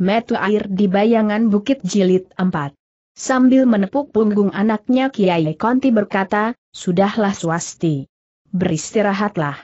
metu air di bayangan bukit jilid 4. Sambil menepuk punggung anaknya Kiai Konti berkata, Sudahlah swasti. Beristirahatlah.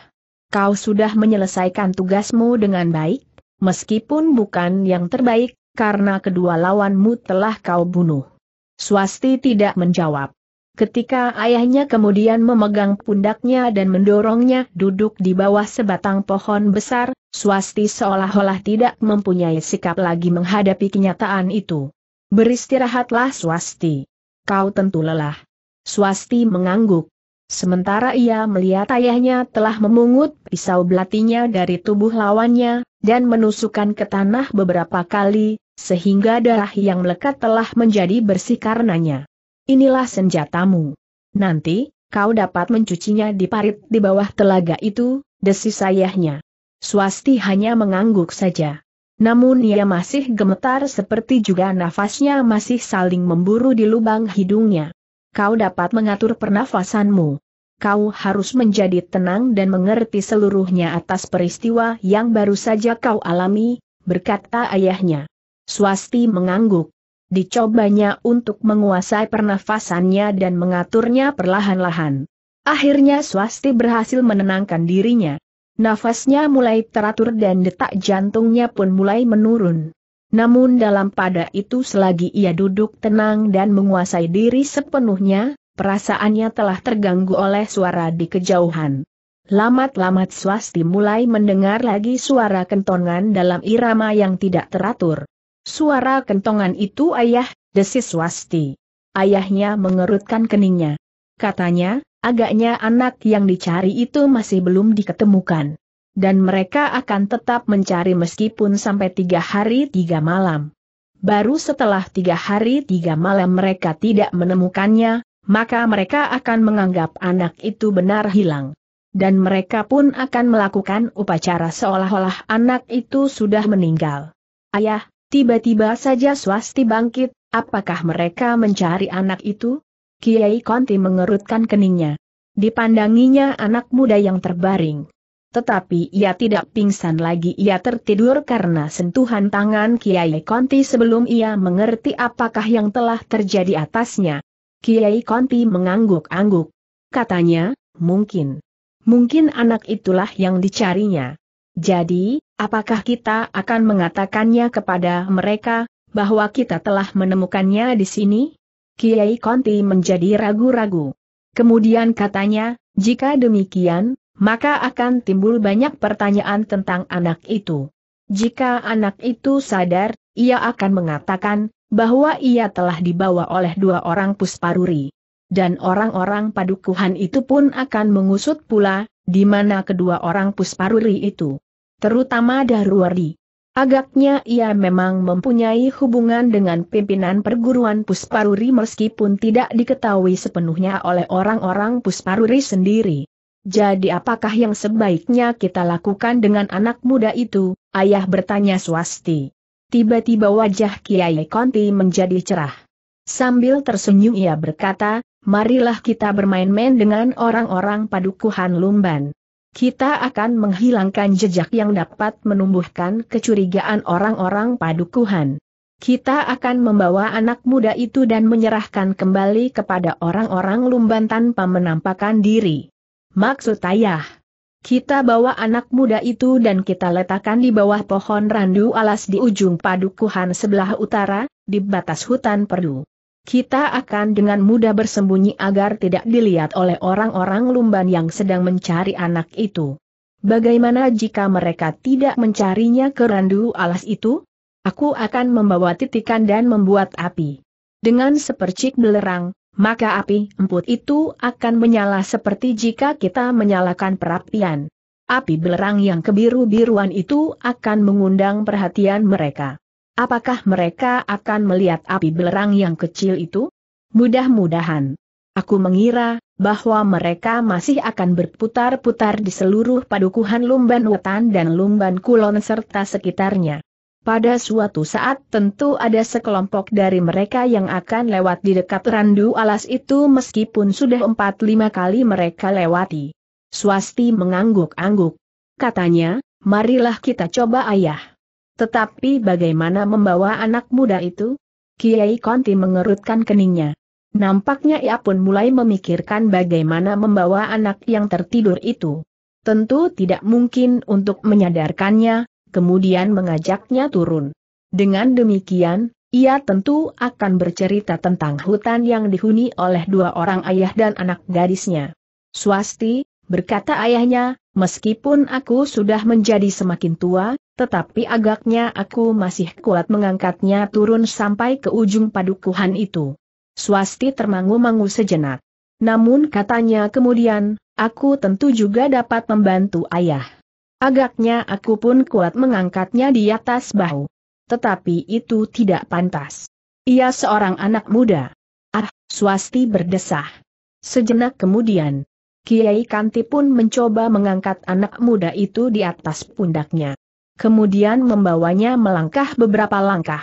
Kau sudah menyelesaikan tugasmu dengan baik, meskipun bukan yang terbaik, karena kedua lawanmu telah kau bunuh. Swasti tidak menjawab. Ketika ayahnya kemudian memegang pundaknya dan mendorongnya duduk di bawah sebatang pohon besar, Swasti seolah-olah tidak mempunyai sikap lagi menghadapi kenyataan itu. Beristirahatlah Swasti. Kau tentu lelah. Swasti mengangguk. Sementara ia melihat ayahnya telah memungut pisau belatinya dari tubuh lawannya, dan menusukkan ke tanah beberapa kali, sehingga darah yang melekat telah menjadi bersih karenanya. Inilah senjatamu. Nanti, kau dapat mencucinya di parit di bawah telaga itu, desis ayahnya. Swasti hanya mengangguk saja. Namun ia masih gemetar seperti juga nafasnya masih saling memburu di lubang hidungnya. Kau dapat mengatur pernafasanmu. Kau harus menjadi tenang dan mengerti seluruhnya atas peristiwa yang baru saja kau alami, berkata ayahnya. Swasti mengangguk. Dicobanya untuk menguasai pernafasannya dan mengaturnya perlahan-lahan. Akhirnya Swasti berhasil menenangkan dirinya. Nafasnya mulai teratur dan detak jantungnya pun mulai menurun. Namun dalam pada itu selagi ia duduk tenang dan menguasai diri sepenuhnya, perasaannya telah terganggu oleh suara di kejauhan. Lamat-lamat swasti mulai mendengar lagi suara kentongan dalam irama yang tidak teratur. Suara kentongan itu ayah, desis swasti. Ayahnya mengerutkan keningnya. Katanya, agaknya anak yang dicari itu masih belum diketemukan. Dan mereka akan tetap mencari meskipun sampai tiga hari tiga malam. Baru setelah tiga hari tiga malam mereka tidak menemukannya, maka mereka akan menganggap anak itu benar hilang. Dan mereka pun akan melakukan upacara seolah-olah anak itu sudah meninggal. Ayah, tiba-tiba saja swasti bangkit, apakah mereka mencari anak itu? Kiai Konti mengerutkan keningnya. Dipandanginya anak muda yang terbaring. Tetapi ia tidak pingsan lagi ia tertidur karena sentuhan tangan Kiai Konti sebelum ia mengerti apakah yang telah terjadi atasnya. Kiai Konti mengangguk-angguk. Katanya, mungkin. Mungkin anak itulah yang dicarinya. Jadi, apakah kita akan mengatakannya kepada mereka, bahwa kita telah menemukannya di sini? Kiai Konti menjadi ragu-ragu. Kemudian katanya, jika demikian, maka akan timbul banyak pertanyaan tentang anak itu. Jika anak itu sadar, ia akan mengatakan, bahwa ia telah dibawa oleh dua orang pusparuri. Dan orang-orang padukuhan itu pun akan mengusut pula, di mana kedua orang pusparuri itu. Terutama Darwardi. Agaknya ia memang mempunyai hubungan dengan pimpinan perguruan Pusparuri meskipun tidak diketahui sepenuhnya oleh orang-orang Pusparuri sendiri. Jadi apakah yang sebaiknya kita lakukan dengan anak muda itu? Ayah bertanya swasti. Tiba-tiba wajah Kiai Konti menjadi cerah. Sambil tersenyum ia berkata, marilah kita bermain-main dengan orang-orang padukuhan Lumban kita akan menghilangkan jejak yang dapat menumbuhkan kecurigaan orang-orang padukuhan. Kita akan membawa anak muda itu dan menyerahkan kembali kepada orang-orang lumban tanpa menampakkan diri. Maksud ayah, kita bawa anak muda itu dan kita letakkan di bawah pohon randu alas di ujung padukuhan sebelah utara, di batas hutan perdu kita akan dengan mudah bersembunyi agar tidak dilihat oleh orang-orang lumban yang sedang mencari anak itu. Bagaimana jika mereka tidak mencarinya ke randu alas itu? Aku akan membawa titikan dan membuat api. Dengan sepercik belerang, maka api emput itu akan menyala seperti jika kita menyalakan perapian. Api belerang yang kebiru-biruan itu akan mengundang perhatian mereka. Apakah mereka akan melihat api belerang yang kecil itu? Mudah-mudahan. Aku mengira, bahwa mereka masih akan berputar-putar di seluruh padukuhan Lumban Wetan dan Lumban Kulon serta sekitarnya. Pada suatu saat tentu ada sekelompok dari mereka yang akan lewat di dekat randu alas itu meskipun sudah empat lima kali mereka lewati. Swasti mengangguk-angguk. Katanya, marilah kita coba ayah. Tetapi bagaimana membawa anak muda itu? Kiai Konti mengerutkan keningnya. Nampaknya ia pun mulai memikirkan bagaimana membawa anak yang tertidur itu. Tentu tidak mungkin untuk menyadarkannya, kemudian mengajaknya turun. Dengan demikian, ia tentu akan bercerita tentang hutan yang dihuni oleh dua orang ayah dan anak gadisnya. Swasti, berkata ayahnya, Meskipun aku sudah menjadi semakin tua, tetapi agaknya aku masih kuat mengangkatnya turun sampai ke ujung padukuhan itu. Swasti termangu-mangu sejenak. Namun katanya kemudian, aku tentu juga dapat membantu ayah. Agaknya aku pun kuat mengangkatnya di atas bahu. Tetapi itu tidak pantas. Ia seorang anak muda. Ah, swasti berdesah. Sejenak kemudian, Kiai Kanti pun mencoba mengangkat anak muda itu di atas pundaknya. Kemudian membawanya melangkah beberapa langkah.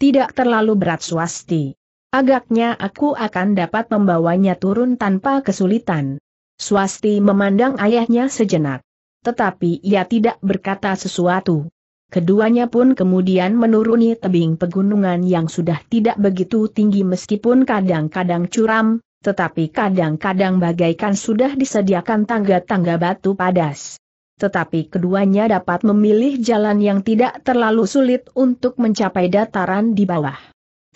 Tidak terlalu berat swasti. Agaknya aku akan dapat membawanya turun tanpa kesulitan. Swasti memandang ayahnya sejenak. Tetapi ia tidak berkata sesuatu. Keduanya pun kemudian menuruni tebing pegunungan yang sudah tidak begitu tinggi meskipun kadang-kadang curam, tetapi kadang-kadang bagaikan sudah disediakan tangga-tangga batu padas. Tetapi keduanya dapat memilih jalan yang tidak terlalu sulit untuk mencapai dataran di bawah.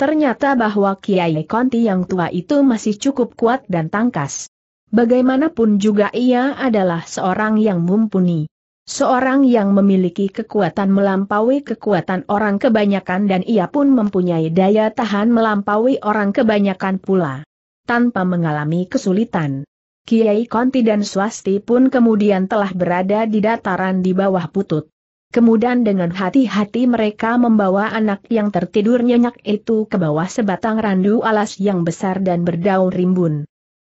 Ternyata bahwa Kiai Konti yang tua itu masih cukup kuat dan tangkas. Bagaimanapun juga ia adalah seorang yang mumpuni. Seorang yang memiliki kekuatan melampaui kekuatan orang kebanyakan dan ia pun mempunyai daya tahan melampaui orang kebanyakan pula tanpa mengalami kesulitan. Kiai Konti dan Swasti pun kemudian telah berada di dataran di bawah putut. Kemudian dengan hati-hati mereka membawa anak yang tertidur nyenyak itu ke bawah sebatang randu alas yang besar dan berdaun rimbun.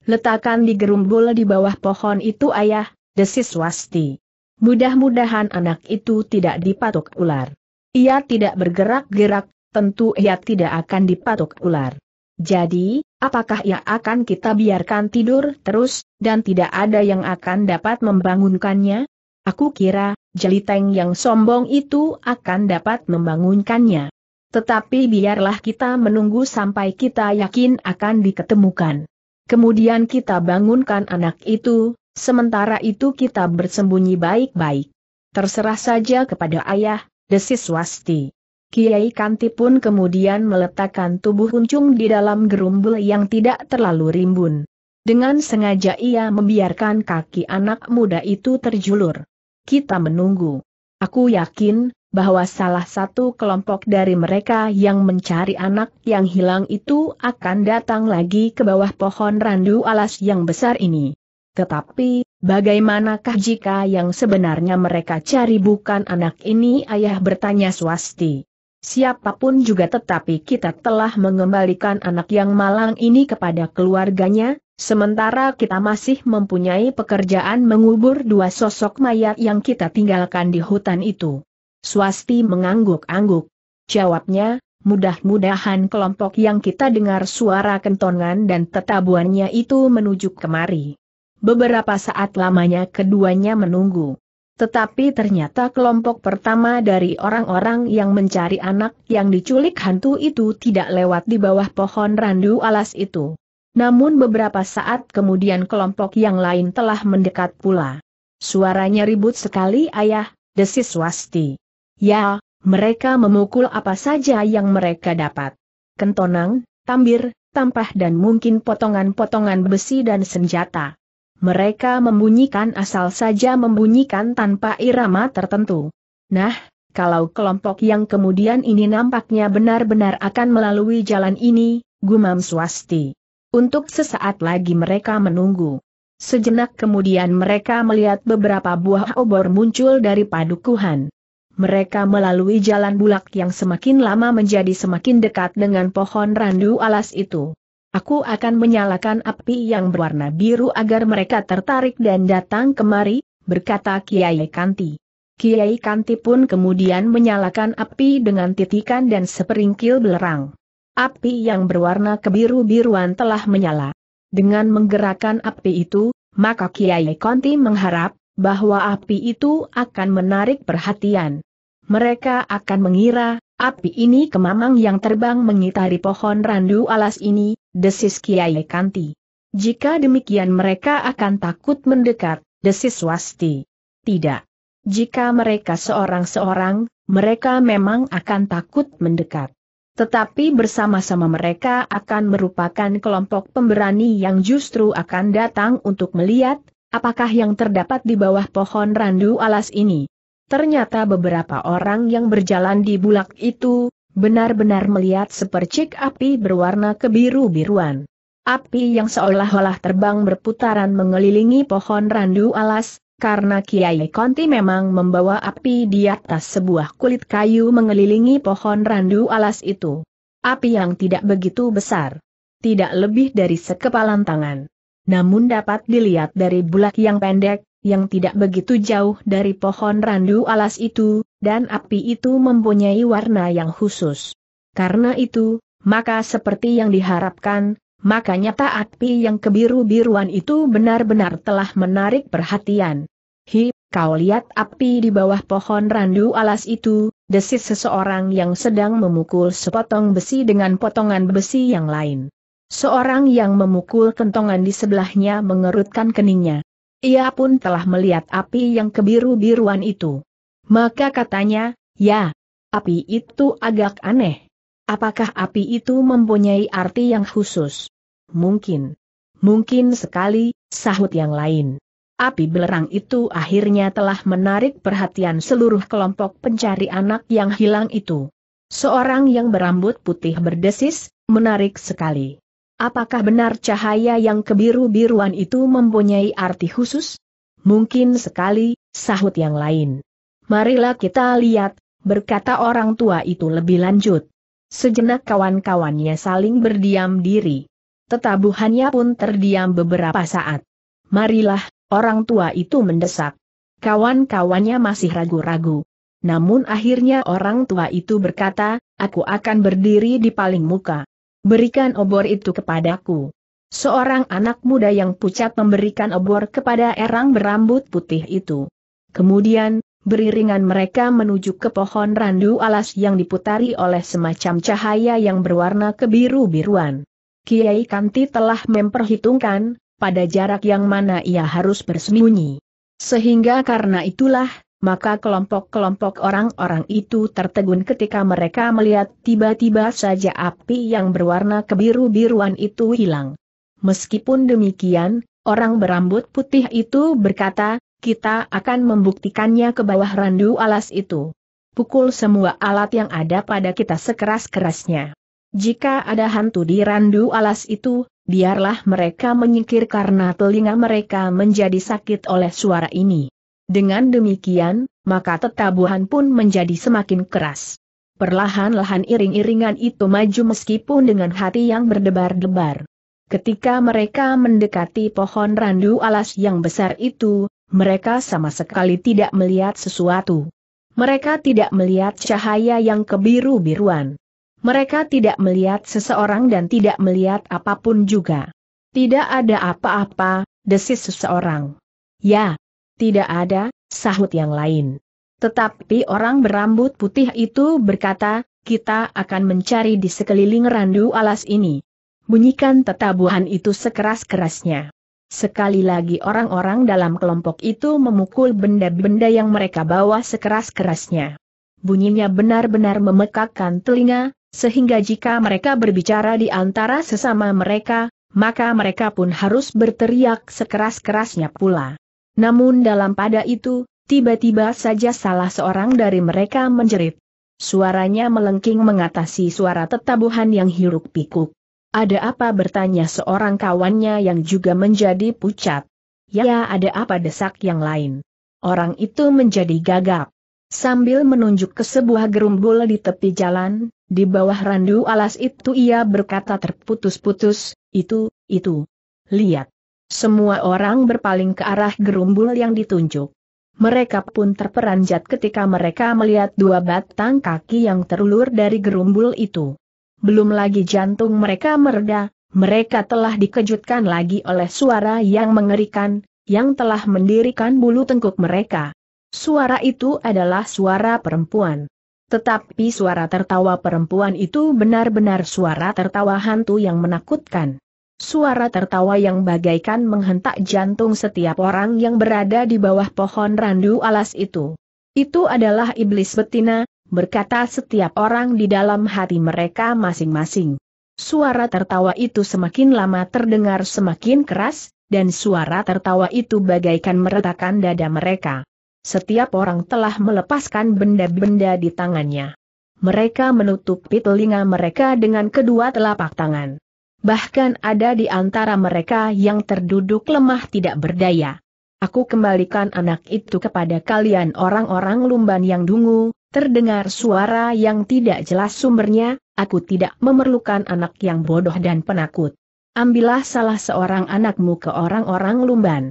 Letakkan di gerumbul di bawah pohon itu ayah, desis Swasti. Mudah-mudahan anak itu tidak dipatok ular. Ia tidak bergerak-gerak, tentu ia tidak akan dipatok ular. Jadi, Apakah ia akan kita biarkan tidur terus, dan tidak ada yang akan dapat membangunkannya? Aku kira, jeliteng yang sombong itu akan dapat membangunkannya. Tetapi biarlah kita menunggu sampai kita yakin akan diketemukan. Kemudian kita bangunkan anak itu, sementara itu kita bersembunyi baik-baik. Terserah saja kepada ayah, desis Wasti. Kiai Kanti pun kemudian meletakkan tubuh Uncung di dalam gerumbul yang tidak terlalu rimbun. Dengan sengaja ia membiarkan kaki anak muda itu terjulur. Kita menunggu. Aku yakin, bahwa salah satu kelompok dari mereka yang mencari anak yang hilang itu akan datang lagi ke bawah pohon randu alas yang besar ini. Tetapi, bagaimanakah jika yang sebenarnya mereka cari bukan anak ini ayah bertanya swasti. Siapapun juga tetapi kita telah mengembalikan anak yang malang ini kepada keluarganya, sementara kita masih mempunyai pekerjaan mengubur dua sosok mayat yang kita tinggalkan di hutan itu. Swasti mengangguk-angguk. Jawabnya, mudah-mudahan kelompok yang kita dengar suara kentongan dan tetabuannya itu menuju kemari. Beberapa saat lamanya keduanya menunggu. Tetapi ternyata kelompok pertama dari orang-orang yang mencari anak yang diculik hantu itu tidak lewat di bawah pohon randu alas itu. Namun beberapa saat kemudian kelompok yang lain telah mendekat pula. Suaranya ribut sekali ayah, desis Wasti. Ya, mereka memukul apa saja yang mereka dapat. Kentonang, tambir, tampah dan mungkin potongan-potongan besi dan senjata. Mereka membunyikan asal saja membunyikan tanpa irama tertentu. Nah, kalau kelompok yang kemudian ini nampaknya benar-benar akan melalui jalan ini, gumam swasti. Untuk sesaat lagi mereka menunggu. Sejenak kemudian mereka melihat beberapa buah obor muncul dari padukuhan. Mereka melalui jalan bulak yang semakin lama menjadi semakin dekat dengan pohon randu alas itu. Aku akan menyalakan api yang berwarna biru agar mereka tertarik dan datang kemari, berkata Kiai Kanti. Kiai Kanti pun kemudian menyalakan api dengan titikan dan seperingkil belerang. Api yang berwarna kebiru-biruan telah menyala. Dengan menggerakkan api itu, maka Kiai Kanti mengharap bahwa api itu akan menarik perhatian. Mereka akan mengira, api ini kemamang yang terbang mengitari pohon randu alas ini, desis Kiai Kanti. Jika demikian mereka akan takut mendekat, desis Swasti. Tidak. Jika mereka seorang-seorang, mereka memang akan takut mendekat. Tetapi bersama-sama mereka akan merupakan kelompok pemberani yang justru akan datang untuk melihat, apakah yang terdapat di bawah pohon randu alas ini. Ternyata beberapa orang yang berjalan di bulak itu, benar-benar melihat sepercik api berwarna kebiru-biruan. Api yang seolah-olah terbang berputaran mengelilingi pohon randu alas, karena Kiai Konti memang membawa api di atas sebuah kulit kayu mengelilingi pohon randu alas itu. Api yang tidak begitu besar. Tidak lebih dari sekepalan tangan. Namun dapat dilihat dari bulat yang pendek, yang tidak begitu jauh dari pohon randu alas itu, dan api itu mempunyai warna yang khusus. Karena itu, maka seperti yang diharapkan, maka nyata api yang kebiru-biruan itu benar-benar telah menarik perhatian. Hi, kau lihat api di bawah pohon randu alas itu, desis seseorang yang sedang memukul sepotong besi dengan potongan besi yang lain. Seorang yang memukul kentongan di sebelahnya mengerutkan keningnya. Ia pun telah melihat api yang kebiru-biruan itu. Maka katanya, ya, api itu agak aneh. Apakah api itu mempunyai arti yang khusus? Mungkin. Mungkin sekali, sahut yang lain. Api belerang itu akhirnya telah menarik perhatian seluruh kelompok pencari anak yang hilang itu. Seorang yang berambut putih berdesis, menarik sekali. Apakah benar cahaya yang kebiru-biruan itu mempunyai arti khusus? Mungkin sekali, sahut yang lain. Marilah kita lihat, berkata orang tua itu lebih lanjut. Sejenak kawan-kawannya saling berdiam diri. Tetabuhannya pun terdiam beberapa saat. Marilah, orang tua itu mendesak. Kawan-kawannya masih ragu-ragu. Namun akhirnya orang tua itu berkata, aku akan berdiri di paling muka berikan obor itu kepadaku. Seorang anak muda yang pucat memberikan obor kepada erang berambut putih itu. Kemudian, beriringan mereka menuju ke pohon randu alas yang diputari oleh semacam cahaya yang berwarna kebiru-biruan. Kiai Kanti telah memperhitungkan, pada jarak yang mana ia harus bersembunyi. Sehingga karena itulah, maka kelompok-kelompok orang-orang itu tertegun ketika mereka melihat tiba-tiba saja api yang berwarna kebiru-biruan itu hilang. Meskipun demikian, orang berambut putih itu berkata, kita akan membuktikannya ke bawah randu alas itu. Pukul semua alat yang ada pada kita sekeras-kerasnya. Jika ada hantu di randu alas itu, biarlah mereka menyingkir karena telinga mereka menjadi sakit oleh suara ini. Dengan demikian, maka tetabuhan pun menjadi semakin keras. Perlahan-lahan iring-iringan itu maju meskipun dengan hati yang berdebar-debar. Ketika mereka mendekati pohon randu alas yang besar itu, mereka sama sekali tidak melihat sesuatu. Mereka tidak melihat cahaya yang kebiru-biruan. Mereka tidak melihat seseorang dan tidak melihat apapun juga. Tidak ada apa-apa, desis seseorang. Ya, tidak ada, sahut yang lain. Tetapi orang berambut putih itu berkata, kita akan mencari di sekeliling randu alas ini. Bunyikan tetabuhan itu sekeras-kerasnya. Sekali lagi orang-orang dalam kelompok itu memukul benda-benda yang mereka bawa sekeras-kerasnya. Bunyinya benar-benar memekakkan telinga, sehingga jika mereka berbicara di antara sesama mereka, maka mereka pun harus berteriak sekeras-kerasnya pula. Namun dalam pada itu, tiba-tiba saja salah seorang dari mereka menjerit. Suaranya melengking mengatasi suara tetabuhan yang hiruk pikuk. Ada apa bertanya seorang kawannya yang juga menjadi pucat. Ya ada apa desak yang lain. Orang itu menjadi gagap. Sambil menunjuk ke sebuah gerumbul di tepi jalan, di bawah randu alas itu ia berkata terputus-putus, itu, itu. Lihat. Semua orang berpaling ke arah gerumbul yang ditunjuk. Mereka pun terperanjat ketika mereka melihat dua batang kaki yang terulur dari gerumbul itu. Belum lagi jantung mereka mereda, mereka telah dikejutkan lagi oleh suara yang mengerikan, yang telah mendirikan bulu tengkuk mereka. Suara itu adalah suara perempuan. Tetapi suara tertawa perempuan itu benar-benar suara tertawa hantu yang menakutkan. Suara tertawa yang bagaikan menghentak jantung setiap orang yang berada di bawah pohon randu alas itu. Itu adalah iblis betina, berkata setiap orang di dalam hati mereka masing-masing. Suara tertawa itu semakin lama terdengar semakin keras, dan suara tertawa itu bagaikan meretakkan dada mereka. Setiap orang telah melepaskan benda-benda di tangannya. Mereka menutupi telinga mereka dengan kedua telapak tangan. Bahkan ada di antara mereka yang terduduk lemah tidak berdaya. Aku kembalikan anak itu kepada kalian orang-orang lumban yang dungu, terdengar suara yang tidak jelas sumbernya, aku tidak memerlukan anak yang bodoh dan penakut. Ambillah salah seorang anakmu ke orang-orang lumban.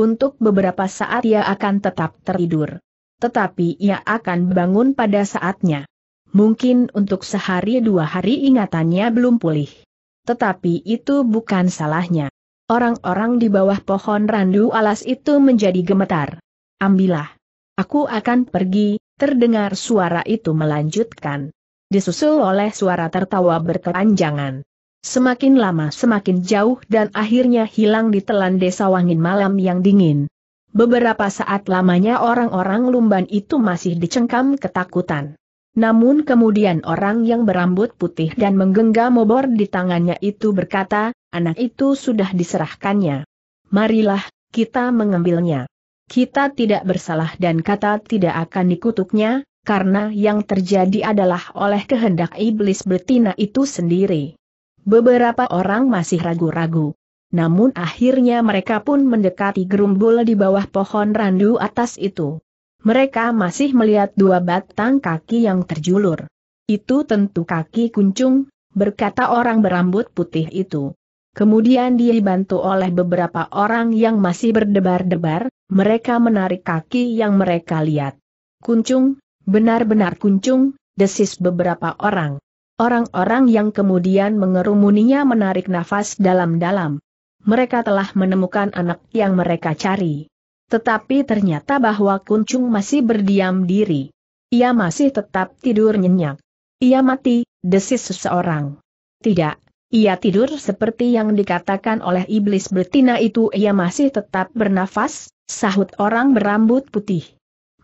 Untuk beberapa saat ia akan tetap tertidur. Tetapi ia akan bangun pada saatnya. Mungkin untuk sehari dua hari ingatannya belum pulih tetapi itu bukan salahnya. Orang-orang di bawah pohon randu alas itu menjadi gemetar. Ambillah, Aku akan pergi, terdengar suara itu melanjutkan. Disusul oleh suara tertawa berkepanjangan. Semakin lama semakin jauh dan akhirnya hilang di telan desa wangin malam yang dingin. Beberapa saat lamanya orang-orang lumban itu masih dicengkam ketakutan. Namun kemudian orang yang berambut putih dan menggenggam obor di tangannya itu berkata, anak itu sudah diserahkannya. Marilah, kita mengambilnya. Kita tidak bersalah dan kata tidak akan dikutuknya, karena yang terjadi adalah oleh kehendak iblis betina itu sendiri. Beberapa orang masih ragu-ragu. Namun akhirnya mereka pun mendekati gerumbul di bawah pohon randu atas itu mereka masih melihat dua batang kaki yang terjulur. Itu tentu kaki kuncung, berkata orang berambut putih itu. Kemudian dia dibantu oleh beberapa orang yang masih berdebar-debar, mereka menarik kaki yang mereka lihat. Kuncung, benar-benar kuncung, desis beberapa orang. Orang-orang yang kemudian mengerumuninya menarik nafas dalam-dalam. Mereka telah menemukan anak yang mereka cari. Tetapi ternyata bahwa Kuncung masih berdiam diri. Ia masih tetap tidur nyenyak. Ia mati, desis seseorang. Tidak, ia tidur seperti yang dikatakan oleh iblis betina itu ia masih tetap bernafas, sahut orang berambut putih.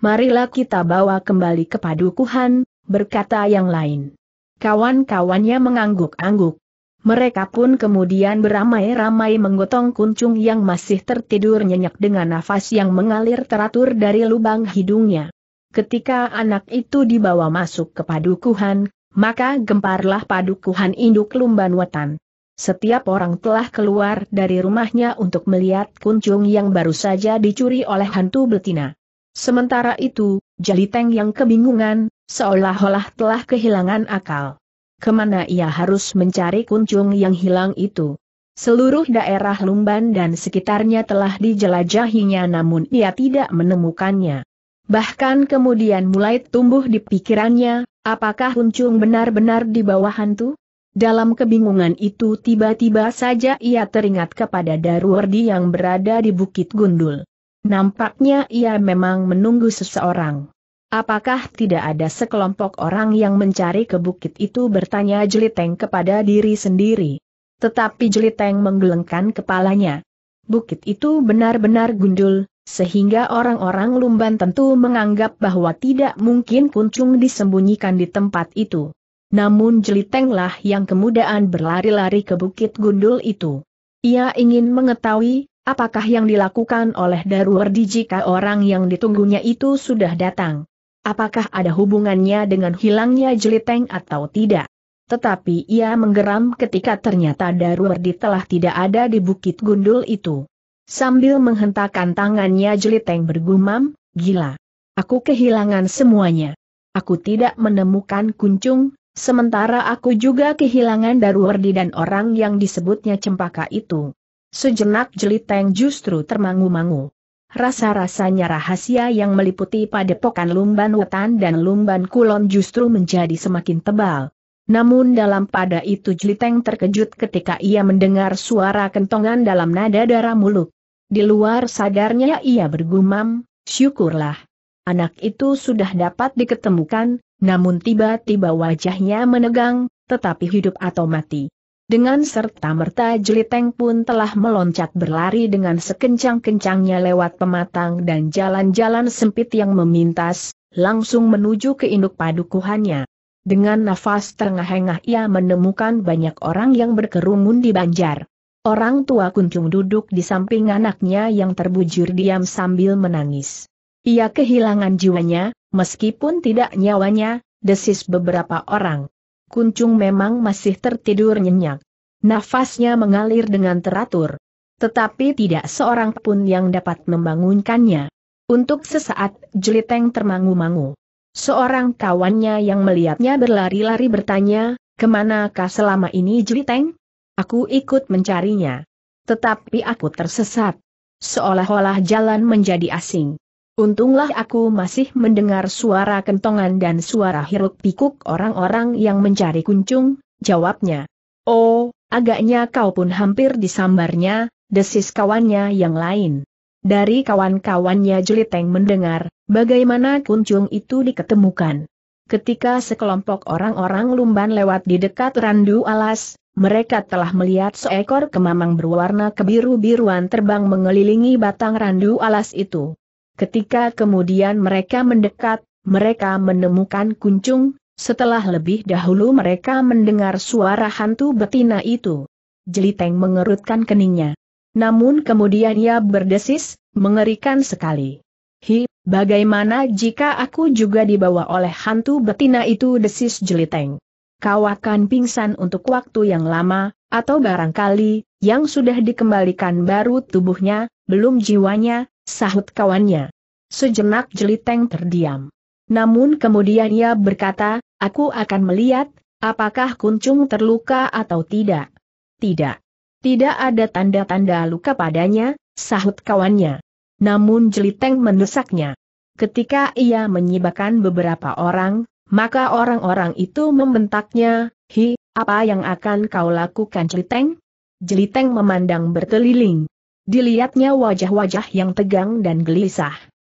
Marilah kita bawa kembali ke padukuhan, berkata yang lain. Kawan-kawannya mengangguk-angguk. Mereka pun kemudian beramai-ramai menggotong kuncung yang masih tertidur nyenyak dengan nafas yang mengalir teratur dari lubang hidungnya. Ketika anak itu dibawa masuk ke padukuhan, maka gemparlah padukuhan induk lumban wetan. Setiap orang telah keluar dari rumahnya untuk melihat kuncung yang baru saja dicuri oleh hantu betina. Sementara itu, Jaliteng yang kebingungan, seolah-olah telah kehilangan akal kemana ia harus mencari kuncung yang hilang itu. Seluruh daerah Lumban dan sekitarnya telah dijelajahinya namun ia tidak menemukannya. Bahkan kemudian mulai tumbuh di pikirannya, apakah kuncung benar-benar di bawah hantu? Dalam kebingungan itu tiba-tiba saja ia teringat kepada Darwardi yang berada di Bukit Gundul. Nampaknya ia memang menunggu seseorang. Apakah tidak ada sekelompok orang yang mencari ke bukit itu bertanya Jeliteng kepada diri sendiri. Tetapi Jeliteng menggelengkan kepalanya. Bukit itu benar-benar gundul, sehingga orang-orang Lumban tentu menganggap bahwa tidak mungkin kuncung disembunyikan di tempat itu. Namun Jelitenglah yang kemudian berlari-lari ke bukit gundul itu. Ia ingin mengetahui, apakah yang dilakukan oleh Darwardi jika orang yang ditunggunya itu sudah datang. Apakah ada hubungannya dengan hilangnya Jeliteng atau tidak? Tetapi ia menggeram ketika ternyata Darwardi telah tidak ada di Bukit Gundul itu. Sambil menghentakkan tangannya Jeliteng bergumam, gila. Aku kehilangan semuanya. Aku tidak menemukan kuncung, sementara aku juga kehilangan Darwardi dan orang yang disebutnya cempaka itu. Sejenak Jeliteng justru termangu-mangu. Rasa-rasanya rahasia yang meliputi padepokan Lumban Wetan dan Lumban Kulon justru menjadi semakin tebal. Namun dalam pada itu Jeliteng terkejut ketika ia mendengar suara kentongan dalam nada darah muluk. Di luar sadarnya ia bergumam, syukurlah. Anak itu sudah dapat diketemukan, namun tiba-tiba wajahnya menegang, tetapi hidup atau mati. Dengan serta-merta jeliteng pun telah meloncat berlari dengan sekencang-kencangnya lewat pematang dan jalan-jalan sempit yang memintas, langsung menuju ke induk padukuhannya. Dengan nafas terengah-engah ia menemukan banyak orang yang berkerumun di banjar. Orang tua kuncung duduk di samping anaknya yang terbujur diam sambil menangis. Ia kehilangan jiwanya, meskipun tidak nyawanya, desis beberapa orang. Kuncung memang masih tertidur nyenyak. Nafasnya mengalir dengan teratur. Tetapi tidak seorang pun yang dapat membangunkannya. Untuk sesaat, Jeliteng termangu-mangu. Seorang kawannya yang melihatnya berlari-lari bertanya, kemanakah selama ini Jeliteng? Aku ikut mencarinya. Tetapi aku tersesat. Seolah-olah jalan menjadi asing. Untunglah aku masih mendengar suara kentongan dan suara hiruk pikuk orang-orang yang mencari kuncung, jawabnya. Oh, agaknya kau pun hampir disambarnya, desis kawannya yang lain. Dari kawan-kawannya Jeliteng mendengar, bagaimana kuncung itu diketemukan. Ketika sekelompok orang-orang lumban lewat di dekat randu alas, mereka telah melihat seekor kemamang berwarna kebiru-biruan terbang mengelilingi batang randu alas itu. Ketika kemudian mereka mendekat, mereka menemukan kuncung, setelah lebih dahulu mereka mendengar suara hantu betina itu. Jeliteng mengerutkan keningnya. Namun kemudian ia berdesis, mengerikan sekali. Hi, bagaimana jika aku juga dibawa oleh hantu betina itu desis jeliteng? Kau akan pingsan untuk waktu yang lama, atau barangkali, yang sudah dikembalikan baru tubuhnya, belum jiwanya, sahut kawannya. Sejenak Jeliteng terdiam. Namun kemudian ia berkata, aku akan melihat, apakah kuncung terluka atau tidak. Tidak. Tidak ada tanda-tanda luka padanya, sahut kawannya. Namun Jeliteng mendesaknya. Ketika ia menyibakkan beberapa orang, maka orang-orang itu membentaknya, Hi, apa yang akan kau lakukan Jeliteng? Jeliteng memandang berkeliling. Dilihatnya wajah-wajah yang tegang dan gelisah.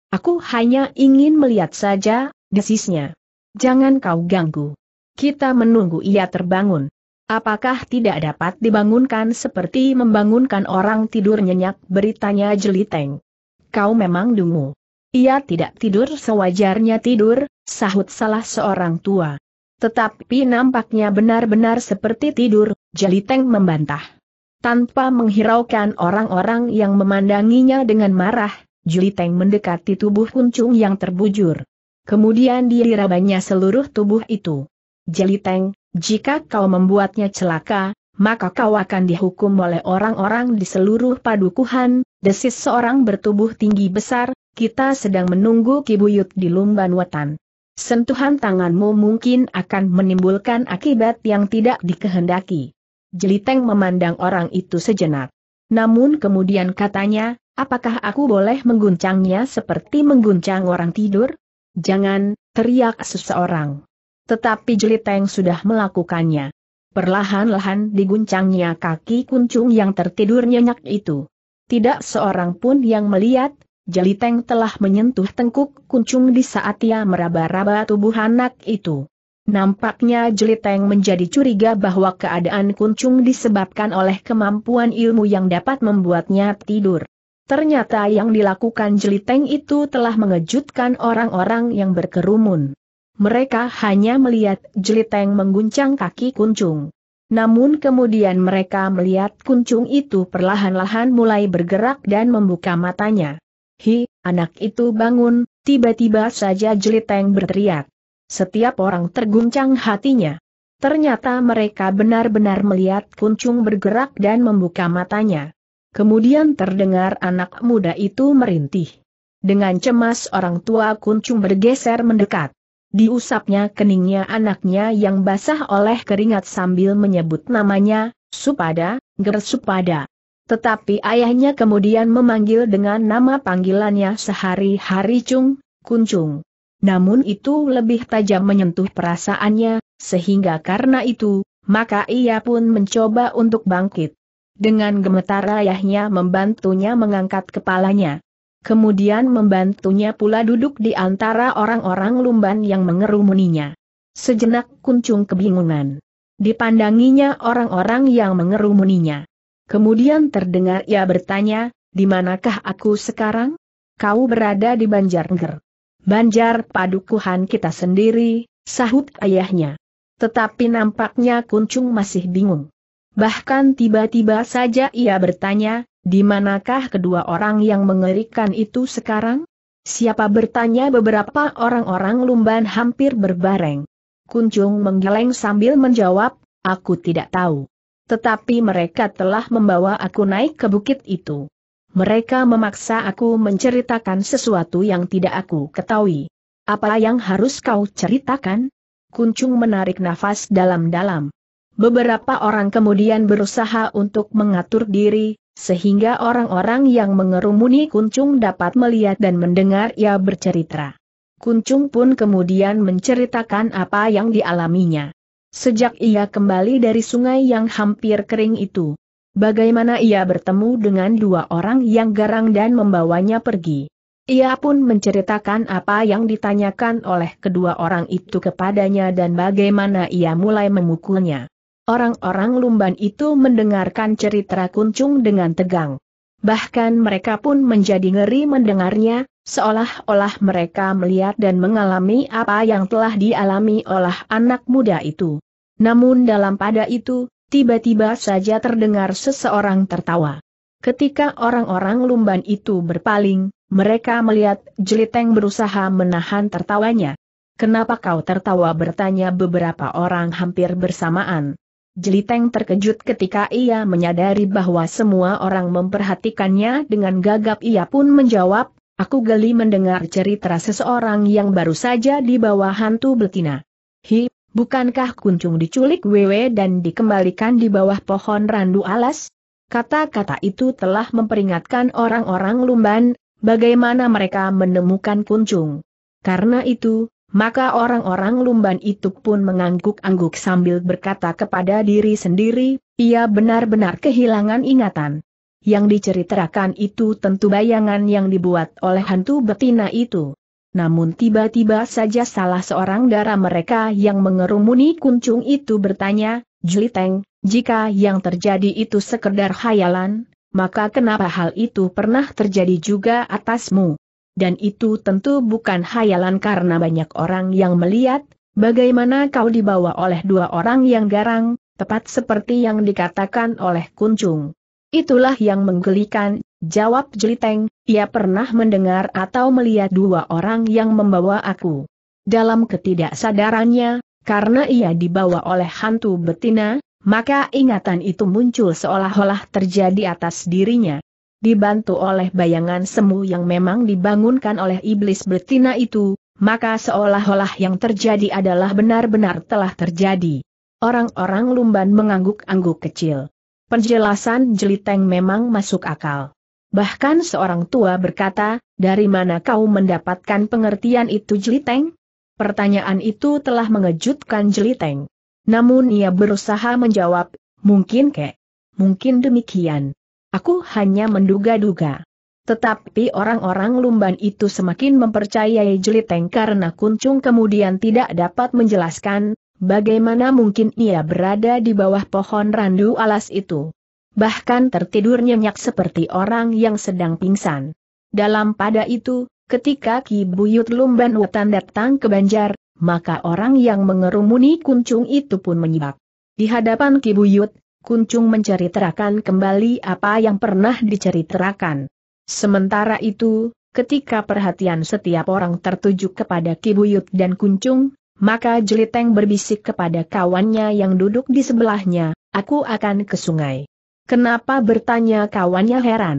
Aku hanya ingin melihat saja, desisnya. Jangan kau ganggu. Kita menunggu ia terbangun. Apakah tidak dapat dibangunkan seperti membangunkan orang tidur nyenyak beritanya jeliteng. Kau memang dungu. Ia tidak tidur sewajarnya tidur, sahut salah seorang tua. Tetapi nampaknya benar-benar seperti tidur, jeliteng membantah. Tanpa menghiraukan orang-orang yang memandanginya dengan marah, Teng mendekati tubuh kuncung yang terbujur. Kemudian dirabanya seluruh tubuh itu. Jeliteng, jika kau membuatnya celaka, maka kau akan dihukum oleh orang-orang di seluruh padukuhan, desis seorang bertubuh tinggi besar, kita sedang menunggu kibuyut di Lumban Wetan. Sentuhan tanganmu mungkin akan menimbulkan akibat yang tidak dikehendaki. Jeliteng memandang orang itu sejenak. Namun kemudian katanya, apakah aku boleh mengguncangnya seperti mengguncang orang tidur? Jangan, teriak seseorang. Tetapi Jeliteng sudah melakukannya. Perlahan-lahan diguncangnya kaki kuncung yang tertidur nyenyak itu. Tidak seorang pun yang melihat, Jeliteng telah menyentuh tengkuk kuncung di saat ia meraba-raba tubuh anak itu. Nampaknya Jeliteng menjadi curiga bahwa keadaan kuncung disebabkan oleh kemampuan ilmu yang dapat membuatnya tidur. Ternyata yang dilakukan Jeliteng itu telah mengejutkan orang-orang yang berkerumun. Mereka hanya melihat Jeliteng mengguncang kaki kuncung. Namun kemudian mereka melihat kuncung itu perlahan-lahan mulai bergerak dan membuka matanya. Hi, anak itu bangun, tiba-tiba saja Jeliteng berteriak. Setiap orang terguncang hatinya. Ternyata mereka benar-benar melihat kuncung bergerak dan membuka matanya. Kemudian terdengar anak muda itu merintih. Dengan cemas orang tua kuncung bergeser mendekat. Diusapnya keningnya anaknya yang basah oleh keringat sambil menyebut namanya, Supada, Gersupada. Tetapi ayahnya kemudian memanggil dengan nama panggilannya sehari-hari Cung, Kuncung namun itu lebih tajam menyentuh perasaannya, sehingga karena itu, maka ia pun mencoba untuk bangkit. Dengan gemetar ayahnya membantunya mengangkat kepalanya. Kemudian membantunya pula duduk di antara orang-orang lumban yang mengerumuninya. Sejenak kuncung kebingungan. Dipandanginya orang-orang yang mengerumuninya. Kemudian terdengar ia bertanya, di manakah aku sekarang? Kau berada di Banjarnger. Banjar padukuhan kita sendiri, sahut ayahnya. Tetapi nampaknya Kuncung masih bingung. Bahkan tiba-tiba saja ia bertanya, di manakah kedua orang yang mengerikan itu sekarang? Siapa bertanya beberapa orang-orang lumban hampir berbareng. Kuncung menggeleng sambil menjawab, aku tidak tahu. Tetapi mereka telah membawa aku naik ke bukit itu. Mereka memaksa aku menceritakan sesuatu yang tidak aku ketahui. Apa yang harus kau ceritakan? Kuncung menarik nafas dalam-dalam. Beberapa orang kemudian berusaha untuk mengatur diri, sehingga orang-orang yang mengerumuni Kuncung dapat melihat dan mendengar ia bercerita. Kuncung pun kemudian menceritakan apa yang dialaminya. Sejak ia kembali dari sungai yang hampir kering itu, Bagaimana ia bertemu dengan dua orang yang garang dan membawanya pergi. Ia pun menceritakan apa yang ditanyakan oleh kedua orang itu kepadanya dan bagaimana ia mulai memukulnya. Orang-orang lumban itu mendengarkan cerita kuncung dengan tegang. Bahkan mereka pun menjadi ngeri mendengarnya, seolah-olah mereka melihat dan mengalami apa yang telah dialami oleh anak muda itu. Namun dalam pada itu, tiba-tiba saja terdengar seseorang tertawa. Ketika orang-orang lumban itu berpaling, mereka melihat Jeliteng berusaha menahan tertawanya. Kenapa kau tertawa bertanya beberapa orang hampir bersamaan. Jeliteng terkejut ketika ia menyadari bahwa semua orang memperhatikannya dengan gagap ia pun menjawab, aku geli mendengar cerita seseorang yang baru saja dibawa hantu betina. Hi, Bukankah kuncung diculik Wewe dan dikembalikan di bawah pohon randu alas? Kata-kata itu telah memperingatkan orang-orang Lumban, bagaimana mereka menemukan kuncung. Karena itu, maka orang-orang Lumban itu pun mengangguk-angguk sambil berkata kepada diri sendiri, ia benar-benar kehilangan ingatan. Yang diceritakan itu tentu bayangan yang dibuat oleh hantu betina itu. Namun tiba-tiba saja salah seorang darah mereka yang mengerumuni kuncung itu bertanya, Juliteng jika yang terjadi itu sekedar khayalan maka kenapa hal itu pernah terjadi juga atasmu? Dan itu tentu bukan khayalan karena banyak orang yang melihat, bagaimana kau dibawa oleh dua orang yang garang, tepat seperti yang dikatakan oleh kuncung. Itulah yang menggelikan, jawab Jeliteng, ia pernah mendengar atau melihat dua orang yang membawa aku. Dalam ketidaksadarannya, karena ia dibawa oleh hantu betina, maka ingatan itu muncul seolah-olah terjadi atas dirinya. Dibantu oleh bayangan semu yang memang dibangunkan oleh iblis betina itu, maka seolah-olah yang terjadi adalah benar-benar telah terjadi. Orang-orang lumban mengangguk-angguk kecil. Penjelasan Jeliteng memang masuk akal. Bahkan seorang tua berkata, dari mana kau mendapatkan pengertian itu Jeliteng? Pertanyaan itu telah mengejutkan Jeliteng. Namun ia berusaha menjawab, mungkin kek. Mungkin demikian. Aku hanya menduga-duga. Tetapi orang-orang Lumban itu semakin mempercayai Jeliteng karena Kuncung kemudian tidak dapat menjelaskan, bagaimana mungkin ia berada di bawah pohon randu alas itu? Bahkan tertidur nyenyak seperti orang yang sedang pingsan. Dalam pada itu, ketika Ki Buyut Lumban Wetan datang ke Banjar, maka orang yang mengerumuni kuncung itu pun menyibak. Di hadapan Ki Buyut, kuncung menceritakan kembali apa yang pernah diceritakan. Sementara itu, ketika perhatian setiap orang tertuju kepada Ki Buyut dan kuncung, maka Jeliteng berbisik kepada kawannya yang duduk di sebelahnya, aku akan ke sungai. Kenapa bertanya kawannya heran?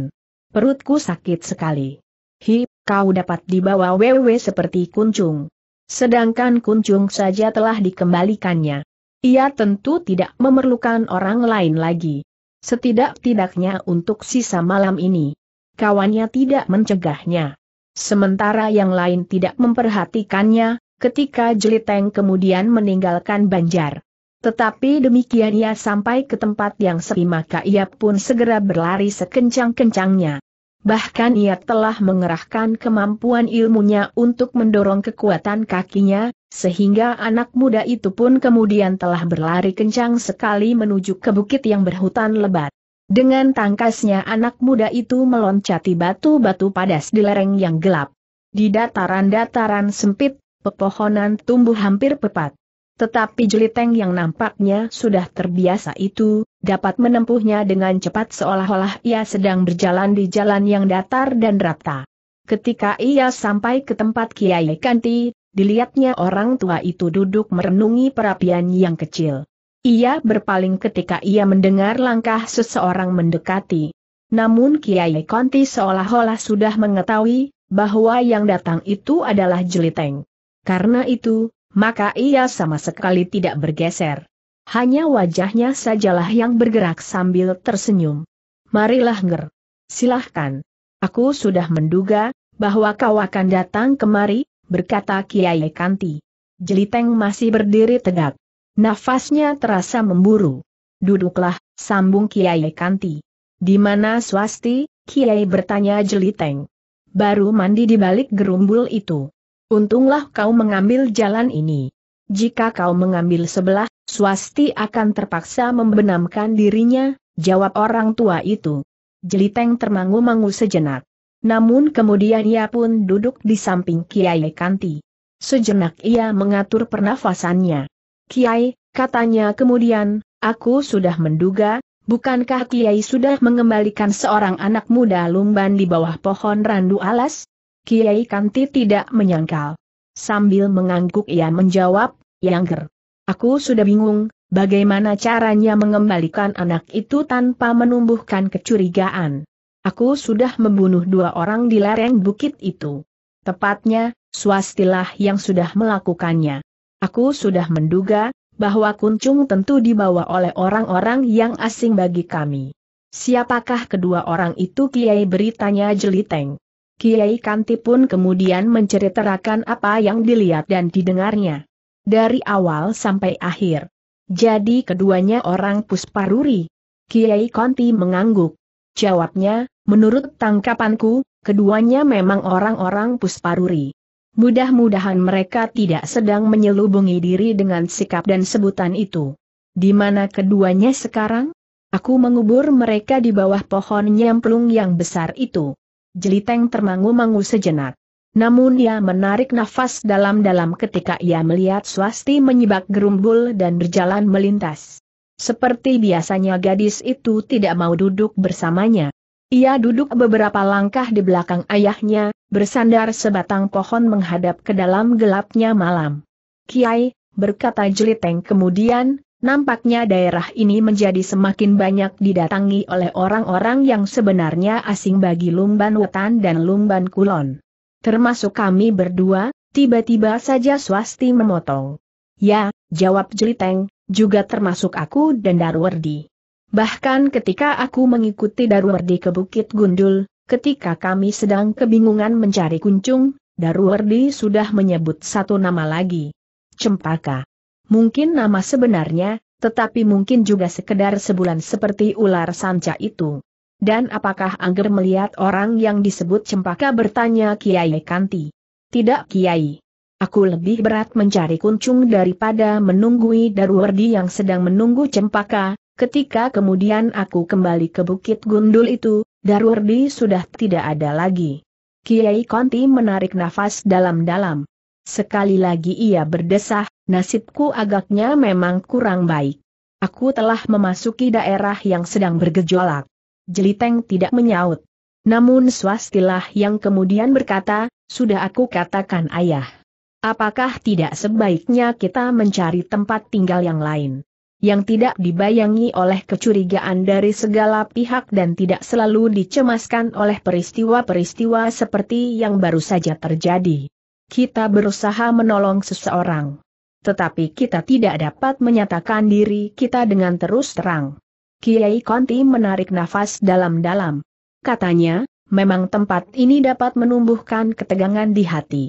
Perutku sakit sekali. Hi, kau dapat dibawa wewe seperti kuncung. Sedangkan kuncung saja telah dikembalikannya. Ia tentu tidak memerlukan orang lain lagi. Setidak-tidaknya untuk sisa malam ini. Kawannya tidak mencegahnya. Sementara yang lain tidak memperhatikannya, ketika Jeliteng kemudian meninggalkan Banjar. Tetapi demikian ia sampai ke tempat yang sepi maka ia pun segera berlari sekencang-kencangnya. Bahkan ia telah mengerahkan kemampuan ilmunya untuk mendorong kekuatan kakinya, sehingga anak muda itu pun kemudian telah berlari kencang sekali menuju ke bukit yang berhutan lebat. Dengan tangkasnya anak muda itu meloncati batu-batu padas di lereng yang gelap. Di dataran-dataran sempit, pepohonan tumbuh hampir pepat. Tetapi Jeliteng yang nampaknya sudah terbiasa itu, dapat menempuhnya dengan cepat seolah-olah ia sedang berjalan di jalan yang datar dan rata. Ketika ia sampai ke tempat Kiai Kanti, dilihatnya orang tua itu duduk merenungi perapian yang kecil. Ia berpaling ketika ia mendengar langkah seseorang mendekati. Namun Kiai Kanti seolah-olah sudah mengetahui bahwa yang datang itu adalah Jeliteng. Karena itu, maka ia sama sekali tidak bergeser. Hanya wajahnya sajalah yang bergerak sambil tersenyum. Marilah nger. Silahkan. Aku sudah menduga, bahwa kau akan datang kemari, berkata Kiai Kanti. Jeliteng masih berdiri tegak. Nafasnya terasa memburu. Duduklah, sambung Kiai Kanti. Di mana swasti? Kiai bertanya Jeliteng. Baru mandi di balik gerumbul itu. Untunglah kau mengambil jalan ini. Jika kau mengambil sebelah, swasti akan terpaksa membenamkan dirinya, jawab orang tua itu. Jeliteng termangu-mangu sejenak. Namun kemudian ia pun duduk di samping Kiai Kanti. Sejenak ia mengatur pernafasannya. Kiai, katanya kemudian, aku sudah menduga, bukankah Kiai sudah mengembalikan seorang anak muda lumban di bawah pohon randu alas? Kiai Kanti tidak menyangkal. Sambil mengangguk ia menjawab, "Yangger, Aku sudah bingung, bagaimana caranya mengembalikan anak itu tanpa menumbuhkan kecurigaan. Aku sudah membunuh dua orang di lereng bukit itu. Tepatnya, swastilah yang sudah melakukannya. Aku sudah menduga, bahwa kuncung tentu dibawa oleh orang-orang yang asing bagi kami. Siapakah kedua orang itu Kiai beritanya Jeliteng? Kiai Kanti pun kemudian menceritakan apa yang dilihat dan didengarnya. Dari awal sampai akhir. Jadi keduanya orang pusparuri. Kiai Kanti mengangguk. Jawabnya, menurut tangkapanku, keduanya memang orang-orang pusparuri. Mudah-mudahan mereka tidak sedang menyelubungi diri dengan sikap dan sebutan itu. Di mana keduanya sekarang? Aku mengubur mereka di bawah pohon nyemplung yang besar itu. Jeliteng termangu-mangu sejenak. Namun ia menarik nafas dalam-dalam ketika ia melihat swasti menyibak gerumbul dan berjalan melintas. Seperti biasanya gadis itu tidak mau duduk bersamanya. Ia duduk beberapa langkah di belakang ayahnya, bersandar sebatang pohon menghadap ke dalam gelapnya malam. Kiai, berkata Jeliteng kemudian, Nampaknya daerah ini menjadi semakin banyak didatangi oleh orang-orang yang sebenarnya asing bagi Lumban Wetan dan Lumban Kulon. Termasuk kami berdua, tiba-tiba saja swasti memotong. Ya, jawab Jeliteng, juga termasuk aku dan Darwardi. Bahkan ketika aku mengikuti Darwardi ke Bukit Gundul, ketika kami sedang kebingungan mencari kuncung, Darwardi sudah menyebut satu nama lagi. Cempaka mungkin nama sebenarnya, tetapi mungkin juga sekedar sebulan seperti ular sanca itu. Dan apakah Angger melihat orang yang disebut cempaka bertanya Kiai Kanti? Tidak Kiai. Aku lebih berat mencari kuncung daripada menunggui Darwardi yang sedang menunggu cempaka, ketika kemudian aku kembali ke Bukit Gundul itu, Darwardi sudah tidak ada lagi. Kiai Kanti menarik nafas dalam-dalam. Sekali lagi ia berdesah, nasibku agaknya memang kurang baik. Aku telah memasuki daerah yang sedang bergejolak. Jeliteng tidak menyaut. Namun swastilah yang kemudian berkata, sudah aku katakan ayah. Apakah tidak sebaiknya kita mencari tempat tinggal yang lain? Yang tidak dibayangi oleh kecurigaan dari segala pihak dan tidak selalu dicemaskan oleh peristiwa-peristiwa seperti yang baru saja terjadi. Kita berusaha menolong seseorang tetapi kita tidak dapat menyatakan diri kita dengan terus terang. Kiai Konti menarik nafas dalam-dalam. Katanya, memang tempat ini dapat menumbuhkan ketegangan di hati.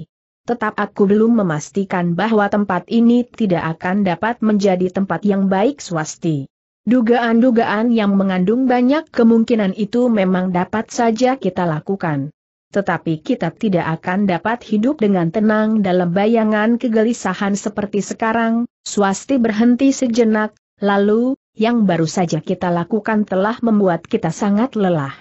Tetap aku belum memastikan bahwa tempat ini tidak akan dapat menjadi tempat yang baik swasti. Dugaan-dugaan yang mengandung banyak kemungkinan itu memang dapat saja kita lakukan tetapi kita tidak akan dapat hidup dengan tenang dalam bayangan kegelisahan seperti sekarang, swasti berhenti sejenak, lalu, yang baru saja kita lakukan telah membuat kita sangat lelah.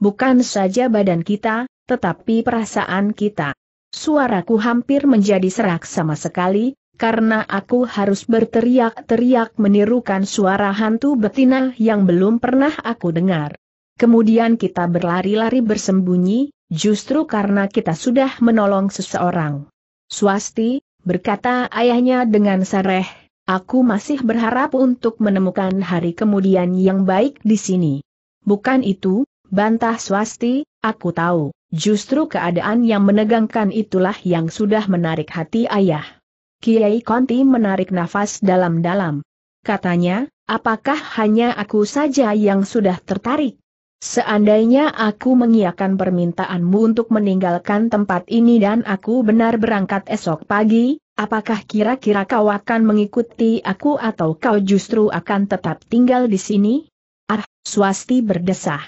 Bukan saja badan kita, tetapi perasaan kita. Suaraku hampir menjadi serak sama sekali, karena aku harus berteriak-teriak menirukan suara hantu betina yang belum pernah aku dengar. Kemudian kita berlari-lari bersembunyi, Justru karena kita sudah menolong seseorang. Swasti, berkata ayahnya dengan sareh, aku masih berharap untuk menemukan hari kemudian yang baik di sini. Bukan itu, bantah swasti, aku tahu, justru keadaan yang menegangkan itulah yang sudah menarik hati ayah. Kiai Konti menarik nafas dalam-dalam. Katanya, apakah hanya aku saja yang sudah tertarik? Seandainya aku mengiakan permintaanmu untuk meninggalkan tempat ini dan aku benar berangkat esok pagi, apakah kira-kira kau akan mengikuti aku atau kau justru akan tetap tinggal di sini? Ah, Swasti berdesah.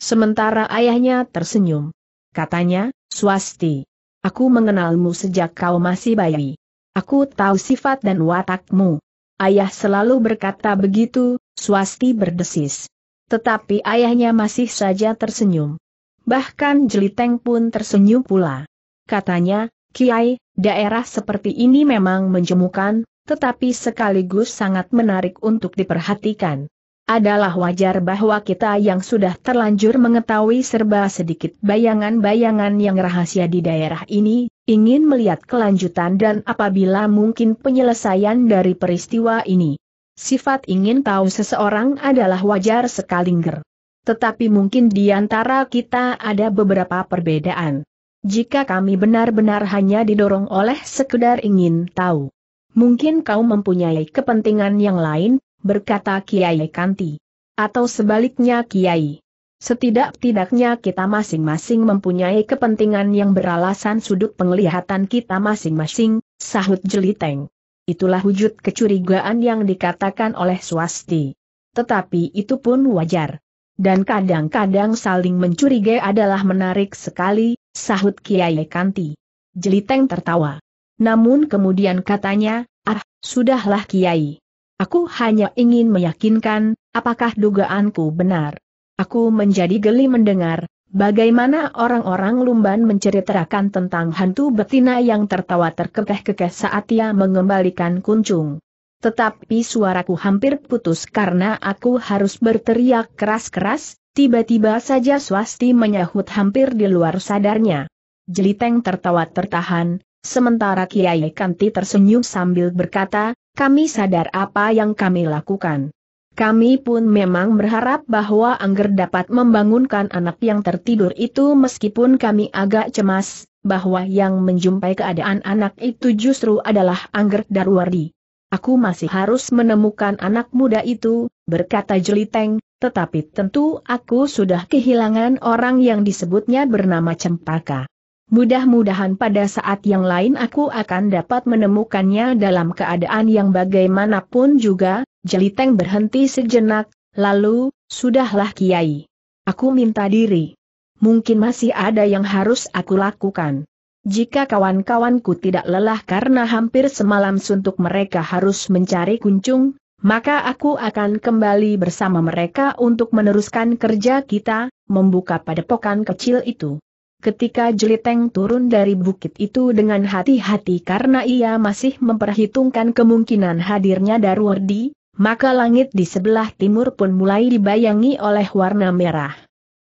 Sementara ayahnya tersenyum. Katanya, Swasti, aku mengenalmu sejak kau masih bayi. Aku tahu sifat dan watakmu. Ayah selalu berkata begitu, Swasti berdesis. Tetapi ayahnya masih saja tersenyum. Bahkan Jeliteng pun tersenyum pula. Katanya, Kiai, daerah seperti ini memang menjemukan, tetapi sekaligus sangat menarik untuk diperhatikan. Adalah wajar bahwa kita yang sudah terlanjur mengetahui serba sedikit bayangan-bayangan yang rahasia di daerah ini, ingin melihat kelanjutan dan apabila mungkin penyelesaian dari peristiwa ini. Sifat ingin tahu seseorang adalah wajar sekali nger. Tetapi mungkin di antara kita ada beberapa perbedaan. Jika kami benar-benar hanya didorong oleh sekedar ingin tahu. Mungkin kau mempunyai kepentingan yang lain, berkata Kiai Kanti. Atau sebaliknya Kiai. Setidak-tidaknya kita masing-masing mempunyai kepentingan yang beralasan sudut penglihatan kita masing-masing, sahut Jeliteng. Itulah wujud kecurigaan yang dikatakan oleh swasti. Tetapi itu pun wajar. Dan kadang-kadang saling mencurigai adalah menarik sekali, sahut Kiai Kanti. Jeliteng tertawa. Namun kemudian katanya, ah, sudahlah Kiai. Aku hanya ingin meyakinkan, apakah dugaanku benar. Aku menjadi geli mendengar, Bagaimana orang-orang Lumban menceritakan tentang hantu betina yang tertawa terkekeh-kekeh saat ia mengembalikan kuncung. Tetapi suaraku hampir putus karena aku harus berteriak keras-keras, tiba-tiba saja swasti menyahut hampir di luar sadarnya. Jeliteng tertawa tertahan, sementara Kiai Kanti tersenyum sambil berkata, kami sadar apa yang kami lakukan. Kami pun memang berharap bahwa Angger dapat membangunkan anak yang tertidur itu meskipun kami agak cemas, bahwa yang menjumpai keadaan anak itu justru adalah Angger Darwardi. Aku masih harus menemukan anak muda itu, berkata Jeliteng, tetapi tentu aku sudah kehilangan orang yang disebutnya bernama Cempaka. Mudah-mudahan pada saat yang lain aku akan dapat menemukannya dalam keadaan yang bagaimanapun juga, Jeliteng berhenti sejenak, lalu, sudahlah Kiai. Aku minta diri. Mungkin masih ada yang harus aku lakukan. Jika kawan-kawanku tidak lelah karena hampir semalam suntuk mereka harus mencari kuncung, maka aku akan kembali bersama mereka untuk meneruskan kerja kita, membuka padepokan kecil itu ketika Jeliteng turun dari bukit itu dengan hati-hati karena ia masih memperhitungkan kemungkinan hadirnya Darwardi, maka langit di sebelah timur pun mulai dibayangi oleh warna merah.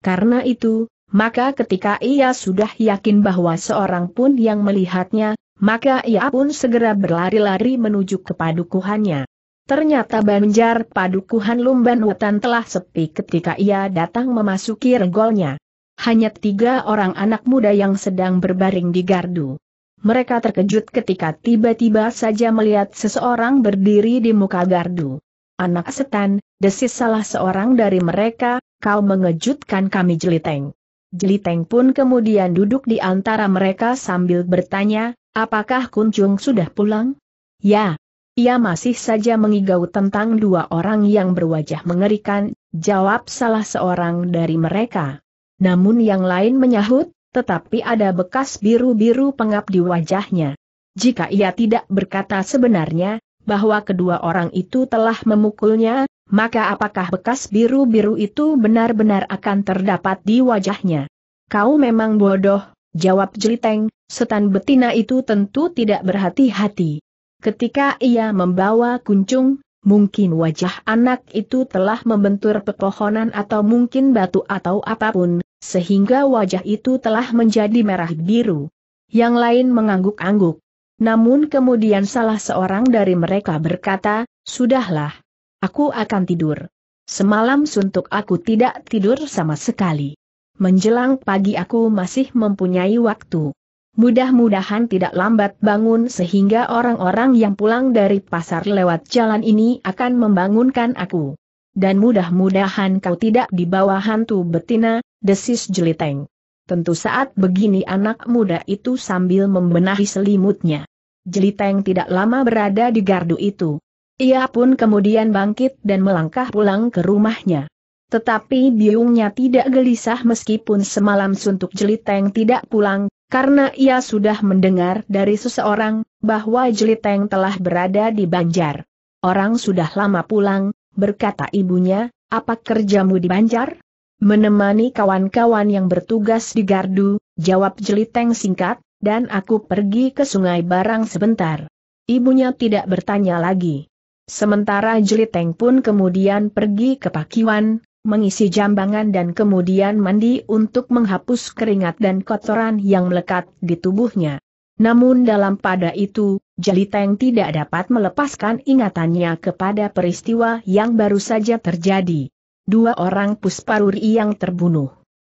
Karena itu, maka ketika ia sudah yakin bahwa seorang pun yang melihatnya, maka ia pun segera berlari-lari menuju ke padukuhannya. Ternyata banjar padukuhan Lumban Wetan telah sepi ketika ia datang memasuki regolnya hanya tiga orang anak muda yang sedang berbaring di gardu. Mereka terkejut ketika tiba-tiba saja melihat seseorang berdiri di muka gardu. Anak setan, desis salah seorang dari mereka, kau mengejutkan kami jeliteng. Jeliteng pun kemudian duduk di antara mereka sambil bertanya, apakah Kuncung sudah pulang? Ya, ia masih saja mengigau tentang dua orang yang berwajah mengerikan, jawab salah seorang dari mereka. Namun yang lain menyahut, tetapi ada bekas biru-biru pengap di wajahnya. Jika ia tidak berkata sebenarnya, bahwa kedua orang itu telah memukulnya, maka apakah bekas biru-biru itu benar-benar akan terdapat di wajahnya? Kau memang bodoh, jawab Jeliteng, setan betina itu tentu tidak berhati-hati. Ketika ia membawa kuncung, Mungkin wajah anak itu telah membentur pepohonan atau mungkin batu atau apapun, sehingga wajah itu telah menjadi merah biru. Yang lain mengangguk-angguk. Namun kemudian salah seorang dari mereka berkata, Sudahlah, aku akan tidur. Semalam suntuk aku tidak tidur sama sekali. Menjelang pagi aku masih mempunyai waktu. Mudah-mudahan tidak lambat bangun sehingga orang-orang yang pulang dari pasar lewat jalan ini akan membangunkan aku. Dan mudah-mudahan kau tidak dibawa hantu betina, desis jeliteng. Tentu saat begini anak muda itu sambil membenahi selimutnya. Jeliteng tidak lama berada di gardu itu. Ia pun kemudian bangkit dan melangkah pulang ke rumahnya. Tetapi biungnya tidak gelisah meskipun semalam suntuk Jeliteng tidak pulang, karena ia sudah mendengar dari seseorang, bahwa Jeliteng telah berada di Banjar. Orang sudah lama pulang, berkata ibunya, apa kerjamu di Banjar? Menemani kawan-kawan yang bertugas di gardu, jawab Jeliteng singkat, dan aku pergi ke sungai barang sebentar. Ibunya tidak bertanya lagi. Sementara Jeliteng pun kemudian pergi ke pakiwan, mengisi jambangan dan kemudian mandi untuk menghapus keringat dan kotoran yang melekat di tubuhnya. Namun dalam pada itu, Jeliteng tidak dapat melepaskan ingatannya kepada peristiwa yang baru saja terjadi dua orang pusparuri yang terbunuh.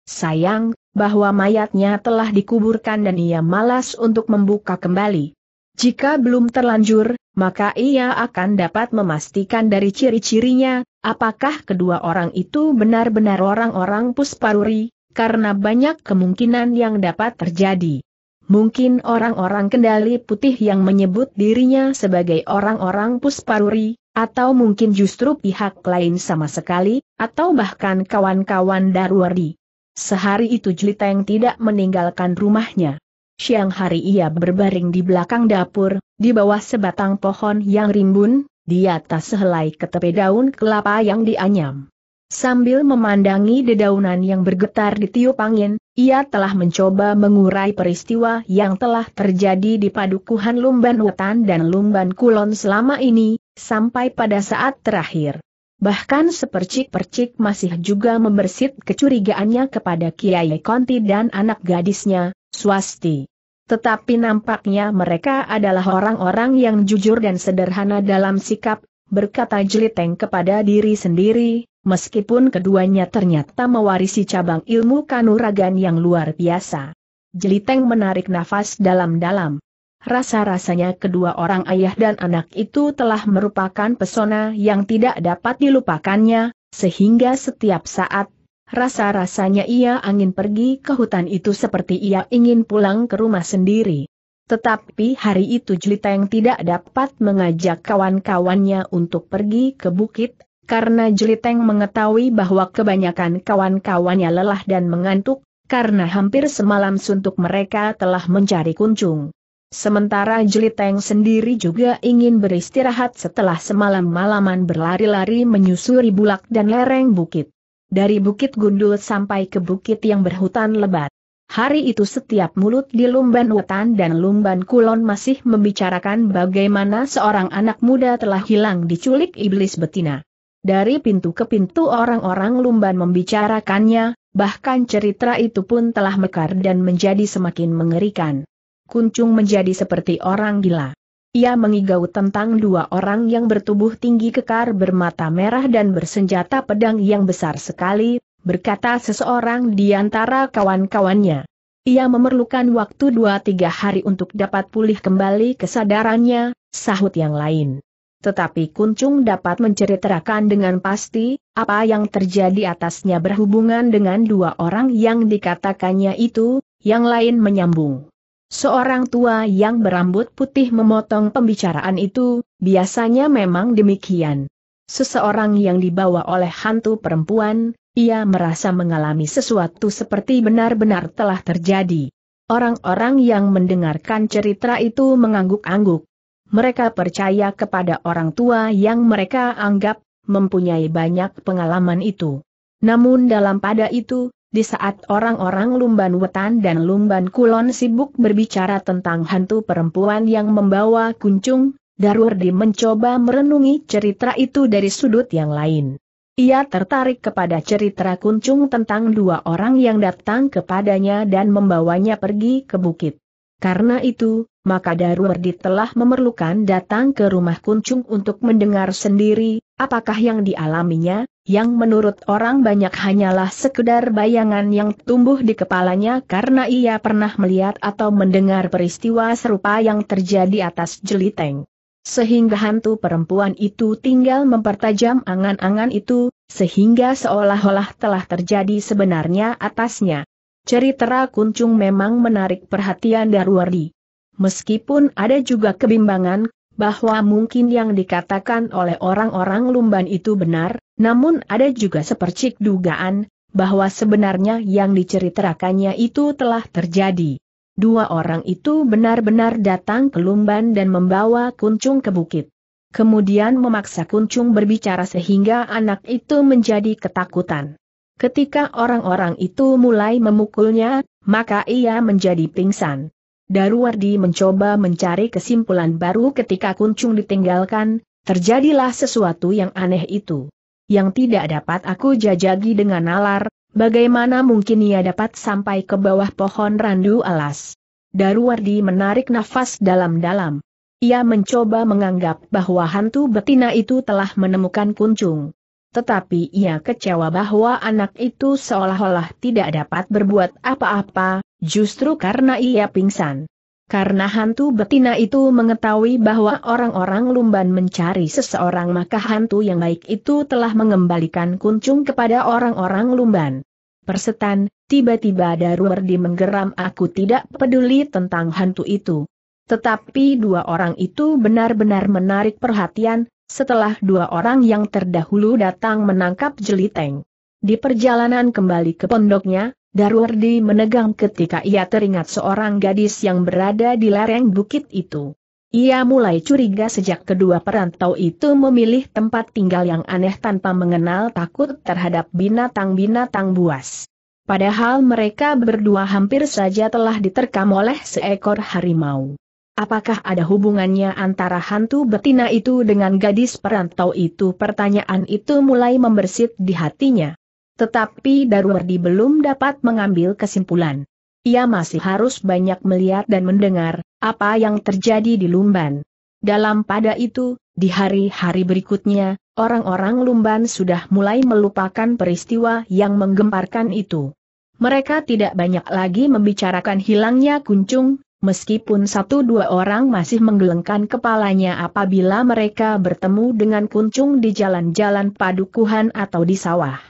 Sayang, bahwa mayatnya telah dikuburkan dan ia malas untuk membuka kembali. Jika belum terlanjur, maka ia akan dapat memastikan dari ciri-cirinya, apakah kedua orang itu benar-benar orang-orang pusparuri, karena banyak kemungkinan yang dapat terjadi. Mungkin orang-orang kendali putih yang menyebut dirinya sebagai orang-orang pusparuri, atau mungkin justru pihak lain sama sekali, atau bahkan kawan-kawan Darwari. Sehari itu yang tidak meninggalkan rumahnya. Siang hari ia berbaring di belakang dapur, di bawah sebatang pohon yang rimbun, di atas sehelai ketepe daun kelapa yang dianyam. Sambil memandangi dedaunan yang bergetar di tiup angin, ia telah mencoba mengurai peristiwa yang telah terjadi di padukuhan Lumban Wetan dan Lumban Kulon selama ini, sampai pada saat terakhir. Bahkan sepercik-percik masih juga membersit kecurigaannya kepada Kiai Konti dan anak gadisnya, Swasti. Tetapi nampaknya mereka adalah orang-orang yang jujur dan sederhana dalam sikap, berkata Jeliteng kepada diri sendiri, meskipun keduanya ternyata mewarisi cabang ilmu kanuragan yang luar biasa. Jeliteng menarik nafas dalam-dalam. Rasa-rasanya kedua orang ayah dan anak itu telah merupakan pesona yang tidak dapat dilupakannya, sehingga setiap saat, rasa-rasanya ia angin pergi ke hutan itu seperti ia ingin pulang ke rumah sendiri. Tetapi hari itu Jelita yang tidak dapat mengajak kawan-kawannya untuk pergi ke bukit, karena Jeliteng mengetahui bahwa kebanyakan kawan-kawannya lelah dan mengantuk, karena hampir semalam suntuk mereka telah mencari kuncung. Sementara Jeliteng sendiri juga ingin beristirahat setelah semalam-malaman berlari-lari menyusuri bulak dan lereng bukit. Dari Bukit Gundul sampai ke bukit yang berhutan lebat. Hari itu setiap mulut di Lumban hutan dan Lumban Kulon masih membicarakan bagaimana seorang anak muda telah hilang diculik iblis betina. Dari pintu ke pintu orang-orang Lumban membicarakannya, bahkan cerita itu pun telah mekar dan menjadi semakin mengerikan. Kuncung menjadi seperti orang gila. Ia mengigau tentang dua orang yang bertubuh tinggi kekar bermata merah dan bersenjata pedang yang besar sekali, berkata seseorang di antara kawan-kawannya. Ia memerlukan waktu dua tiga hari untuk dapat pulih kembali kesadarannya, sahut yang lain. Tetapi Kuncung dapat menceritakan dengan pasti, apa yang terjadi atasnya berhubungan dengan dua orang yang dikatakannya itu, yang lain menyambung. Seorang tua yang berambut putih memotong pembicaraan itu, biasanya memang demikian. Seseorang yang dibawa oleh hantu perempuan, ia merasa mengalami sesuatu seperti benar-benar telah terjadi. Orang-orang yang mendengarkan cerita itu mengangguk-angguk. Mereka percaya kepada orang tua yang mereka anggap mempunyai banyak pengalaman itu. Namun dalam pada itu, di saat orang-orang Lumban Wetan dan Lumban Kulon sibuk berbicara tentang hantu perempuan yang membawa kuncung, Darurdi mencoba merenungi cerita itu dari sudut yang lain. Ia tertarik kepada cerita kuncung tentang dua orang yang datang kepadanya dan membawanya pergi ke bukit. Karena itu, maka Darwardi telah memerlukan datang ke rumah Kuncung untuk mendengar sendiri, apakah yang dialaminya, yang menurut orang banyak hanyalah sekedar bayangan yang tumbuh di kepalanya karena ia pernah melihat atau mendengar peristiwa serupa yang terjadi atas jeliteng. Sehingga hantu perempuan itu tinggal mempertajam angan-angan itu, sehingga seolah-olah telah terjadi sebenarnya atasnya. Cerita Kuncung memang menarik perhatian Darwardi. Meskipun ada juga kebimbangan, bahwa mungkin yang dikatakan oleh orang-orang Lumban itu benar, namun ada juga sepercik dugaan, bahwa sebenarnya yang diceritakannya itu telah terjadi. Dua orang itu benar-benar datang ke Lumban dan membawa kuncung ke bukit. Kemudian memaksa kuncung berbicara sehingga anak itu menjadi ketakutan. Ketika orang-orang itu mulai memukulnya, maka ia menjadi pingsan. Daruwardi mencoba mencari kesimpulan baru ketika kuncung ditinggalkan, terjadilah sesuatu yang aneh itu. Yang tidak dapat aku jajagi dengan nalar, bagaimana mungkin ia dapat sampai ke bawah pohon randu alas. Daruwardi menarik nafas dalam-dalam. Ia mencoba menganggap bahwa hantu betina itu telah menemukan kuncung. Tetapi ia kecewa bahwa anak itu seolah-olah tidak dapat berbuat apa-apa, justru karena ia pingsan. Karena hantu betina itu mengetahui bahwa orang-orang lumban mencari seseorang maka hantu yang baik itu telah mengembalikan kuncung kepada orang-orang lumban. Persetan, tiba-tiba Darwardi menggeram aku tidak peduli tentang hantu itu. Tetapi dua orang itu benar-benar menarik perhatian, setelah dua orang yang terdahulu datang menangkap Jeliteng. Di perjalanan kembali ke pondoknya, Darwardi menegang ketika ia teringat seorang gadis yang berada di lereng bukit itu. Ia mulai curiga sejak kedua perantau itu memilih tempat tinggal yang aneh tanpa mengenal takut terhadap binatang-binatang buas. Padahal mereka berdua hampir saja telah diterkam oleh seekor harimau. Apakah ada hubungannya antara hantu betina itu dengan gadis perantau itu? Pertanyaan itu mulai membersit di hatinya. Tetapi Darwardi belum dapat mengambil kesimpulan. Ia masih harus banyak melihat dan mendengar apa yang terjadi di Lumban. Dalam pada itu, di hari-hari berikutnya, orang-orang Lumban sudah mulai melupakan peristiwa yang menggemparkan itu. Mereka tidak banyak lagi membicarakan hilangnya kuncung, meskipun satu dua orang masih menggelengkan kepalanya apabila mereka bertemu dengan kuncung di jalan-jalan padukuhan atau di sawah.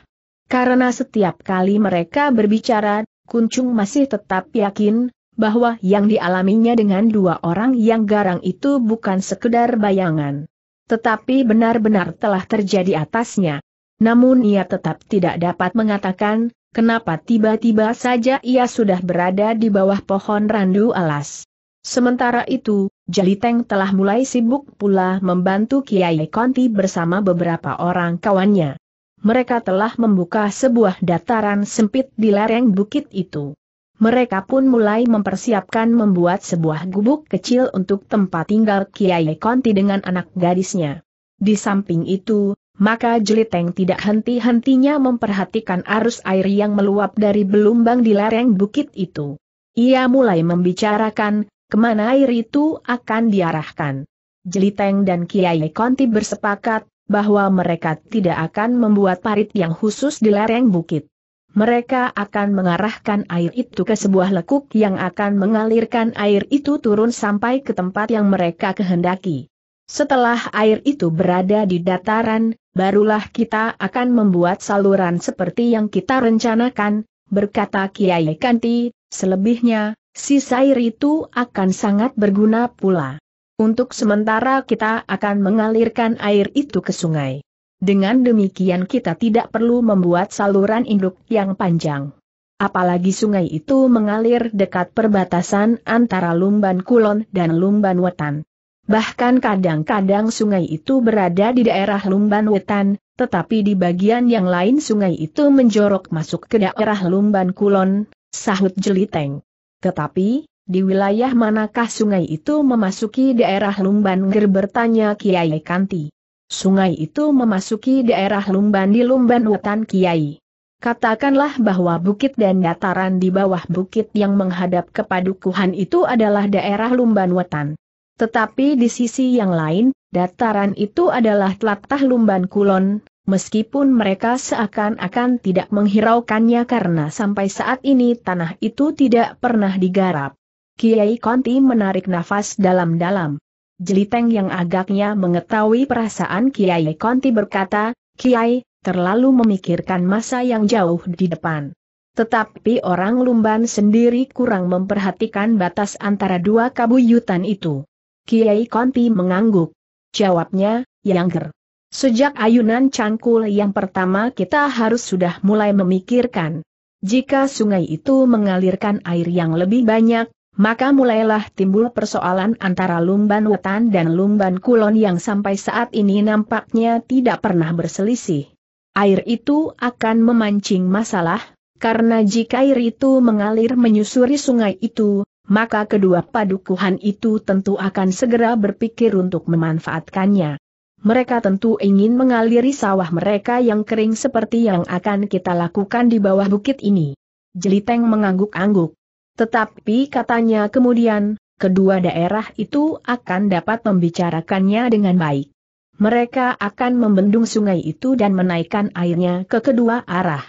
Karena setiap kali mereka berbicara, kuncung masih tetap yakin, bahwa yang dialaminya dengan dua orang yang garang itu bukan sekedar bayangan. Tetapi benar-benar telah terjadi atasnya. Namun ia tetap tidak dapat mengatakan, Kenapa tiba-tiba saja ia sudah berada di bawah pohon randu alas? Sementara itu, Jaliteng telah mulai sibuk pula membantu Kiai Konti bersama beberapa orang kawannya. Mereka telah membuka sebuah dataran sempit di lereng bukit itu. Mereka pun mulai mempersiapkan membuat sebuah gubuk kecil untuk tempat tinggal Kiai Konti dengan anak gadisnya. Di samping itu, maka Jeliteng tidak henti-hentinya memperhatikan arus air yang meluap dari belumbang di lereng bukit itu. Ia mulai membicarakan, kemana air itu akan diarahkan. Jeliteng dan Kiai Konti bersepakat, bahwa mereka tidak akan membuat parit yang khusus di lereng bukit. Mereka akan mengarahkan air itu ke sebuah lekuk yang akan mengalirkan air itu turun sampai ke tempat yang mereka kehendaki. Setelah air itu berada di dataran, barulah kita akan membuat saluran seperti yang kita rencanakan, berkata Kiai Kanti, selebihnya, si sair itu akan sangat berguna pula. Untuk sementara kita akan mengalirkan air itu ke sungai. Dengan demikian kita tidak perlu membuat saluran induk yang panjang. Apalagi sungai itu mengalir dekat perbatasan antara Lumban Kulon dan Lumban Wetan. Bahkan kadang-kadang sungai itu berada di daerah Lumban Wetan, tetapi di bagian yang lain sungai itu menjorok masuk ke daerah Lumban Kulon, sahut Jeliteng. Tetapi, di wilayah manakah sungai itu memasuki daerah Lumban Ger bertanya Kiai Kanti. Sungai itu memasuki daerah Lumban di Lumban Wetan Kiai. Katakanlah bahwa bukit dan dataran di bawah bukit yang menghadap ke padukuhan itu adalah daerah Lumban Wetan. Tetapi di sisi yang lain, dataran itu adalah telatah Lumban Kulon, meskipun mereka seakan-akan tidak menghiraukannya karena sampai saat ini tanah itu tidak pernah digarap. Kiai Konti menarik nafas dalam-dalam. Jeliteng yang agaknya mengetahui perasaan Kiai Konti berkata, Kiai, terlalu memikirkan masa yang jauh di depan. Tetapi orang Lumban sendiri kurang memperhatikan batas antara dua kabuyutan itu. Kiai Konpi mengangguk. Jawabnya, yang Yangger. Sejak ayunan cangkul yang pertama kita harus sudah mulai memikirkan. Jika sungai itu mengalirkan air yang lebih banyak, maka mulailah timbul persoalan antara lumban wetan dan lumban kulon yang sampai saat ini nampaknya tidak pernah berselisih. Air itu akan memancing masalah, karena jika air itu mengalir menyusuri sungai itu, maka kedua padukuhan itu tentu akan segera berpikir untuk memanfaatkannya. Mereka tentu ingin mengaliri sawah mereka yang kering seperti yang akan kita lakukan di bawah bukit ini. Jeliteng mengangguk-angguk. Tetapi katanya kemudian, kedua daerah itu akan dapat membicarakannya dengan baik. Mereka akan membendung sungai itu dan menaikkan airnya ke kedua arah.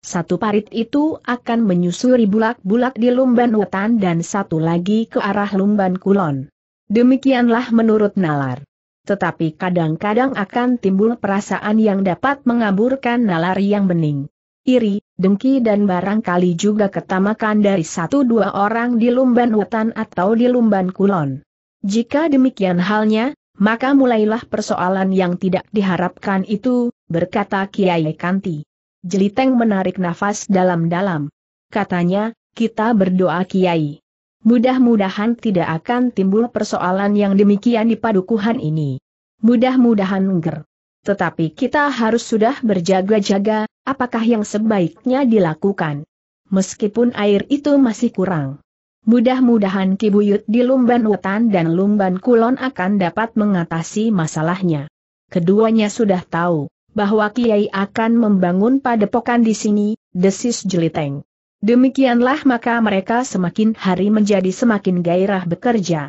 Satu parit itu akan menyusuri bulak-bulak di Lumban Wetan dan satu lagi ke arah Lumban Kulon. Demikianlah menurut nalar. Tetapi kadang-kadang akan timbul perasaan yang dapat mengaburkan nalar yang bening. Iri, dengki dan barangkali juga ketamakan dari satu dua orang di Lumban Wetan atau di Lumban Kulon. Jika demikian halnya, maka mulailah persoalan yang tidak diharapkan itu, berkata Kiai Kanti. Jeliteng menarik nafas dalam-dalam. Katanya, kita berdoa kiai. Mudah-mudahan tidak akan timbul persoalan yang demikian di padukuhan ini. Mudah-mudahan nger. Tetapi kita harus sudah berjaga-jaga, apakah yang sebaiknya dilakukan. Meskipun air itu masih kurang. Mudah-mudahan Kibuyut di Lumban Wetan dan Lumban Kulon akan dapat mengatasi masalahnya. Keduanya sudah tahu, bahwa Kiai akan membangun padepokan di sini, desis Jeliteng. Demikianlah maka mereka semakin hari menjadi semakin gairah bekerja.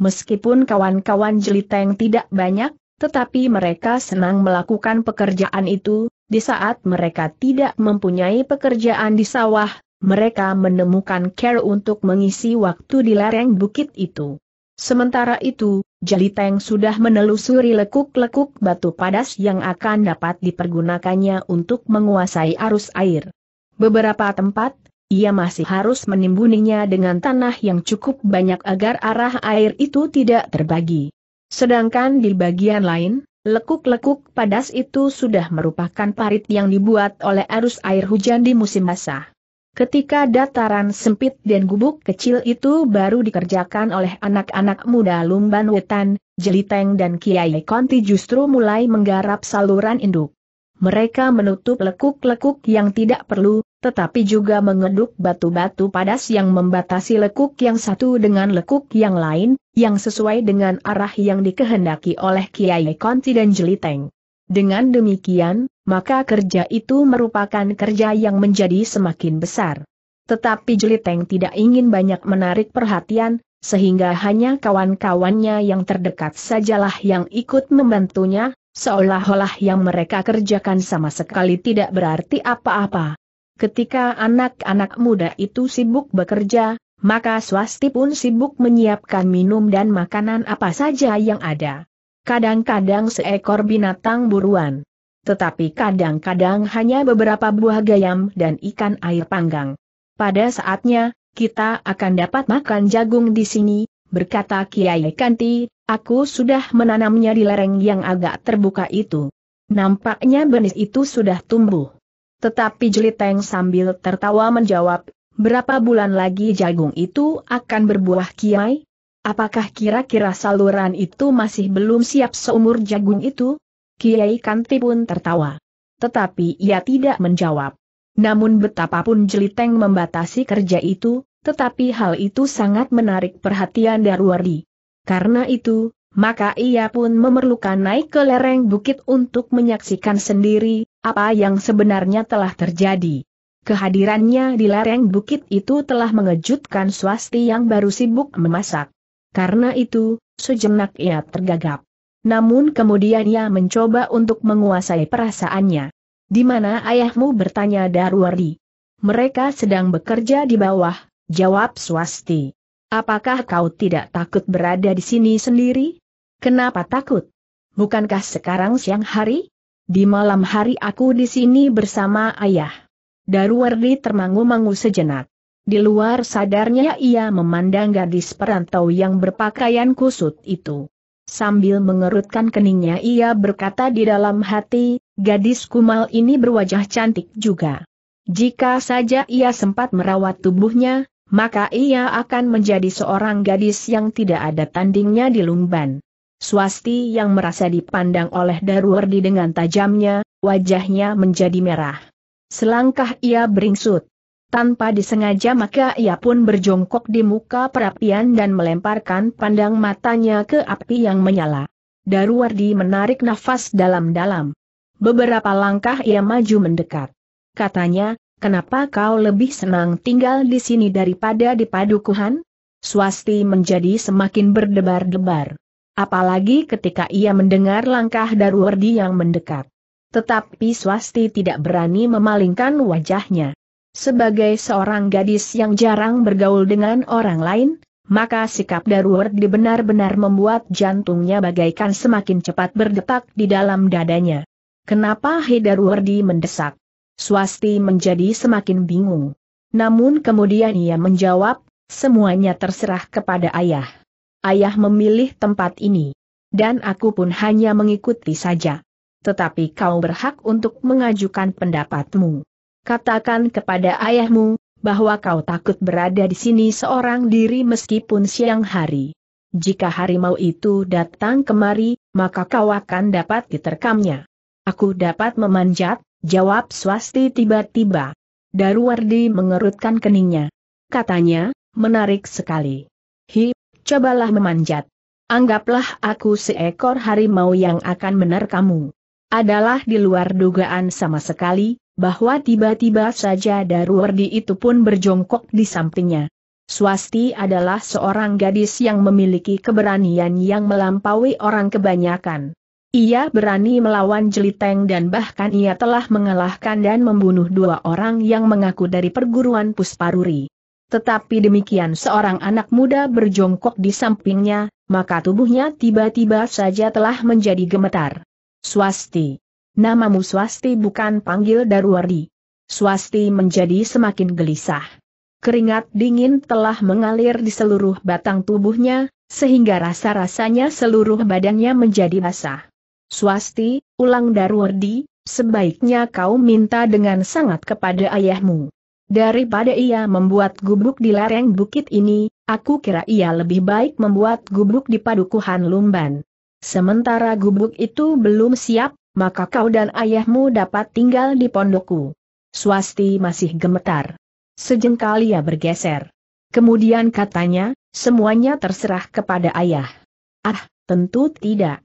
Meskipun kawan-kawan Jeliteng tidak banyak, tetapi mereka senang melakukan pekerjaan itu, di saat mereka tidak mempunyai pekerjaan di sawah, mereka menemukan care untuk mengisi waktu di lereng bukit itu. Sementara itu, Jeliteng sudah menelusuri lekuk-lekuk batu padas yang akan dapat dipergunakannya untuk menguasai arus air. Beberapa tempat, ia masih harus menimbuninya dengan tanah yang cukup banyak agar arah air itu tidak terbagi. Sedangkan di bagian lain, lekuk-lekuk padas itu sudah merupakan parit yang dibuat oleh arus air hujan di musim basah. Ketika dataran sempit dan gubuk kecil itu baru dikerjakan oleh anak-anak muda Lumban Wetan, Jeliteng dan Kiai Konti justru mulai menggarap saluran induk. Mereka menutup lekuk-lekuk yang tidak perlu, tetapi juga mengeduk batu-batu padas yang membatasi lekuk yang satu dengan lekuk yang lain, yang sesuai dengan arah yang dikehendaki oleh Kiai Konti dan Jeliteng. Dengan demikian, maka kerja itu merupakan kerja yang menjadi semakin besar. Tetapi Jeliteng tidak ingin banyak menarik perhatian, sehingga hanya kawan-kawannya yang terdekat sajalah yang ikut membantunya, seolah-olah yang mereka kerjakan sama sekali tidak berarti apa-apa. Ketika anak-anak muda itu sibuk bekerja, maka swasti pun sibuk menyiapkan minum dan makanan apa saja yang ada kadang-kadang seekor binatang buruan. Tetapi kadang-kadang hanya beberapa buah gayam dan ikan air panggang. Pada saatnya, kita akan dapat makan jagung di sini, berkata Kiai Kanti, aku sudah menanamnya di lereng yang agak terbuka itu. Nampaknya benih itu sudah tumbuh. Tetapi Jeliteng sambil tertawa menjawab, berapa bulan lagi jagung itu akan berbuah Kiai? Apakah kira-kira saluran itu masih belum siap seumur jagung itu? Kiai Kanti pun tertawa. Tetapi ia tidak menjawab. Namun betapapun Jeliteng membatasi kerja itu, tetapi hal itu sangat menarik perhatian Darwardi. Karena itu, maka ia pun memerlukan naik ke lereng bukit untuk menyaksikan sendiri apa yang sebenarnya telah terjadi. Kehadirannya di lereng bukit itu telah mengejutkan swasti yang baru sibuk memasak. Karena itu, sejenak ia tergagap. Namun kemudian ia mencoba untuk menguasai perasaannya. Di mana ayahmu bertanya Darwardi. Mereka sedang bekerja di bawah, jawab Swasti. Apakah kau tidak takut berada di sini sendiri? Kenapa takut? Bukankah sekarang siang hari? Di malam hari aku di sini bersama ayah. Darwardi termangu-mangu sejenak. Di luar sadarnya ia memandang gadis perantau yang berpakaian kusut itu. Sambil mengerutkan keningnya ia berkata di dalam hati, gadis kumal ini berwajah cantik juga. Jika saja ia sempat merawat tubuhnya, maka ia akan menjadi seorang gadis yang tidak ada tandingnya di Lumban. Swasti yang merasa dipandang oleh Darwardi dengan tajamnya, wajahnya menjadi merah. Selangkah ia beringsut, tanpa disengaja maka ia pun berjongkok di muka perapian dan melemparkan pandang matanya ke api yang menyala. Darwardi menarik nafas dalam-dalam. Beberapa langkah ia maju mendekat. Katanya, kenapa kau lebih senang tinggal di sini daripada di padukuhan? Swasti menjadi semakin berdebar-debar. Apalagi ketika ia mendengar langkah Darwardi yang mendekat. Tetapi Swasti tidak berani memalingkan wajahnya. Sebagai seorang gadis yang jarang bergaul dengan orang lain, maka sikap Darward benar-benar membuat jantungnya bagaikan semakin cepat berdetak di dalam dadanya. Kenapa Darwardi mendesak? Swasti menjadi semakin bingung. Namun kemudian ia menjawab, semuanya terserah kepada ayah. Ayah memilih tempat ini. Dan aku pun hanya mengikuti saja. Tetapi kau berhak untuk mengajukan pendapatmu katakan kepada ayahmu, bahwa kau takut berada di sini seorang diri meskipun siang hari. Jika harimau itu datang kemari, maka kau akan dapat diterkamnya. Aku dapat memanjat, jawab swasti tiba-tiba. Darwardi mengerutkan keningnya. Katanya, menarik sekali. Hi, cobalah memanjat. Anggaplah aku seekor harimau yang akan menerkamu. Adalah di luar dugaan sama sekali, bahwa tiba-tiba saja Daruwardi itu pun berjongkok di sampingnya. Swasti adalah seorang gadis yang memiliki keberanian yang melampaui orang kebanyakan. Ia berani melawan Jeliteng dan bahkan ia telah mengalahkan dan membunuh dua orang yang mengaku dari perguruan Pusparuri. Tetapi demikian seorang anak muda berjongkok di sampingnya, maka tubuhnya tiba-tiba saja telah menjadi gemetar. Swasti Namamu Swasti bukan panggil Darwari. Swasti menjadi semakin gelisah. Keringat dingin telah mengalir di seluruh batang tubuhnya, sehingga rasa-rasanya seluruh badannya menjadi basah. Swasti, ulang Darwardi, sebaiknya kau minta dengan sangat kepada ayahmu. Daripada ia membuat gubuk di lereng bukit ini, aku kira ia lebih baik membuat gubuk di padukuhan Lumban. Sementara gubuk itu belum siap, maka kau dan ayahmu dapat tinggal di pondokku. Swasti masih gemetar. Sejengkal ia bergeser. Kemudian katanya, semuanya terserah kepada ayah. Ah, tentu tidak.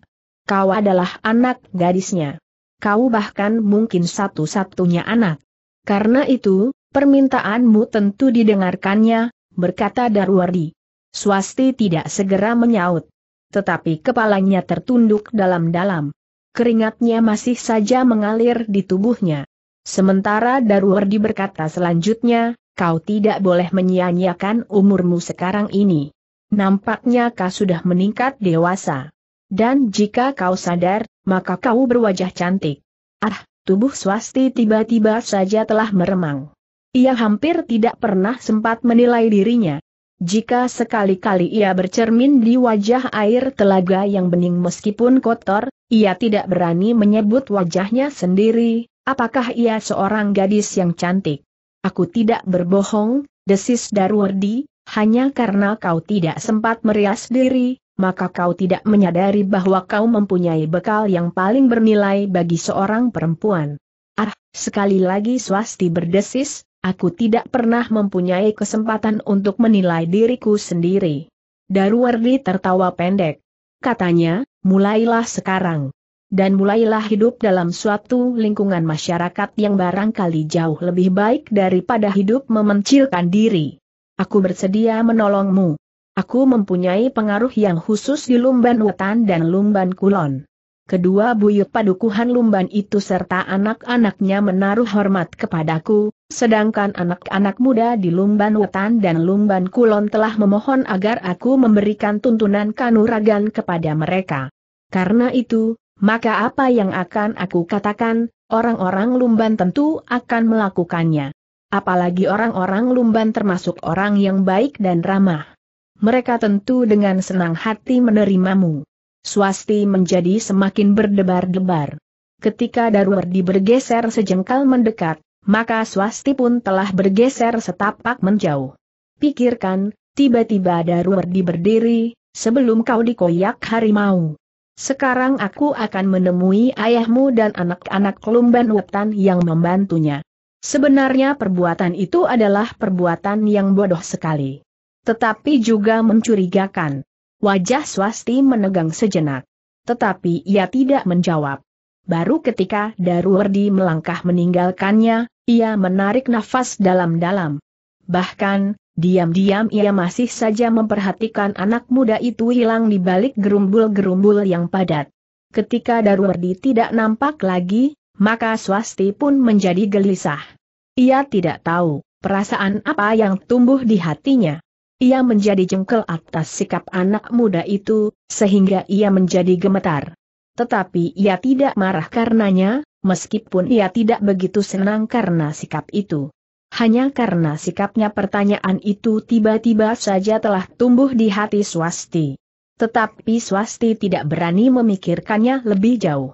Kau adalah anak gadisnya. Kau bahkan mungkin satu-satunya anak. Karena itu, permintaanmu tentu didengarkannya, berkata Darwardi. Swasti tidak segera menyaut. Tetapi kepalanya tertunduk dalam-dalam keringatnya masih saja mengalir di tubuhnya. Sementara Darwardi berkata selanjutnya, kau tidak boleh menyia-nyiakan umurmu sekarang ini. Nampaknya kau sudah meningkat dewasa. Dan jika kau sadar, maka kau berwajah cantik. Ah, tubuh swasti tiba-tiba saja telah meremang. Ia hampir tidak pernah sempat menilai dirinya, jika sekali-kali ia bercermin di wajah air telaga yang bening meskipun kotor, ia tidak berani menyebut wajahnya sendiri, apakah ia seorang gadis yang cantik. Aku tidak berbohong, desis Darwardi, hanya karena kau tidak sempat merias diri, maka kau tidak menyadari bahwa kau mempunyai bekal yang paling bernilai bagi seorang perempuan. Ah, sekali lagi swasti berdesis, Aku tidak pernah mempunyai kesempatan untuk menilai diriku sendiri. Darwardi tertawa pendek. Katanya, mulailah sekarang. Dan mulailah hidup dalam suatu lingkungan masyarakat yang barangkali jauh lebih baik daripada hidup memencilkan diri. Aku bersedia menolongmu. Aku mempunyai pengaruh yang khusus di Lumban Wetan dan Lumban Kulon kedua buyut padukuhan lumban itu serta anak-anaknya menaruh hormat kepadaku, sedangkan anak-anak muda di lumban wetan dan lumban kulon telah memohon agar aku memberikan tuntunan kanuragan kepada mereka. Karena itu, maka apa yang akan aku katakan, orang-orang lumban tentu akan melakukannya. Apalagi orang-orang lumban termasuk orang yang baik dan ramah. Mereka tentu dengan senang hati menerimamu. Swasti menjadi semakin berdebar-debar. Ketika Darwardi bergeser sejengkal mendekat, maka Swasti pun telah bergeser setapak menjauh. Pikirkan, tiba-tiba Darwardi berdiri, sebelum kau dikoyak harimau. Sekarang aku akan menemui ayahmu dan anak-anak Lumban Wetan yang membantunya. Sebenarnya perbuatan itu adalah perbuatan yang bodoh sekali. Tetapi juga mencurigakan. Wajah swasti menegang sejenak. Tetapi ia tidak menjawab. Baru ketika Daruwardi melangkah meninggalkannya, ia menarik nafas dalam-dalam. Bahkan, diam-diam ia masih saja memperhatikan anak muda itu hilang di balik gerumbul-gerumbul yang padat. Ketika Daruwardi tidak nampak lagi, maka swasti pun menjadi gelisah. Ia tidak tahu perasaan apa yang tumbuh di hatinya. Ia menjadi jengkel atas sikap anak muda itu, sehingga ia menjadi gemetar. Tetapi ia tidak marah karenanya, meskipun ia tidak begitu senang karena sikap itu. Hanya karena sikapnya pertanyaan itu tiba-tiba saja telah tumbuh di hati Swasti. Tetapi Swasti tidak berani memikirkannya lebih jauh.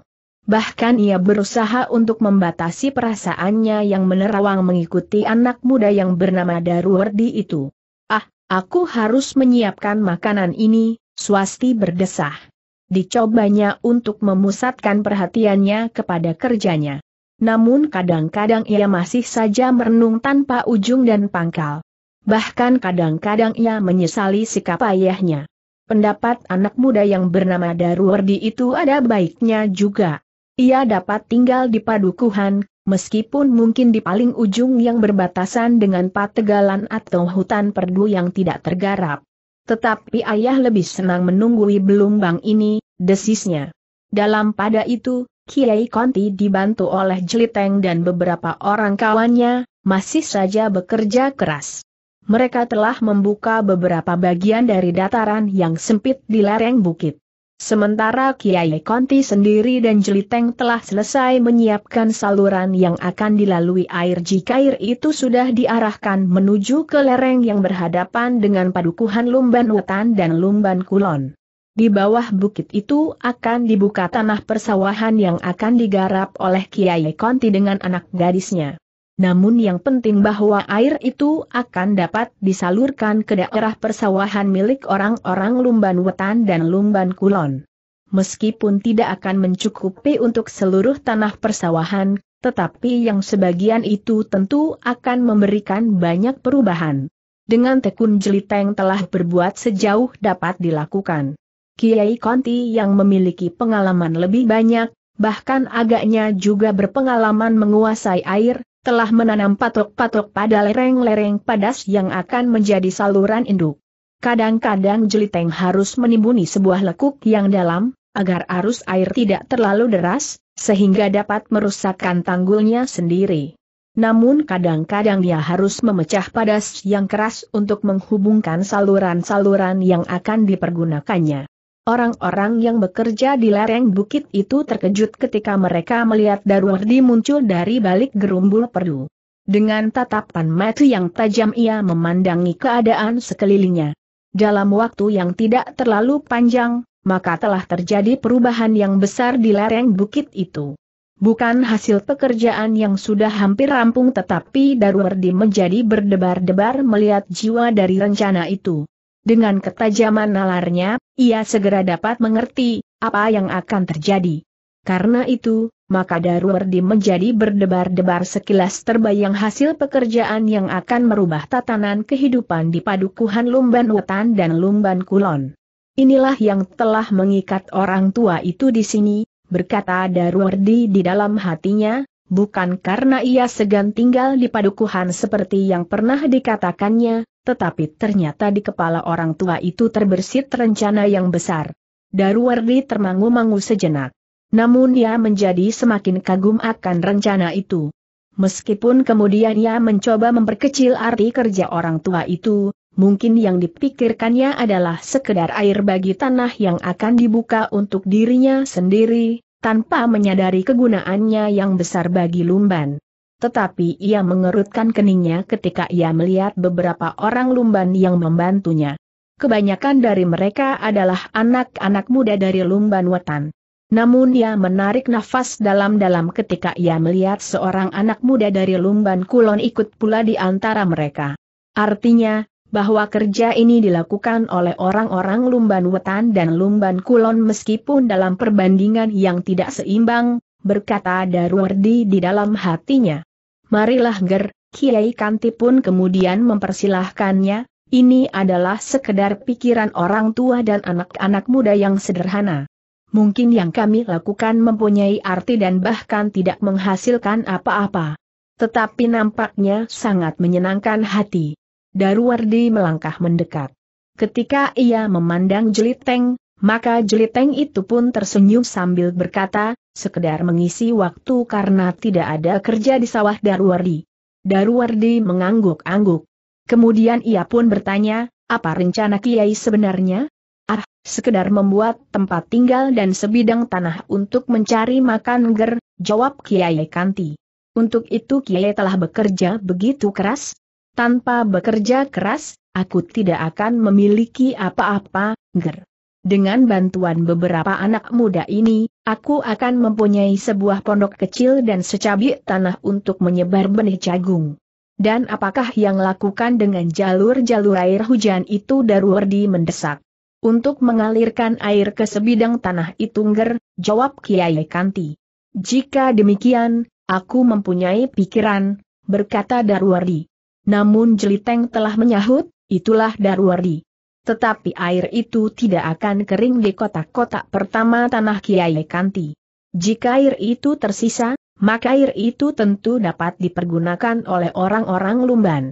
Bahkan ia berusaha untuk membatasi perasaannya yang menerawang mengikuti anak muda yang bernama Darwardi itu. Ah, Aku harus menyiapkan makanan ini, swasti berdesah. Dicobanya untuk memusatkan perhatiannya kepada kerjanya. Namun kadang-kadang ia masih saja merenung tanpa ujung dan pangkal. Bahkan kadang-kadang ia menyesali sikap ayahnya. Pendapat anak muda yang bernama Darwardi itu ada baiknya juga. Ia dapat tinggal di padukuhan, meskipun mungkin di paling ujung yang berbatasan dengan pategalan atau hutan perdu yang tidak tergarap. Tetapi ayah lebih senang menunggui belumbang ini, desisnya. Dalam pada itu, Kiai Konti dibantu oleh Jeliteng dan beberapa orang kawannya, masih saja bekerja keras. Mereka telah membuka beberapa bagian dari dataran yang sempit di lereng bukit. Sementara Kiai Konti sendiri dan Jeliteng telah selesai menyiapkan saluran yang akan dilalui air jika air itu sudah diarahkan menuju ke lereng yang berhadapan dengan padukuhan Lumban Wetan dan Lumban Kulon. Di bawah bukit itu akan dibuka tanah persawahan yang akan digarap oleh Kiai Konti dengan anak gadisnya. Namun yang penting bahwa air itu akan dapat disalurkan ke daerah persawahan milik orang-orang Lumban Wetan dan Lumban Kulon. Meskipun tidak akan mencukupi untuk seluruh tanah persawahan, tetapi yang sebagian itu tentu akan memberikan banyak perubahan. Dengan tekun jeliteng telah berbuat sejauh dapat dilakukan. Kiai Konti yang memiliki pengalaman lebih banyak, bahkan agaknya juga berpengalaman menguasai air, telah menanam patok-patok pada lereng-lereng padas yang akan menjadi saluran induk. Kadang-kadang jeliteng harus menimbuni sebuah lekuk yang dalam, agar arus air tidak terlalu deras, sehingga dapat merusakkan tanggulnya sendiri. Namun kadang-kadang dia harus memecah padas yang keras untuk menghubungkan saluran-saluran yang akan dipergunakannya. Orang-orang yang bekerja di lereng bukit itu terkejut ketika mereka melihat Darwardi muncul dari balik gerumbul perdu. Dengan tatapan mata yang tajam ia memandangi keadaan sekelilingnya. Dalam waktu yang tidak terlalu panjang, maka telah terjadi perubahan yang besar di lereng bukit itu. Bukan hasil pekerjaan yang sudah hampir rampung tetapi Darwardi menjadi berdebar-debar melihat jiwa dari rencana itu. Dengan ketajaman nalarnya, ia segera dapat mengerti apa yang akan terjadi. Karena itu, maka Darwardi menjadi berdebar-debar sekilas terbayang hasil pekerjaan yang akan merubah tatanan kehidupan di padukuhan Lumban Wetan dan Lumban Kulon. Inilah yang telah mengikat orang tua itu di sini, berkata Darwardi di dalam hatinya, bukan karena ia segan tinggal di padukuhan seperti yang pernah dikatakannya, tetapi ternyata di kepala orang tua itu terbersit rencana yang besar. Daruwardi termangu-mangu sejenak. Namun ia menjadi semakin kagum akan rencana itu. Meskipun kemudian ia mencoba memperkecil arti kerja orang tua itu, mungkin yang dipikirkannya adalah sekedar air bagi tanah yang akan dibuka untuk dirinya sendiri, tanpa menyadari kegunaannya yang besar bagi Lumban. Tetapi ia mengerutkan keningnya ketika ia melihat beberapa orang Lumban yang membantunya. Kebanyakan dari mereka adalah anak-anak muda dari Lumban Wetan. Namun ia menarik nafas dalam-dalam ketika ia melihat seorang anak muda dari Lumban Kulon ikut pula di antara mereka. Artinya, bahwa kerja ini dilakukan oleh orang-orang Lumban Wetan dan Lumban Kulon meskipun dalam perbandingan yang tidak seimbang, berkata Darwardi di dalam hatinya. Marilah ger, Kiai Kanti pun kemudian mempersilahkannya, ini adalah sekedar pikiran orang tua dan anak-anak muda yang sederhana. Mungkin yang kami lakukan mempunyai arti dan bahkan tidak menghasilkan apa-apa. Tetapi nampaknya sangat menyenangkan hati. Daruwardi melangkah mendekat. Ketika ia memandang Jeliteng, maka Jeliteng itu pun tersenyum sambil berkata, sekedar mengisi waktu karena tidak ada kerja di sawah Darwardi. Darwardi mengangguk-angguk. Kemudian ia pun bertanya, apa rencana Kiai sebenarnya? Ah, sekedar membuat tempat tinggal dan sebidang tanah untuk mencari makan ger, jawab Kiai Kanti. Untuk itu Kiai telah bekerja begitu keras, tanpa bekerja keras, aku tidak akan memiliki apa-apa, ger. Dengan bantuan beberapa anak muda ini, aku akan mempunyai sebuah pondok kecil dan secabik tanah untuk menyebar benih jagung. Dan apakah yang lakukan dengan jalur-jalur air hujan itu Darwardi mendesak? Untuk mengalirkan air ke sebidang tanah itu ger, jawab Kiai Kanti. Jika demikian, aku mempunyai pikiran, berkata Darwardi. Namun Jeliteng telah menyahut, itulah Darwari. Tetapi air itu tidak akan kering di kotak-kotak pertama tanah Kiai Kanti. Jika air itu tersisa, maka air itu tentu dapat dipergunakan oleh orang-orang Lumban.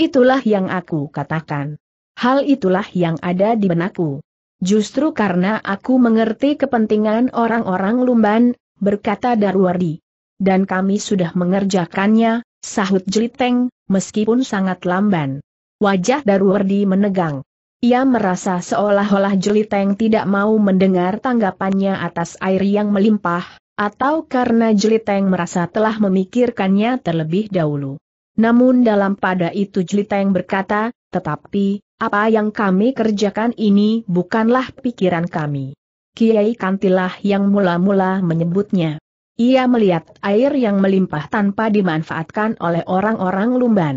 Itulah yang aku katakan. Hal itulah yang ada di benakku. Justru karena aku mengerti kepentingan orang-orang Lumban, berkata Darwardi. Dan kami sudah mengerjakannya, sahut Jeliteng, meskipun sangat lamban. Wajah Darwardi menegang. Ia merasa seolah-olah Jeliteng tidak mau mendengar tanggapannya atas air yang melimpah, atau karena Jeliteng merasa telah memikirkannya terlebih dahulu. Namun dalam pada itu Jeliteng berkata, tetapi, apa yang kami kerjakan ini bukanlah pikiran kami. Kiai Kantilah yang mula-mula menyebutnya. Ia melihat air yang melimpah tanpa dimanfaatkan oleh orang-orang Lumban.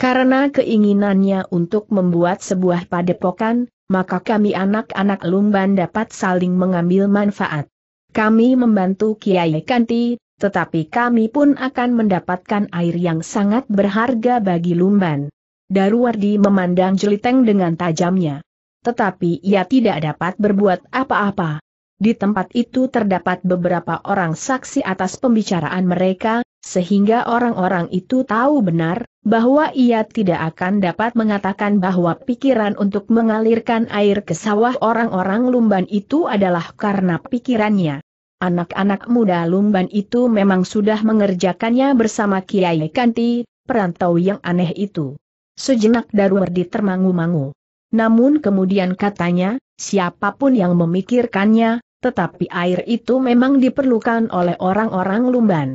Karena keinginannya untuk membuat sebuah padepokan, maka kami anak-anak Lumban dapat saling mengambil manfaat. Kami membantu Kiai Kanti, tetapi kami pun akan mendapatkan air yang sangat berharga bagi Lumban. Daruwardi memandang Jeliteng dengan tajamnya. Tetapi ia tidak dapat berbuat apa-apa. Di tempat itu terdapat beberapa orang saksi atas pembicaraan mereka, sehingga orang-orang itu tahu benar bahwa ia tidak akan dapat mengatakan bahwa pikiran untuk mengalirkan air ke sawah orang-orang Lumban itu adalah karena pikirannya. Anak-anak muda Lumban itu memang sudah mengerjakannya bersama Kiai Kanti, perantau yang aneh itu. Sejenak Darwardi termangu-mangu. Namun kemudian katanya, siapapun yang memikirkannya, tetapi air itu memang diperlukan oleh orang-orang Lumban.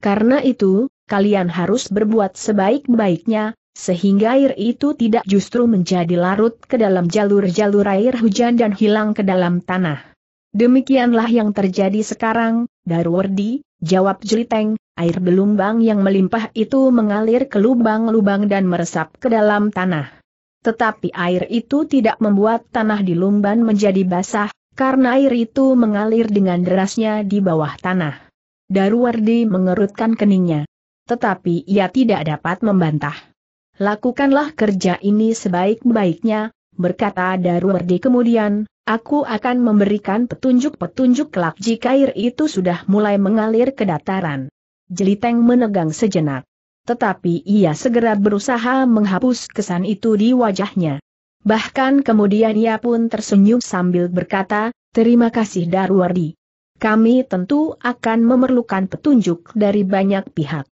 Karena itu, kalian harus berbuat sebaik-baiknya, sehingga air itu tidak justru menjadi larut ke dalam jalur-jalur air hujan dan hilang ke dalam tanah. Demikianlah yang terjadi sekarang, Darwardi, jawab Jeliteng, air belumbang yang melimpah itu mengalir ke lubang-lubang dan meresap ke dalam tanah. Tetapi air itu tidak membuat tanah di lumban menjadi basah, karena air itu mengalir dengan derasnya di bawah tanah. Darwardi mengerutkan keningnya. Tetapi ia tidak dapat membantah. Lakukanlah kerja ini sebaik-baiknya, berkata Darwardi kemudian, aku akan memberikan petunjuk-petunjuk kelak jika air itu sudah mulai mengalir ke dataran. Jeliteng menegang sejenak. Tetapi ia segera berusaha menghapus kesan itu di wajahnya. Bahkan kemudian ia pun tersenyum sambil berkata, terima kasih Darwardi. Kami tentu akan memerlukan petunjuk dari banyak pihak.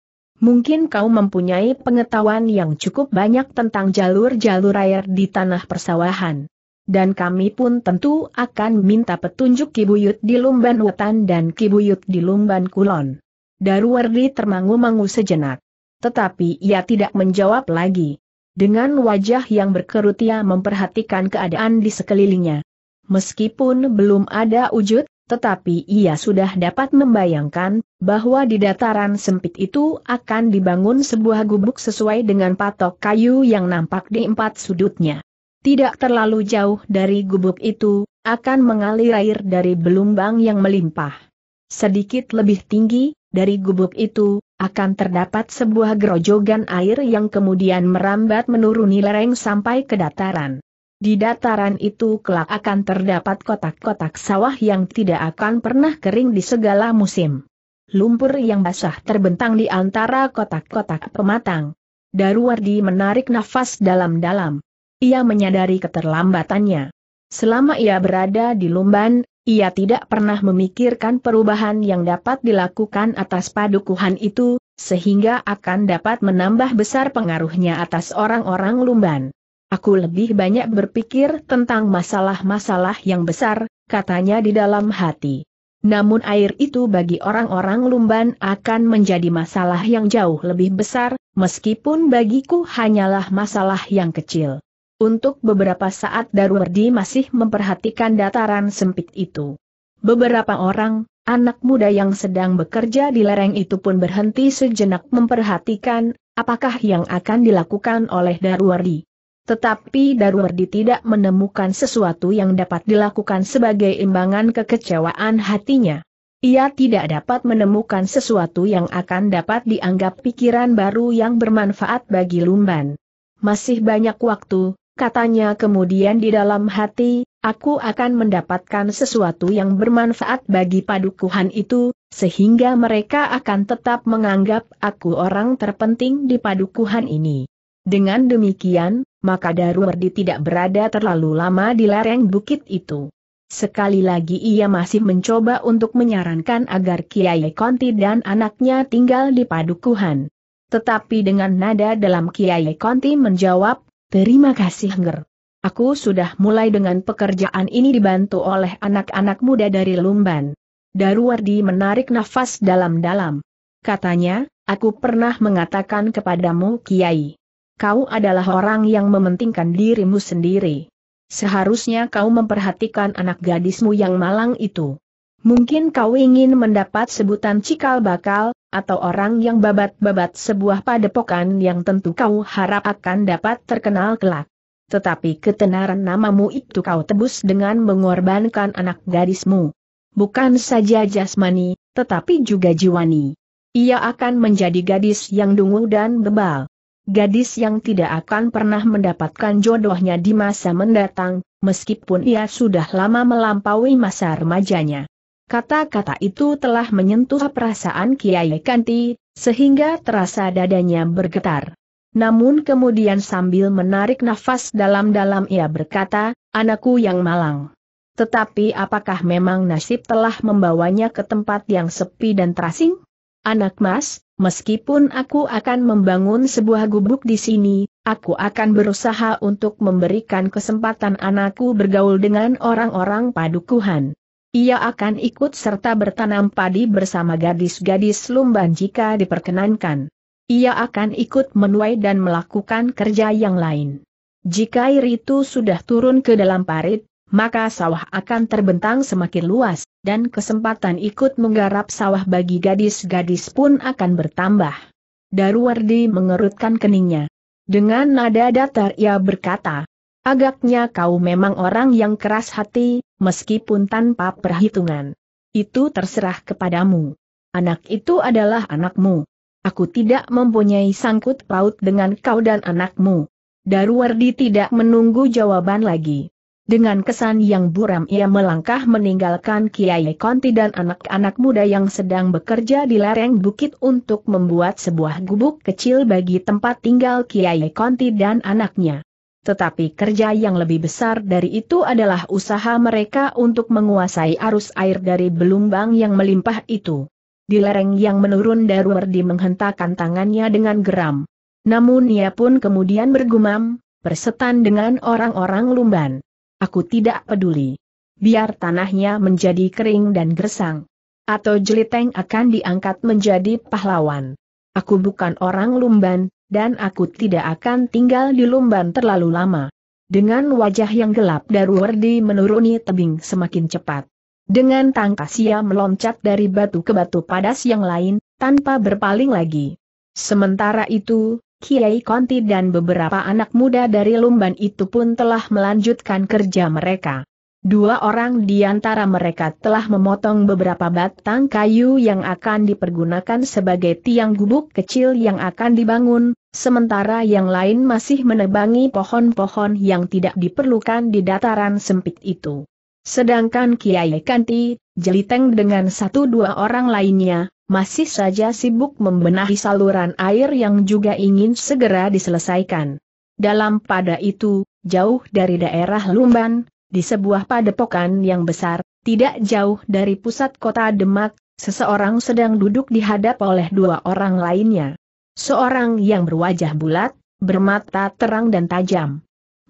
Mungkin kau mempunyai pengetahuan yang cukup banyak tentang jalur-jalur air di tanah persawahan. Dan kami pun tentu akan minta petunjuk Kibuyut di Lumban Wetan dan Kibuyut di Lumban Kulon. Darwardi termangu-mangu sejenak. Tetapi ia tidak menjawab lagi. Dengan wajah yang berkerut ia memperhatikan keadaan di sekelilingnya. Meskipun belum ada wujud, tetapi ia sudah dapat membayangkan bahwa di dataran sempit itu akan dibangun sebuah gubuk sesuai dengan patok kayu yang nampak di empat sudutnya. Tidak terlalu jauh dari gubuk itu, akan mengalir air dari belumbang yang melimpah. Sedikit lebih tinggi, dari gubuk itu, akan terdapat sebuah gerojogan air yang kemudian merambat menuruni lereng sampai ke dataran. Di dataran itu kelak akan terdapat kotak-kotak sawah yang tidak akan pernah kering di segala musim. Lumpur yang basah terbentang di antara kotak-kotak pematang. Daruwardi menarik nafas dalam-dalam. Ia menyadari keterlambatannya. Selama ia berada di Lumban, ia tidak pernah memikirkan perubahan yang dapat dilakukan atas padukuhan itu, sehingga akan dapat menambah besar pengaruhnya atas orang-orang Lumban. Aku lebih banyak berpikir tentang masalah-masalah yang besar, katanya di dalam hati. Namun air itu bagi orang-orang Lumban akan menjadi masalah yang jauh lebih besar, meskipun bagiku hanyalah masalah yang kecil. Untuk beberapa saat Darwardi masih memperhatikan dataran sempit itu. Beberapa orang, anak muda yang sedang bekerja di lereng itu pun berhenti sejenak memperhatikan, apakah yang akan dilakukan oleh Darwardi. Tetapi Darwardi tidak menemukan sesuatu yang dapat dilakukan sebagai imbangan kekecewaan hatinya. Ia tidak dapat menemukan sesuatu yang akan dapat dianggap pikiran baru yang bermanfaat bagi Lumban. Masih banyak waktu, katanya kemudian di dalam hati, aku akan mendapatkan sesuatu yang bermanfaat bagi padukuhan itu, sehingga mereka akan tetap menganggap aku orang terpenting di padukuhan ini. Dengan demikian, maka Daruwardi tidak berada terlalu lama di lereng bukit itu. Sekali lagi ia masih mencoba untuk menyarankan agar Kiai Konti dan anaknya tinggal di padukuhan. Tetapi dengan nada dalam Kiai Konti menjawab, Terima kasih Ngger. Aku sudah mulai dengan pekerjaan ini dibantu oleh anak-anak muda dari Lumban. Darwardi menarik nafas dalam-dalam. Katanya, aku pernah mengatakan kepadamu Kiai. Kau adalah orang yang mementingkan dirimu sendiri. Seharusnya kau memperhatikan anak gadismu yang malang itu. Mungkin kau ingin mendapat sebutan cikal bakal, atau orang yang babat-babat sebuah padepokan yang tentu kau harap akan dapat terkenal kelak. Tetapi ketenaran namamu itu kau tebus dengan mengorbankan anak gadismu. Bukan saja jasmani, tetapi juga jiwani. Ia akan menjadi gadis yang dungu dan bebal. Gadis yang tidak akan pernah mendapatkan jodohnya di masa mendatang, meskipun ia sudah lama melampaui masa remajanya. Kata-kata itu telah menyentuh perasaan Kiai Kanti, sehingga terasa dadanya bergetar. Namun kemudian sambil menarik nafas dalam-dalam ia berkata, anakku yang malang. Tetapi apakah memang nasib telah membawanya ke tempat yang sepi dan terasing? Anak mas, meskipun aku akan membangun sebuah gubuk di sini, aku akan berusaha untuk memberikan kesempatan anakku bergaul dengan orang-orang padukuhan. Ia akan ikut serta bertanam padi bersama gadis-gadis lumban jika diperkenankan. Ia akan ikut menuai dan melakukan kerja yang lain. Jika air itu sudah turun ke dalam parit, maka sawah akan terbentang semakin luas, dan kesempatan ikut menggarap sawah bagi gadis-gadis pun akan bertambah. Daruwardi mengerutkan keningnya. Dengan nada datar ia berkata, agaknya kau memang orang yang keras hati, meskipun tanpa perhitungan. Itu terserah kepadamu. Anak itu adalah anakmu. Aku tidak mempunyai sangkut paut dengan kau dan anakmu. Darwardi tidak menunggu jawaban lagi. Dengan kesan yang buram ia melangkah meninggalkan Kiai Konti dan anak-anak muda yang sedang bekerja di lereng bukit untuk membuat sebuah gubuk kecil bagi tempat tinggal Kiai Konti dan anaknya. Tetapi kerja yang lebih besar dari itu adalah usaha mereka untuk menguasai arus air dari belumbang yang melimpah itu. Di lereng yang menurun Darwardi menghentakkan tangannya dengan geram. Namun ia pun kemudian bergumam, bersetan dengan orang-orang lumban. Aku tidak peduli. Biar tanahnya menjadi kering dan gersang. Atau jeliteng akan diangkat menjadi pahlawan. Aku bukan orang lumban, dan aku tidak akan tinggal di Lumban terlalu lama. Dengan wajah yang gelap Daruwardi menuruni tebing semakin cepat. Dengan tangkas ia meloncat dari batu ke batu padas yang lain, tanpa berpaling lagi. Sementara itu, Kiai Konti dan beberapa anak muda dari Lumban itu pun telah melanjutkan kerja mereka. Dua orang di antara mereka telah memotong beberapa batang kayu yang akan dipergunakan sebagai tiang gubuk kecil yang akan dibangun, sementara yang lain masih menebangi pohon-pohon yang tidak diperlukan di dataran sempit itu. Sedangkan Kiai Kanti, Jeliteng dengan satu dua orang lainnya, masih saja sibuk membenahi saluran air yang juga ingin segera diselesaikan. Dalam pada itu, jauh dari daerah Lumban, di sebuah padepokan yang besar, tidak jauh dari pusat kota Demak, seseorang sedang duduk dihadap oleh dua orang lainnya. Seorang yang berwajah bulat, bermata terang dan tajam.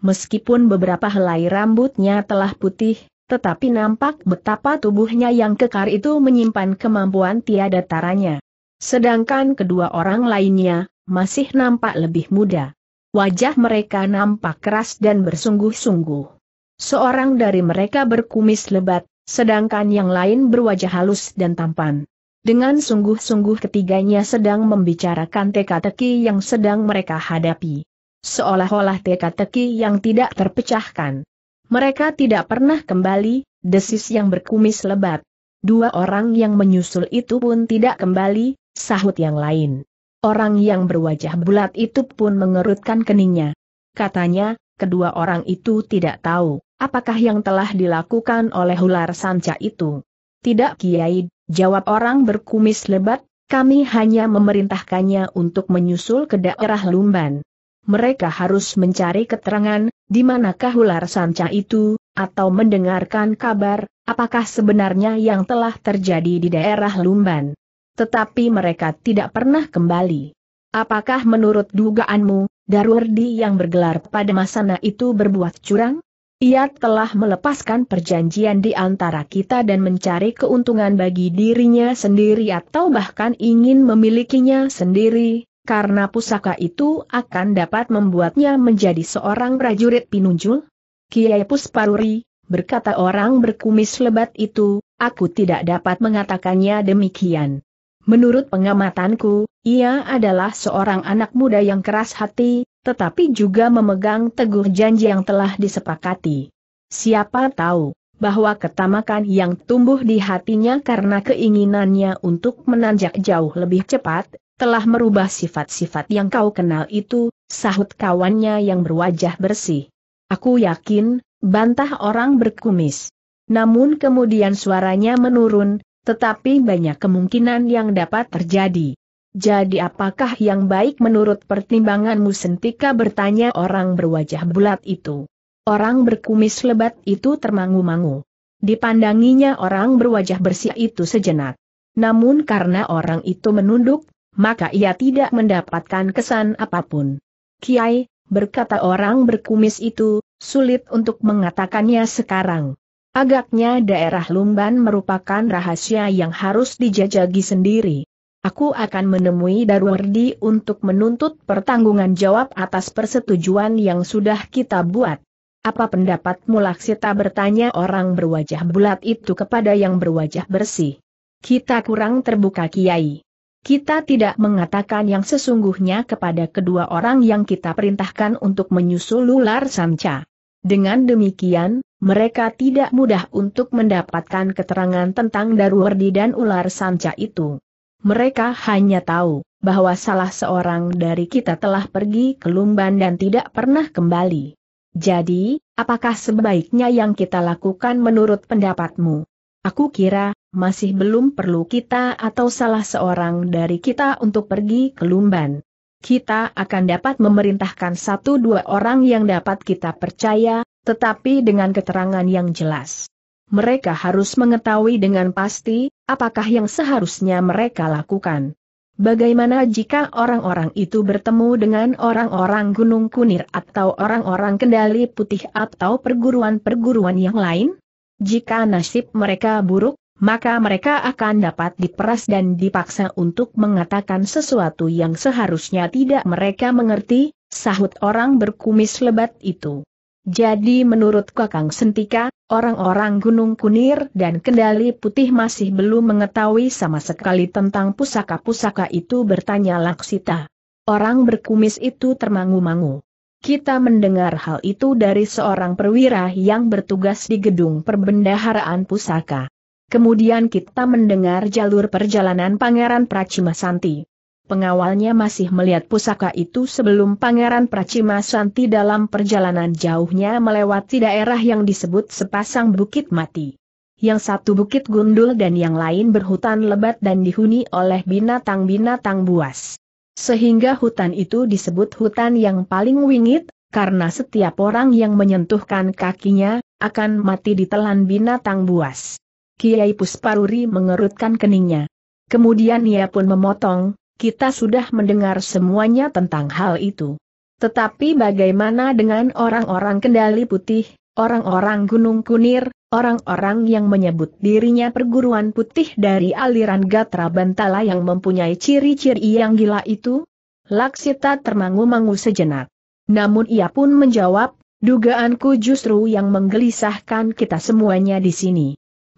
Meskipun beberapa helai rambutnya telah putih, tetapi nampak betapa tubuhnya yang kekar itu menyimpan kemampuan tiada taranya. Sedangkan kedua orang lainnya, masih nampak lebih muda. Wajah mereka nampak keras dan bersungguh-sungguh. Seorang dari mereka berkumis lebat, sedangkan yang lain berwajah halus dan tampan. Dengan sungguh-sungguh ketiganya sedang membicarakan teka-teki yang sedang mereka hadapi. Seolah-olah teka-teki yang tidak terpecahkan. Mereka tidak pernah kembali, desis yang berkumis lebat. Dua orang yang menyusul itu pun tidak kembali, sahut yang lain. Orang yang berwajah bulat itu pun mengerutkan keningnya. Katanya, kedua orang itu tidak tahu. Apakah yang telah dilakukan oleh ular sanca itu? Tidak Kiai, jawab orang berkumis lebat, kami hanya memerintahkannya untuk menyusul ke daerah Lumban. Mereka harus mencari keterangan, di manakah ular sanca itu, atau mendengarkan kabar, apakah sebenarnya yang telah terjadi di daerah Lumban. Tetapi mereka tidak pernah kembali. Apakah menurut dugaanmu, Darurdi yang bergelar pada masana itu berbuat curang? Ia telah melepaskan perjanjian di antara kita dan mencari keuntungan bagi dirinya sendiri atau bahkan ingin memilikinya sendiri, karena pusaka itu akan dapat membuatnya menjadi seorang prajurit pinunjul. Kiai Pusparuri, berkata orang berkumis lebat itu, aku tidak dapat mengatakannya demikian. Menurut pengamatanku, ia adalah seorang anak muda yang keras hati, tetapi juga memegang teguh janji yang telah disepakati. Siapa tahu, bahwa ketamakan yang tumbuh di hatinya karena keinginannya untuk menanjak jauh lebih cepat, telah merubah sifat-sifat yang kau kenal itu, sahut kawannya yang berwajah bersih. Aku yakin, bantah orang berkumis. Namun kemudian suaranya menurun, tetapi banyak kemungkinan yang dapat terjadi. Jadi apakah yang baik menurut pertimbanganmu sentika bertanya orang berwajah bulat itu? Orang berkumis lebat itu termangu-mangu. Dipandanginya orang berwajah bersih itu sejenak. Namun karena orang itu menunduk, maka ia tidak mendapatkan kesan apapun. Kiai, berkata orang berkumis itu, sulit untuk mengatakannya sekarang. Agaknya daerah Lumban merupakan rahasia yang harus dijajagi sendiri. Aku akan menemui Darwardi untuk menuntut pertanggungan jawab atas persetujuan yang sudah kita buat. Apa pendapatmu Laksita bertanya orang berwajah bulat itu kepada yang berwajah bersih. Kita kurang terbuka Kiai. Kita tidak mengatakan yang sesungguhnya kepada kedua orang yang kita perintahkan untuk menyusul ular sanca. Dengan demikian, mereka tidak mudah untuk mendapatkan keterangan tentang Darwardi dan ular sanca itu. Mereka hanya tahu bahwa salah seorang dari kita telah pergi ke Lumban dan tidak pernah kembali. Jadi, apakah sebaiknya yang kita lakukan menurut pendapatmu? Aku kira, masih belum perlu kita atau salah seorang dari kita untuk pergi ke Lumban. Kita akan dapat memerintahkan satu dua orang yang dapat kita percaya, tetapi dengan keterangan yang jelas mereka harus mengetahui dengan pasti, apakah yang seharusnya mereka lakukan. Bagaimana jika orang-orang itu bertemu dengan orang-orang Gunung Kunir atau orang-orang Kendali Putih atau perguruan-perguruan yang lain? Jika nasib mereka buruk, maka mereka akan dapat diperas dan dipaksa untuk mengatakan sesuatu yang seharusnya tidak mereka mengerti, sahut orang berkumis lebat itu. Jadi menurut Kakang Sentika, orang-orang Gunung Kunir dan Kendali Putih masih belum mengetahui sama sekali tentang pusaka-pusaka itu bertanya Laksita. Orang berkumis itu termangu-mangu. Kita mendengar hal itu dari seorang perwira yang bertugas di gedung perbendaharaan pusaka. Kemudian kita mendengar jalur perjalanan Pangeran Santi. Pengawalnya masih melihat pusaka itu sebelum Pangeran Pracima Santi dalam perjalanan jauhnya melewati daerah yang disebut sepasang bukit mati. Yang satu bukit gundul dan yang lain berhutan lebat dan dihuni oleh binatang-binatang buas. Sehingga hutan itu disebut hutan yang paling wingit, karena setiap orang yang menyentuhkan kakinya, akan mati ditelan binatang buas. Kiai Pusparuri mengerutkan keningnya. Kemudian ia pun memotong, kita sudah mendengar semuanya tentang hal itu. Tetapi bagaimana dengan orang-orang kendali putih, orang-orang gunung kunir, orang-orang yang menyebut dirinya perguruan putih dari aliran Gatra Bantala yang mempunyai ciri-ciri yang gila itu? Laksita termangu-mangu sejenak. Namun ia pun menjawab, dugaanku justru yang menggelisahkan kita semuanya di sini.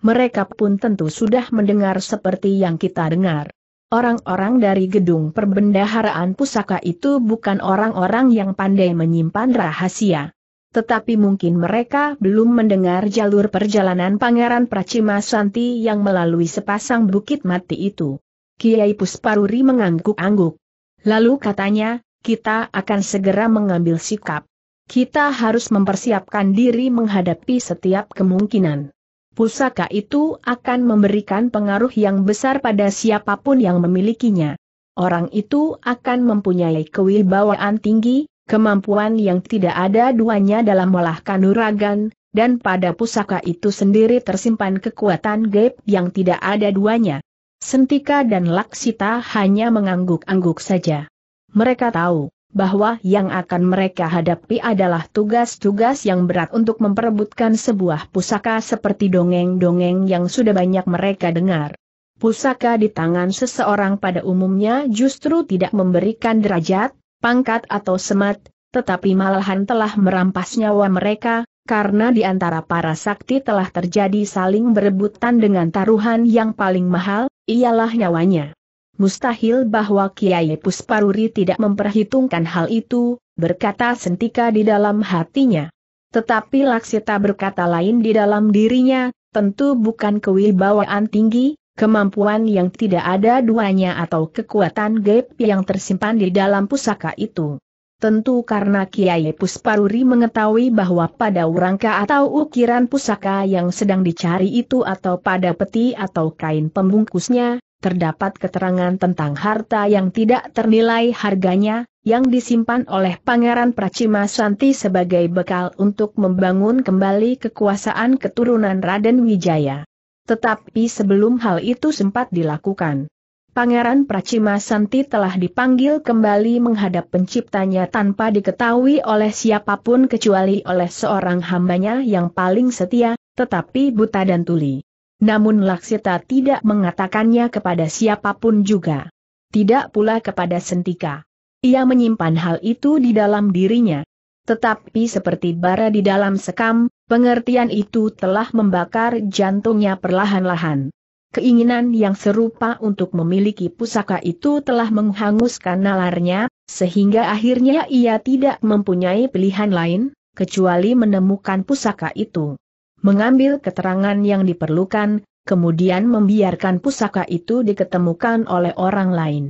Mereka pun tentu sudah mendengar seperti yang kita dengar. Orang-orang dari gedung perbendaharaan pusaka itu bukan orang-orang yang pandai menyimpan rahasia. Tetapi mungkin mereka belum mendengar jalur perjalanan Pangeran Pracima Santi yang melalui sepasang bukit mati itu. Kiai Pusparuri mengangguk-angguk. Lalu katanya, kita akan segera mengambil sikap. Kita harus mempersiapkan diri menghadapi setiap kemungkinan pusaka itu akan memberikan pengaruh yang besar pada siapapun yang memilikinya. Orang itu akan mempunyai kewibawaan tinggi, kemampuan yang tidak ada duanya dalam olah kanuragan, dan pada pusaka itu sendiri tersimpan kekuatan gaib yang tidak ada duanya. Sentika dan Laksita hanya mengangguk-angguk saja. Mereka tahu, bahwa yang akan mereka hadapi adalah tugas-tugas yang berat untuk memperebutkan sebuah pusaka seperti dongeng-dongeng yang sudah banyak mereka dengar. Pusaka di tangan seseorang pada umumnya justru tidak memberikan derajat, pangkat atau semat, tetapi malahan telah merampas nyawa mereka, karena di antara para sakti telah terjadi saling berebutan dengan taruhan yang paling mahal, ialah nyawanya. Mustahil bahwa Kiai Pusparuri tidak memperhitungkan hal itu, berkata Sentika di dalam hatinya. Tetapi Laksita berkata lain di dalam dirinya, tentu bukan kewibawaan tinggi, kemampuan yang tidak ada duanya atau kekuatan gaib yang tersimpan di dalam pusaka itu. Tentu karena Kiai Pusparuri mengetahui bahwa pada urangka atau ukiran pusaka yang sedang dicari itu atau pada peti atau kain pembungkusnya, terdapat keterangan tentang harta yang tidak ternilai harganya, yang disimpan oleh Pangeran Pracima Santi sebagai bekal untuk membangun kembali kekuasaan keturunan Raden Wijaya. Tetapi sebelum hal itu sempat dilakukan. Pangeran Pracima Santi telah dipanggil kembali menghadap penciptanya tanpa diketahui oleh siapapun kecuali oleh seorang hambanya yang paling setia, tetapi buta dan tuli. Namun Laksita tidak mengatakannya kepada siapapun juga. Tidak pula kepada Sentika. Ia menyimpan hal itu di dalam dirinya. Tetapi seperti bara di dalam sekam, pengertian itu telah membakar jantungnya perlahan-lahan. Keinginan yang serupa untuk memiliki pusaka itu telah menghanguskan nalarnya, sehingga akhirnya ia tidak mempunyai pilihan lain, kecuali menemukan pusaka itu mengambil keterangan yang diperlukan, kemudian membiarkan pusaka itu diketemukan oleh orang lain.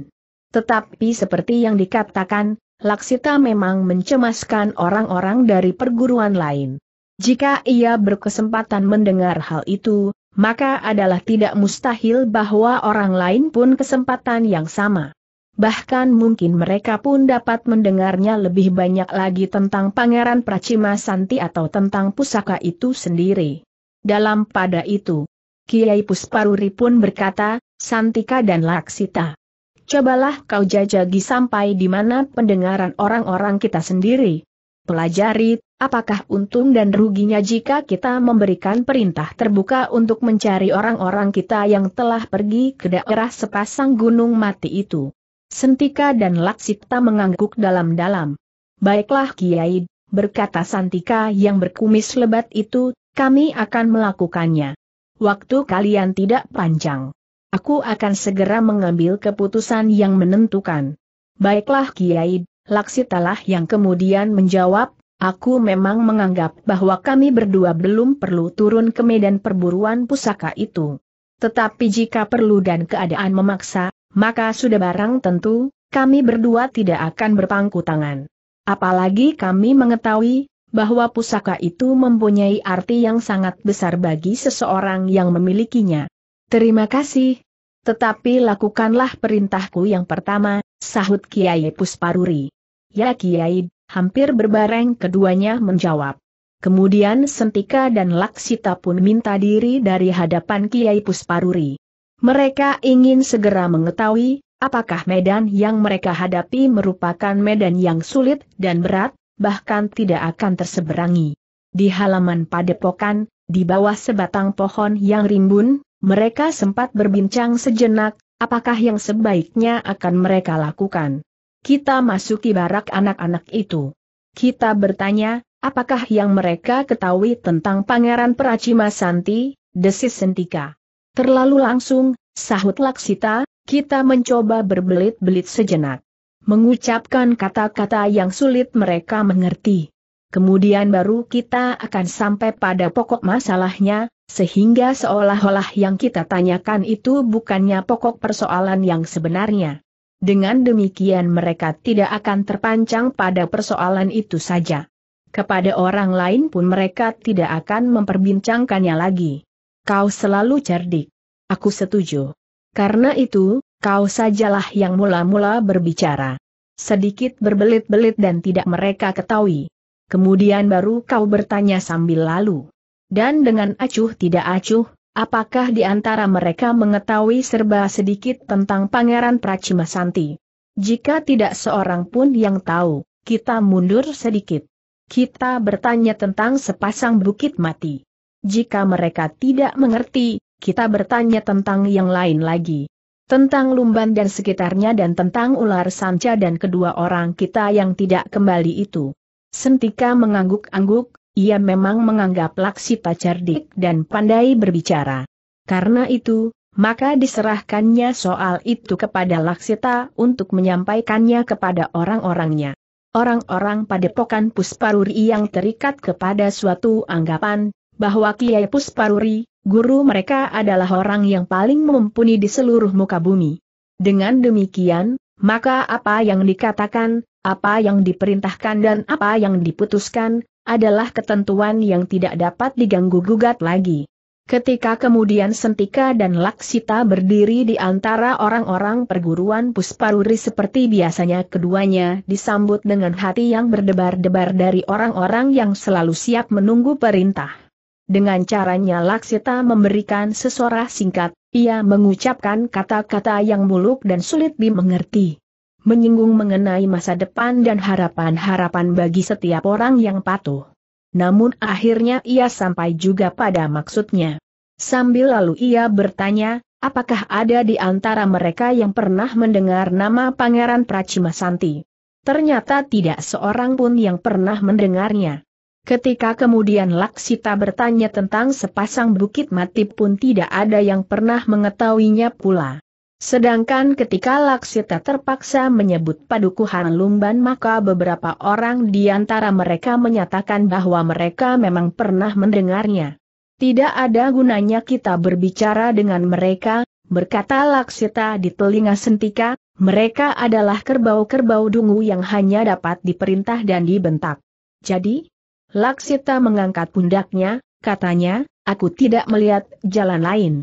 Tetapi seperti yang dikatakan, Laksita memang mencemaskan orang-orang dari perguruan lain. Jika ia berkesempatan mendengar hal itu, maka adalah tidak mustahil bahwa orang lain pun kesempatan yang sama bahkan mungkin mereka pun dapat mendengarnya lebih banyak lagi tentang Pangeran Pracima Santi atau tentang pusaka itu sendiri. Dalam pada itu, Kiai Pusparuri pun berkata, Santika dan Laksita. Cobalah kau jajagi sampai di mana pendengaran orang-orang kita sendiri. Pelajari, apakah untung dan ruginya jika kita memberikan perintah terbuka untuk mencari orang-orang kita yang telah pergi ke daerah sepasang gunung mati itu. Sentika dan Laksipta mengangguk dalam-dalam. Baiklah Kiai, berkata Santika yang berkumis lebat itu, kami akan melakukannya. Waktu kalian tidak panjang. Aku akan segera mengambil keputusan yang menentukan. Baiklah Kiai, Laksitalah yang kemudian menjawab, aku memang menganggap bahwa kami berdua belum perlu turun ke medan perburuan pusaka itu. Tetapi jika perlu dan keadaan memaksa, maka sudah barang tentu, kami berdua tidak akan berpangku tangan. Apalagi kami mengetahui, bahwa pusaka itu mempunyai arti yang sangat besar bagi seseorang yang memilikinya. Terima kasih. Tetapi lakukanlah perintahku yang pertama, sahut Kiai Pusparuri. Ya Kiai, hampir berbareng keduanya menjawab. Kemudian Sentika dan Laksita pun minta diri dari hadapan Kiai Pusparuri. Mereka ingin segera mengetahui, apakah medan yang mereka hadapi merupakan medan yang sulit dan berat, bahkan tidak akan terseberangi. Di halaman padepokan, di bawah sebatang pohon yang rimbun, mereka sempat berbincang sejenak, apakah yang sebaiknya akan mereka lakukan. Kita masuki barak anak-anak itu. Kita bertanya, apakah yang mereka ketahui tentang Pangeran Pracima Santi, desis Sentika. Terlalu langsung, sahut Laksita, kita mencoba berbelit-belit sejenak. Mengucapkan kata-kata yang sulit mereka mengerti. Kemudian baru kita akan sampai pada pokok masalahnya, sehingga seolah-olah yang kita tanyakan itu bukannya pokok persoalan yang sebenarnya. Dengan demikian mereka tidak akan terpancang pada persoalan itu saja. Kepada orang lain pun mereka tidak akan memperbincangkannya lagi. Kau selalu cerdik. Aku setuju. Karena itu, kau sajalah yang mula-mula berbicara. Sedikit berbelit-belit dan tidak mereka ketahui. Kemudian baru kau bertanya sambil lalu. Dan dengan acuh tidak acuh, apakah di antara mereka mengetahui serba sedikit tentang Pangeran Pracima Santi? Jika tidak seorang pun yang tahu, kita mundur sedikit. Kita bertanya tentang sepasang bukit mati. Jika mereka tidak mengerti, kita bertanya tentang yang lain lagi. Tentang Lumban dan sekitarnya dan tentang ular sanca dan kedua orang kita yang tidak kembali itu. Sentika mengangguk-angguk, ia memang menganggap Laksita cerdik dan pandai berbicara. Karena itu, maka diserahkannya soal itu kepada Laksita untuk menyampaikannya kepada orang-orangnya. Orang-orang pada padepokan Pusparuri yang terikat kepada suatu anggapan, bahwa Kiai Pusparuri, guru mereka adalah orang yang paling mumpuni di seluruh muka bumi. Dengan demikian, maka apa yang dikatakan, apa yang diperintahkan dan apa yang diputuskan, adalah ketentuan yang tidak dapat diganggu-gugat lagi. Ketika kemudian Sentika dan Laksita berdiri di antara orang-orang perguruan Pusparuri seperti biasanya keduanya disambut dengan hati yang berdebar-debar dari orang-orang yang selalu siap menunggu perintah. Dengan caranya Laksita memberikan sesorah singkat, ia mengucapkan kata-kata yang muluk dan sulit dimengerti. Menyinggung mengenai masa depan dan harapan-harapan bagi setiap orang yang patuh. Namun akhirnya ia sampai juga pada maksudnya. Sambil lalu ia bertanya, apakah ada di antara mereka yang pernah mendengar nama Pangeran Prachimasanti? Ternyata tidak seorang pun yang pernah mendengarnya. Ketika kemudian Laksita bertanya tentang sepasang bukit mati pun tidak ada yang pernah mengetahuinya pula. Sedangkan ketika Laksita terpaksa menyebut padukuhan Lumban maka beberapa orang di antara mereka menyatakan bahwa mereka memang pernah mendengarnya. Tidak ada gunanya kita berbicara dengan mereka, berkata Laksita di telinga Sentika, mereka adalah kerbau-kerbau dungu yang hanya dapat diperintah dan dibentak. Jadi, Laksita mengangkat pundaknya, katanya, aku tidak melihat jalan lain.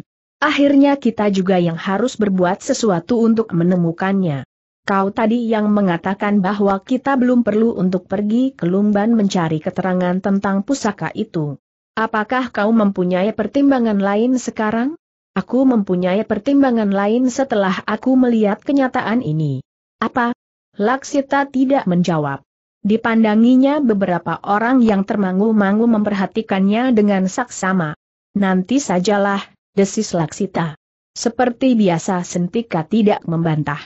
Akhirnya kita juga yang harus berbuat sesuatu untuk menemukannya. Kau tadi yang mengatakan bahwa kita belum perlu untuk pergi ke Lumban mencari keterangan tentang pusaka itu. Apakah kau mempunyai pertimbangan lain sekarang? Aku mempunyai pertimbangan lain setelah aku melihat kenyataan ini. Apa? Laksita tidak menjawab. Dipandanginya beberapa orang yang termangu-mangu memperhatikannya dengan saksama. Nanti sajalah, desis Laksita. Seperti biasa Sentika tidak membantah.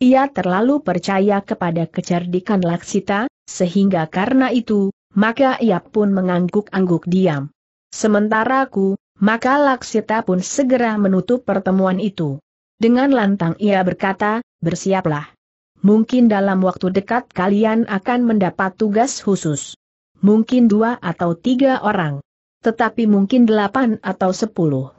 Ia terlalu percaya kepada kecerdikan Laksita, sehingga karena itu, maka ia pun mengangguk-angguk diam. Sementara aku, maka Laksita pun segera menutup pertemuan itu. Dengan lantang ia berkata, bersiaplah mungkin dalam waktu dekat kalian akan mendapat tugas khusus. Mungkin dua atau tiga orang. Tetapi mungkin delapan atau sepuluh.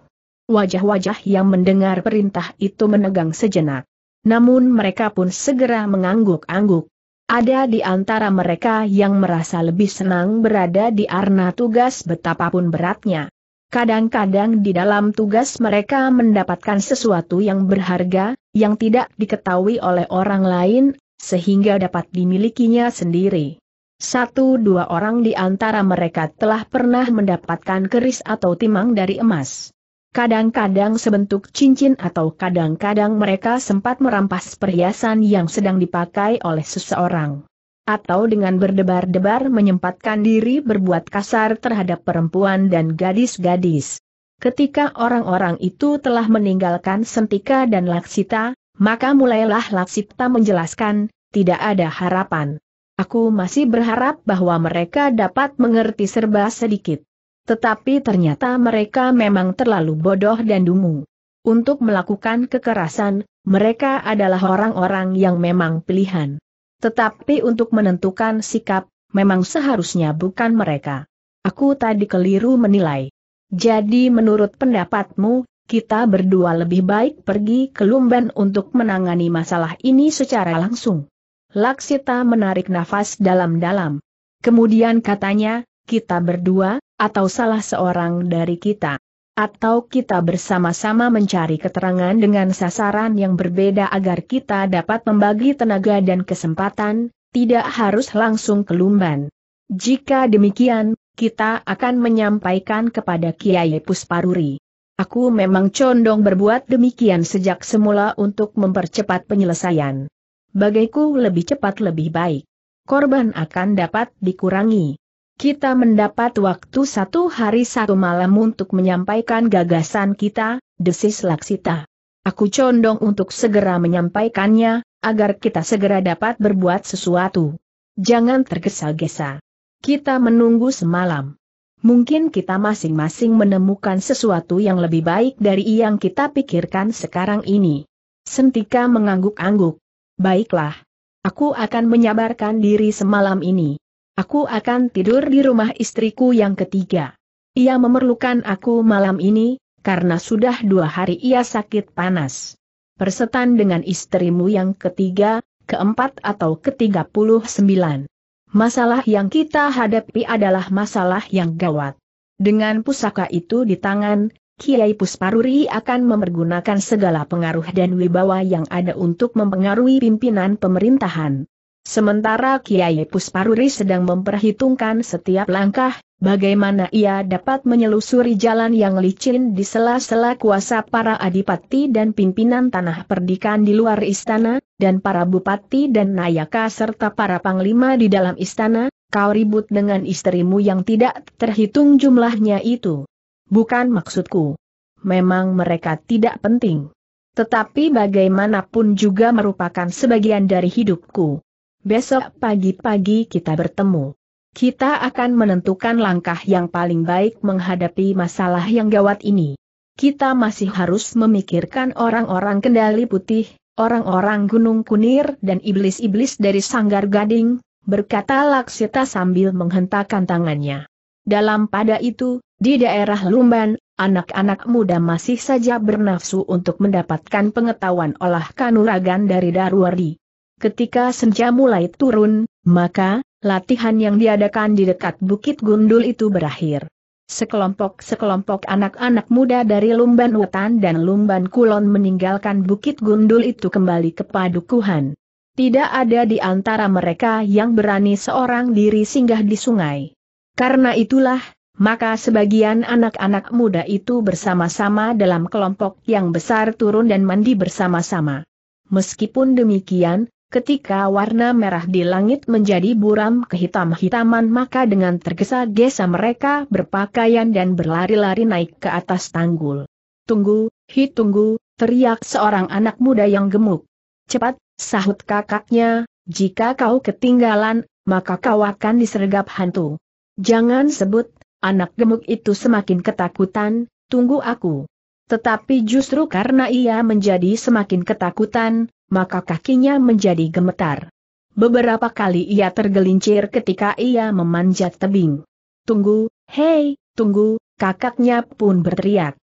Wajah-wajah yang mendengar perintah itu menegang sejenak. Namun mereka pun segera mengangguk-angguk. Ada di antara mereka yang merasa lebih senang berada di arna tugas betapapun beratnya. Kadang-kadang di dalam tugas mereka mendapatkan sesuatu yang berharga, yang tidak diketahui oleh orang lain, sehingga dapat dimilikinya sendiri. Satu dua orang di antara mereka telah pernah mendapatkan keris atau timang dari emas. Kadang-kadang sebentuk cincin atau kadang-kadang mereka sempat merampas perhiasan yang sedang dipakai oleh seseorang atau dengan berdebar-debar menyempatkan diri berbuat kasar terhadap perempuan dan gadis-gadis. Ketika orang-orang itu telah meninggalkan Sentika dan Laksita, maka mulailah Laksita menjelaskan, tidak ada harapan. Aku masih berharap bahwa mereka dapat mengerti serba sedikit. Tetapi ternyata mereka memang terlalu bodoh dan dungu. Untuk melakukan kekerasan, mereka adalah orang-orang yang memang pilihan. Tetapi untuk menentukan sikap, memang seharusnya bukan mereka. Aku tadi keliru menilai. Jadi menurut pendapatmu, kita berdua lebih baik pergi ke Lumban untuk menangani masalah ini secara langsung. Laksita menarik nafas dalam-dalam. Kemudian katanya, kita berdua, atau salah seorang dari kita. Atau kita bersama-sama mencari keterangan dengan sasaran yang berbeda agar kita dapat membagi tenaga dan kesempatan, tidak harus langsung ke Lumban. Jika demikian, kita akan menyampaikan kepada Kiai Pusparuri. Aku memang condong berbuat demikian sejak semula untuk mempercepat penyelesaian. Bagaiku lebih cepat lebih baik. Korban akan dapat dikurangi kita mendapat waktu satu hari satu malam untuk menyampaikan gagasan kita, desis Laksita. Aku condong untuk segera menyampaikannya, agar kita segera dapat berbuat sesuatu. Jangan tergesa-gesa. Kita menunggu semalam. Mungkin kita masing-masing menemukan sesuatu yang lebih baik dari yang kita pikirkan sekarang ini. Sentika mengangguk-angguk. Baiklah. Aku akan menyabarkan diri semalam ini. Aku akan tidur di rumah istriku yang ketiga. Ia memerlukan aku malam ini, karena sudah dua hari ia sakit panas. Persetan dengan istrimu yang ketiga, keempat atau ketiga puluh sembilan. Masalah yang kita hadapi adalah masalah yang gawat. Dengan pusaka itu di tangan, Kiai Pusparuri akan mempergunakan segala pengaruh dan wibawa yang ada untuk mempengaruhi pimpinan pemerintahan. Sementara Kiai Pusparuri sedang memperhitungkan setiap langkah, bagaimana ia dapat menyelusuri jalan yang licin di sela-sela kuasa para adipati dan pimpinan tanah perdikan di luar istana, dan para bupati dan nayaka serta para panglima di dalam istana, kau ribut dengan istrimu yang tidak terhitung jumlahnya itu. Bukan maksudku. Memang mereka tidak penting. Tetapi bagaimanapun juga merupakan sebagian dari hidupku. Besok pagi-pagi kita bertemu. Kita akan menentukan langkah yang paling baik menghadapi masalah yang gawat ini. Kita masih harus memikirkan orang-orang kendali putih, orang-orang gunung kunir dan iblis-iblis dari sanggar gading, berkata Laksita sambil menghentakkan tangannya. Dalam pada itu, di daerah Lumban, anak-anak muda masih saja bernafsu untuk mendapatkan pengetahuan olah kanuragan dari Darwari. Ketika senja mulai turun, maka, latihan yang diadakan di dekat Bukit Gundul itu berakhir. Sekelompok-sekelompok anak-anak muda dari Lumban Wetan dan Lumban Kulon meninggalkan Bukit Gundul itu kembali ke padukuhan. Tidak ada di antara mereka yang berani seorang diri singgah di sungai. Karena itulah, maka sebagian anak-anak muda itu bersama-sama dalam kelompok yang besar turun dan mandi bersama-sama. Meskipun demikian, Ketika warna merah di langit menjadi buram kehitam-hitaman maka dengan tergesa-gesa mereka berpakaian dan berlari-lari naik ke atas tanggul. Tunggu, hi tunggu, teriak seorang anak muda yang gemuk. Cepat, sahut kakaknya, jika kau ketinggalan, maka kau akan disergap hantu. Jangan sebut, anak gemuk itu semakin ketakutan, tunggu aku. Tetapi justru karena ia menjadi semakin ketakutan, maka kakinya menjadi gemetar. Beberapa kali ia tergelincir ketika ia memanjat tebing. Tunggu, hei, tunggu, kakaknya pun berteriak.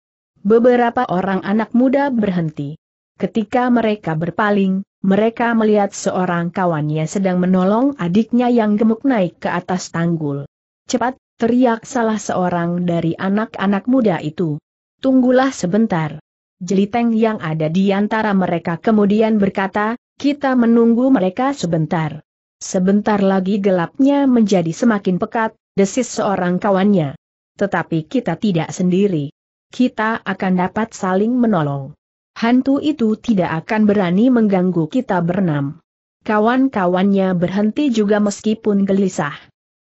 Beberapa orang anak muda berhenti. Ketika mereka berpaling, mereka melihat seorang kawannya sedang menolong adiknya yang gemuk naik ke atas tanggul. Cepat, teriak salah seorang dari anak-anak muda itu. Tunggulah sebentar. Jeliteng yang ada di antara mereka kemudian berkata, kita menunggu mereka sebentar. Sebentar lagi gelapnya menjadi semakin pekat, desis seorang kawannya. Tetapi kita tidak sendiri. Kita akan dapat saling menolong. Hantu itu tidak akan berani mengganggu kita berenam. Kawan-kawannya berhenti juga meskipun gelisah.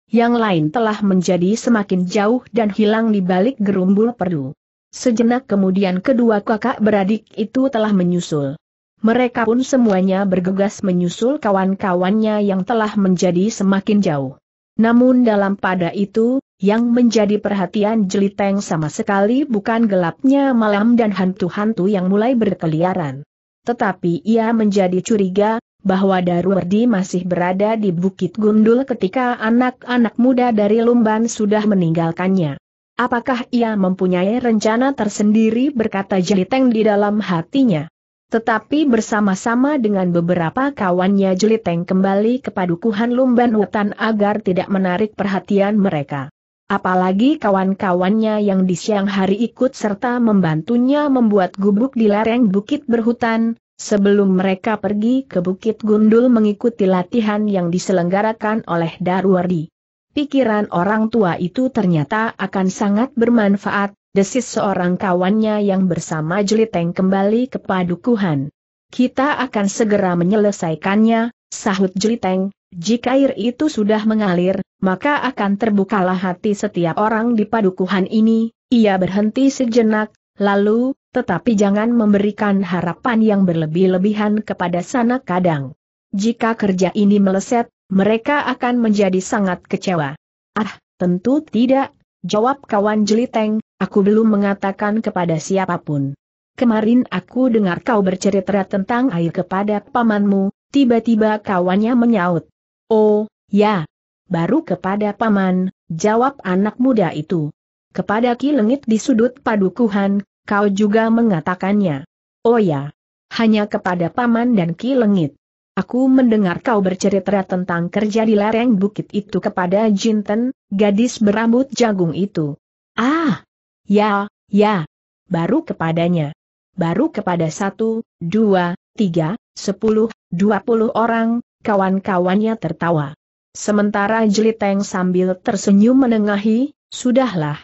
Yang lain telah menjadi semakin jauh dan hilang di balik gerumbul perdu. Sejenak kemudian kedua kakak beradik itu telah menyusul. Mereka pun semuanya bergegas menyusul kawan-kawannya yang telah menjadi semakin jauh. Namun dalam pada itu, yang menjadi perhatian Jeliteng sama sekali bukan gelapnya malam dan hantu-hantu yang mulai berkeliaran. Tetapi ia menjadi curiga, bahwa Darwardi masih berada di Bukit Gundul ketika anak-anak muda dari Lumban sudah meninggalkannya. Apakah ia mempunyai rencana tersendiri berkata Jeliteng di dalam hatinya. Tetapi bersama-sama dengan beberapa kawannya Jeliteng kembali ke padukuhan Lumban hutan agar tidak menarik perhatian mereka. Apalagi kawan-kawannya yang di siang hari ikut serta membantunya membuat gubuk di lereng bukit berhutan, sebelum mereka pergi ke Bukit Gundul mengikuti latihan yang diselenggarakan oleh Darwardi. Pikiran orang tua itu ternyata akan sangat bermanfaat, desis seorang kawannya yang bersama Jeliteng kembali ke padukuhan. Kita akan segera menyelesaikannya, sahut Jeliteng, jika air itu sudah mengalir, maka akan terbukalah hati setiap orang di padukuhan ini, ia berhenti sejenak, lalu, tetapi jangan memberikan harapan yang berlebih-lebihan kepada sanak kadang. Jika kerja ini meleset, mereka akan menjadi sangat kecewa. Ah, tentu tidak, jawab kawan Jeliteng, aku belum mengatakan kepada siapapun. Kemarin aku dengar kau bercerita tentang air kepada pamanmu, tiba-tiba kawannya menyaut. Oh, ya. Baru kepada paman, jawab anak muda itu. Kepada Ki Lengit di sudut padukuhan, kau juga mengatakannya. Oh ya. Hanya kepada paman dan Ki Lengit. Aku mendengar kau bercerita tentang kerja di lereng bukit itu kepada Jinten, gadis berambut jagung itu. Ah! Ya, ya. Baru kepadanya. Baru kepada satu, dua, tiga, sepuluh, dua puluh orang, kawan-kawannya tertawa. Sementara Jeliteng sambil tersenyum menengahi, sudahlah.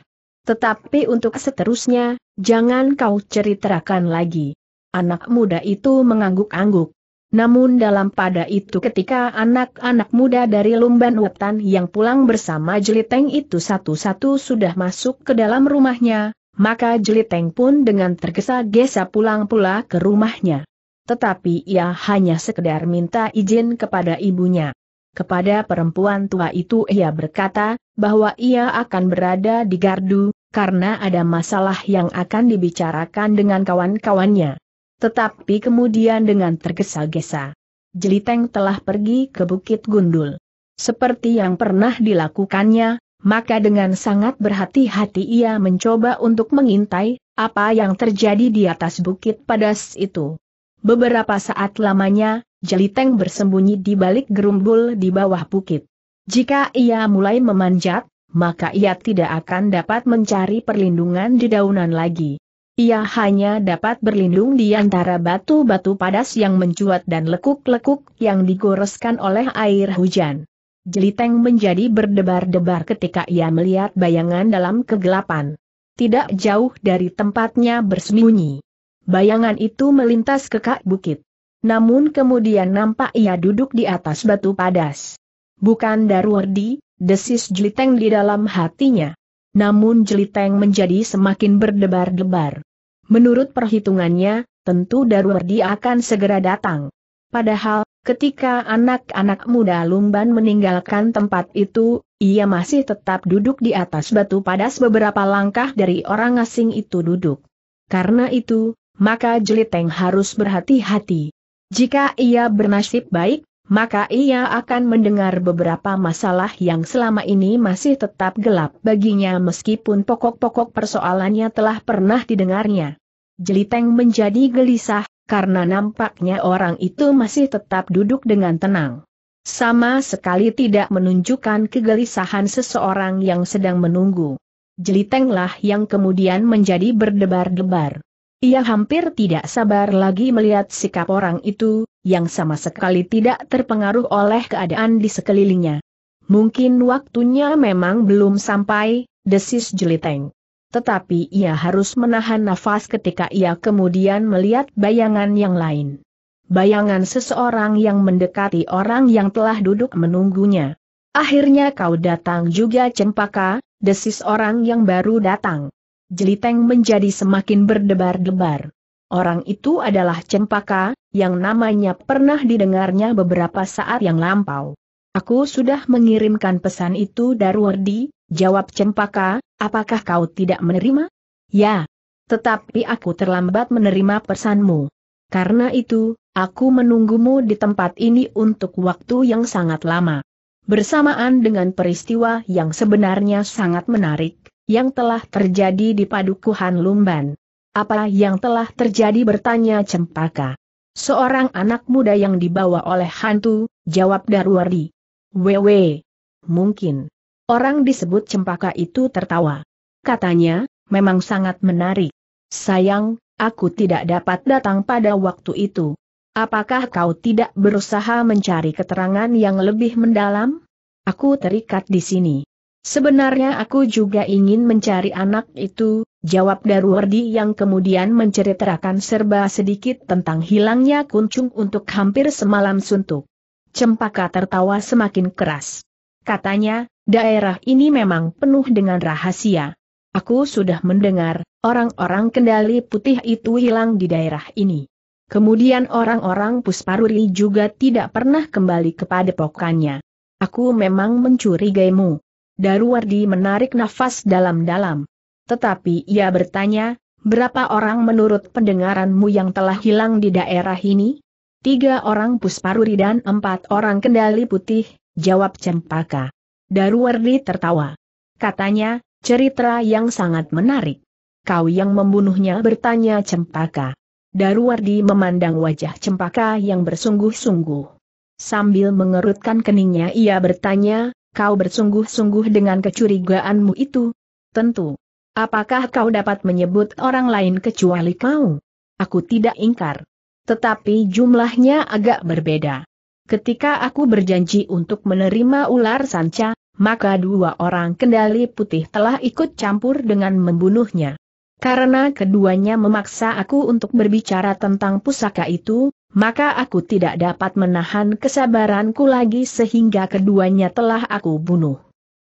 Tetapi untuk seterusnya, jangan kau ceritakan lagi. Anak muda itu mengangguk-angguk. Namun dalam pada itu ketika anak-anak muda dari Lumban Wetan yang pulang bersama Jeliteng itu satu-satu sudah masuk ke dalam rumahnya, maka Jeliteng pun dengan tergesa-gesa pulang pula ke rumahnya. Tetapi ia hanya sekedar minta izin kepada ibunya. Kepada perempuan tua itu ia berkata, bahwa ia akan berada di gardu, karena ada masalah yang akan dibicarakan dengan kawan-kawannya. Tetapi kemudian dengan tergesa-gesa. Jeliteng telah pergi ke Bukit Gundul. Seperti yang pernah dilakukannya, maka dengan sangat berhati-hati ia mencoba untuk mengintai apa yang terjadi di atas bukit padas itu. Beberapa saat lamanya, Jeliteng bersembunyi di balik gerumbul di bawah bukit. Jika ia mulai memanjat, maka ia tidak akan dapat mencari perlindungan di daunan lagi. Ia hanya dapat berlindung di antara batu-batu padas yang mencuat dan lekuk-lekuk yang digoreskan oleh air hujan. Jeliteng menjadi berdebar-debar ketika ia melihat bayangan dalam kegelapan. Tidak jauh dari tempatnya bersembunyi. Bayangan itu melintas ke kak bukit. Namun kemudian nampak ia duduk di atas batu padas. Bukan Darwardi, desis Jeliteng di dalam hatinya. Namun Jeliteng menjadi semakin berdebar-debar. Menurut perhitungannya, tentu Darwardi akan segera datang. Padahal, ketika anak-anak muda Lumban meninggalkan tempat itu, ia masih tetap duduk di atas batu padas beberapa langkah dari orang asing itu duduk. Karena itu, maka Jeliteng harus berhati-hati. Jika ia bernasib baik, maka ia akan mendengar beberapa masalah yang selama ini masih tetap gelap baginya meskipun pokok-pokok persoalannya telah pernah didengarnya. Jeliteng menjadi gelisah, karena nampaknya orang itu masih tetap duduk dengan tenang. Sama sekali tidak menunjukkan kegelisahan seseorang yang sedang menunggu. Jelitenglah yang kemudian menjadi berdebar-debar. Ia hampir tidak sabar lagi melihat sikap orang itu, yang sama sekali tidak terpengaruh oleh keadaan di sekelilingnya. Mungkin waktunya memang belum sampai, desis jeliteng. Tetapi ia harus menahan nafas ketika ia kemudian melihat bayangan yang lain. Bayangan seseorang yang mendekati orang yang telah duduk menunggunya. Akhirnya kau datang juga cempaka, desis orang yang baru datang. Jeliteng menjadi semakin berdebar-debar. Orang itu adalah Cempaka, yang namanya pernah didengarnya beberapa saat yang lampau. Aku sudah mengirimkan pesan itu Darwardi, jawab Cempaka, apakah kau tidak menerima? Ya. Tetapi aku terlambat menerima pesanmu. Karena itu, aku menunggumu di tempat ini untuk waktu yang sangat lama. Bersamaan dengan peristiwa yang sebenarnya sangat menarik, yang telah terjadi di Padukuhan Lumban. Apa yang telah terjadi bertanya Cempaka. Seorang anak muda yang dibawa oleh hantu, jawab Darwardi. Wewe. Mungkin. Orang disebut cempaka itu tertawa. Katanya, memang sangat menarik. Sayang, aku tidak dapat datang pada waktu itu. Apakah kau tidak berusaha mencari keterangan yang lebih mendalam? Aku terikat di sini. Sebenarnya aku juga ingin mencari anak itu, jawab Darwardi yang kemudian menceritakan serba sedikit tentang hilangnya kuncung untuk hampir semalam suntuk. Cempaka tertawa semakin keras. Katanya, daerah ini memang penuh dengan rahasia. Aku sudah mendengar, orang-orang kendali putih itu hilang di daerah ini. Kemudian orang-orang Pusparuri juga tidak pernah kembali kepada pokoknya. Aku memang mencurigaimu. Daruwardi menarik nafas dalam-dalam. Tetapi ia bertanya, berapa orang menurut pendengaranmu yang telah hilang di daerah ini? Tiga orang Pusparuri dan empat orang kendali putih, jawab Cempaka. Daruwardi tertawa. Katanya, cerita yang sangat menarik. Kau yang membunuhnya bertanya Cempaka. Daruwardi memandang wajah Cempaka yang bersungguh-sungguh. Sambil mengerutkan keningnya ia bertanya, kau bersungguh-sungguh dengan kecurigaanmu itu? Tentu. Apakah kau dapat menyebut orang lain kecuali kau? Aku tidak ingkar. Tetapi jumlahnya agak berbeda. Ketika aku berjanji untuk menerima ular sanca, maka dua orang kendali putih telah ikut campur dengan membunuhnya. Karena keduanya memaksa aku untuk berbicara tentang pusaka itu, maka aku tidak dapat menahan kesabaranku lagi sehingga keduanya telah aku bunuh.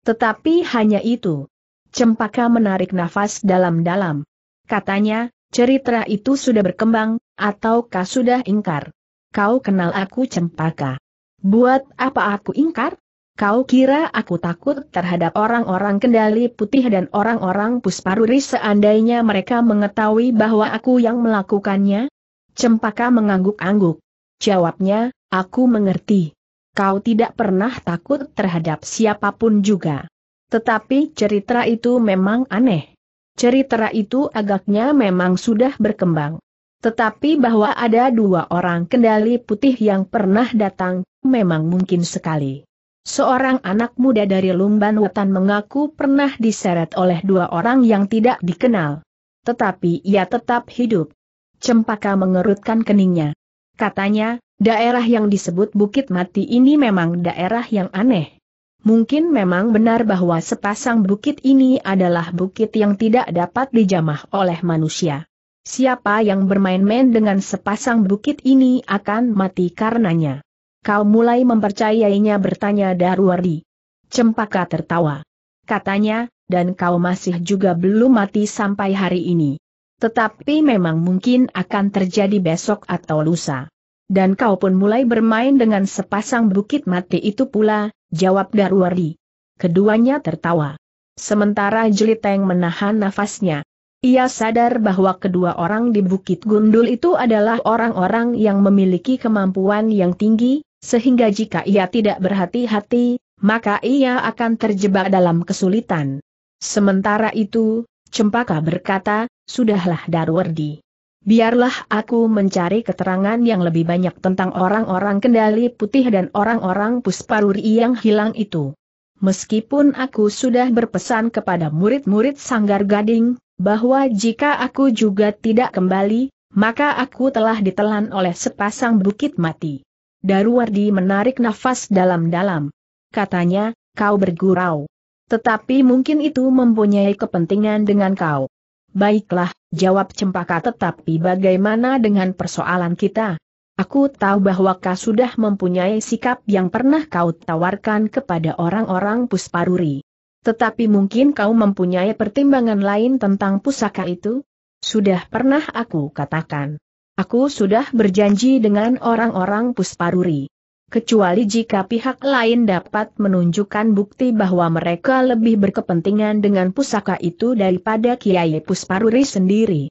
Tetapi hanya itu. Cempaka menarik nafas dalam-dalam. Katanya, cerita itu sudah berkembang, ataukah sudah ingkar? Kau kenal aku Cempaka. Buat apa aku ingkar? Kau kira aku takut terhadap orang-orang kendali putih dan orang-orang pusparuri seandainya mereka mengetahui bahwa aku yang melakukannya? Cempaka mengangguk-angguk. Jawabnya, aku mengerti. Kau tidak pernah takut terhadap siapapun juga. Tetapi cerita itu memang aneh. Cerita itu agaknya memang sudah berkembang. Tetapi bahwa ada dua orang kendali putih yang pernah datang, memang mungkin sekali. Seorang anak muda dari Lumban Wetan mengaku pernah diseret oleh dua orang yang tidak dikenal. Tetapi ia tetap hidup. Cempaka mengerutkan keningnya. Katanya, daerah yang disebut Bukit Mati ini memang daerah yang aneh. Mungkin memang benar bahwa sepasang bukit ini adalah bukit yang tidak dapat dijamah oleh manusia. Siapa yang bermain-main dengan sepasang bukit ini akan mati karenanya. Kau mulai mempercayainya bertanya Darwari. Cempaka tertawa. Katanya, dan kau masih juga belum mati sampai hari ini. Tetapi memang mungkin akan terjadi besok atau lusa. Dan kau pun mulai bermain dengan sepasang bukit mati itu pula, jawab Darwari. Keduanya tertawa. Sementara Jeliteng menahan nafasnya. Ia sadar bahwa kedua orang di Bukit Gundul itu adalah orang-orang yang memiliki kemampuan yang tinggi, sehingga jika ia tidak berhati-hati, maka ia akan terjebak dalam kesulitan. Sementara itu, Cempaka berkata, Sudahlah Darwardi. Biarlah aku mencari keterangan yang lebih banyak tentang orang-orang kendali putih dan orang-orang pusparuri yang hilang itu. Meskipun aku sudah berpesan kepada murid-murid Sanggar Gading, bahwa jika aku juga tidak kembali, maka aku telah ditelan oleh sepasang bukit mati. Darwardi menarik nafas dalam-dalam. Katanya, kau bergurau. Tetapi mungkin itu mempunyai kepentingan dengan kau. Baiklah, jawab Cempaka tetapi bagaimana dengan persoalan kita? Aku tahu bahwa kau sudah mempunyai sikap yang pernah kau tawarkan kepada orang-orang Pusparuri. Tetapi mungkin kau mempunyai pertimbangan lain tentang pusaka itu? Sudah pernah aku katakan. Aku sudah berjanji dengan orang-orang Pusparuri kecuali jika pihak lain dapat menunjukkan bukti bahwa mereka lebih berkepentingan dengan pusaka itu daripada Kiai Pusparuri sendiri.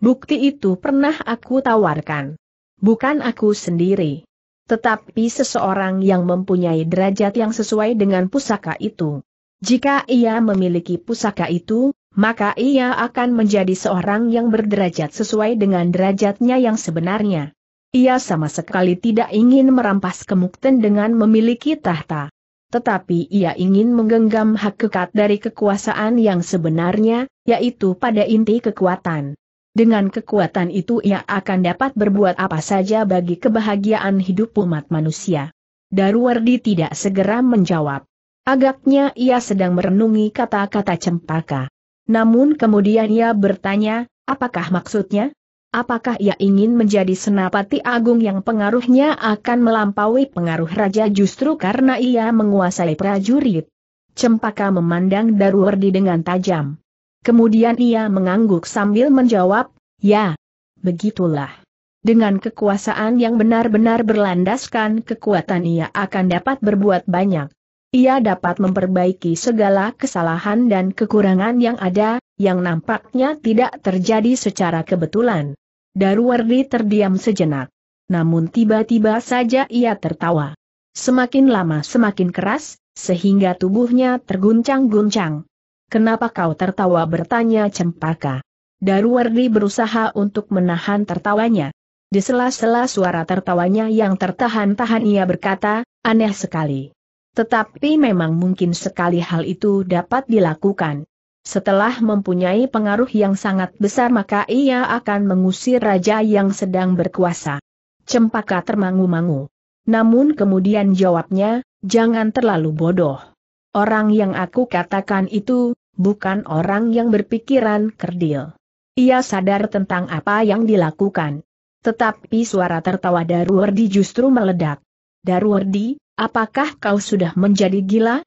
Bukti itu pernah aku tawarkan. Bukan aku sendiri. Tetapi seseorang yang mempunyai derajat yang sesuai dengan pusaka itu. Jika ia memiliki pusaka itu, maka ia akan menjadi seorang yang berderajat sesuai dengan derajatnya yang sebenarnya. Ia sama sekali tidak ingin merampas kemukten dengan memiliki tahta. Tetapi ia ingin menggenggam hak kekat dari kekuasaan yang sebenarnya, yaitu pada inti kekuatan. Dengan kekuatan itu ia akan dapat berbuat apa saja bagi kebahagiaan hidup umat manusia. Darwardi tidak segera menjawab. Agaknya ia sedang merenungi kata-kata cempaka. Namun kemudian ia bertanya, apakah maksudnya? apakah ia ingin menjadi senapati agung yang pengaruhnya akan melampaui pengaruh raja justru karena ia menguasai prajurit. Cempaka memandang Daruwardi dengan tajam. Kemudian ia mengangguk sambil menjawab, ya, begitulah. Dengan kekuasaan yang benar-benar berlandaskan kekuatan ia akan dapat berbuat banyak. Ia dapat memperbaiki segala kesalahan dan kekurangan yang ada, yang nampaknya tidak terjadi secara kebetulan. Darwardi terdiam sejenak. Namun tiba-tiba saja ia tertawa. Semakin lama semakin keras, sehingga tubuhnya terguncang-guncang. Kenapa kau tertawa bertanya cempaka? Darwardi berusaha untuk menahan tertawanya. Di sela-sela suara tertawanya yang tertahan-tahan ia berkata, aneh sekali. Tetapi memang mungkin sekali hal itu dapat dilakukan. Setelah mempunyai pengaruh yang sangat besar maka ia akan mengusir raja yang sedang berkuasa. Cempaka termangu-mangu. Namun kemudian jawabnya, jangan terlalu bodoh. Orang yang aku katakan itu, bukan orang yang berpikiran kerdil. Ia sadar tentang apa yang dilakukan. Tetapi suara tertawa Darwardi justru meledak. Darwardi, apakah kau sudah menjadi gila?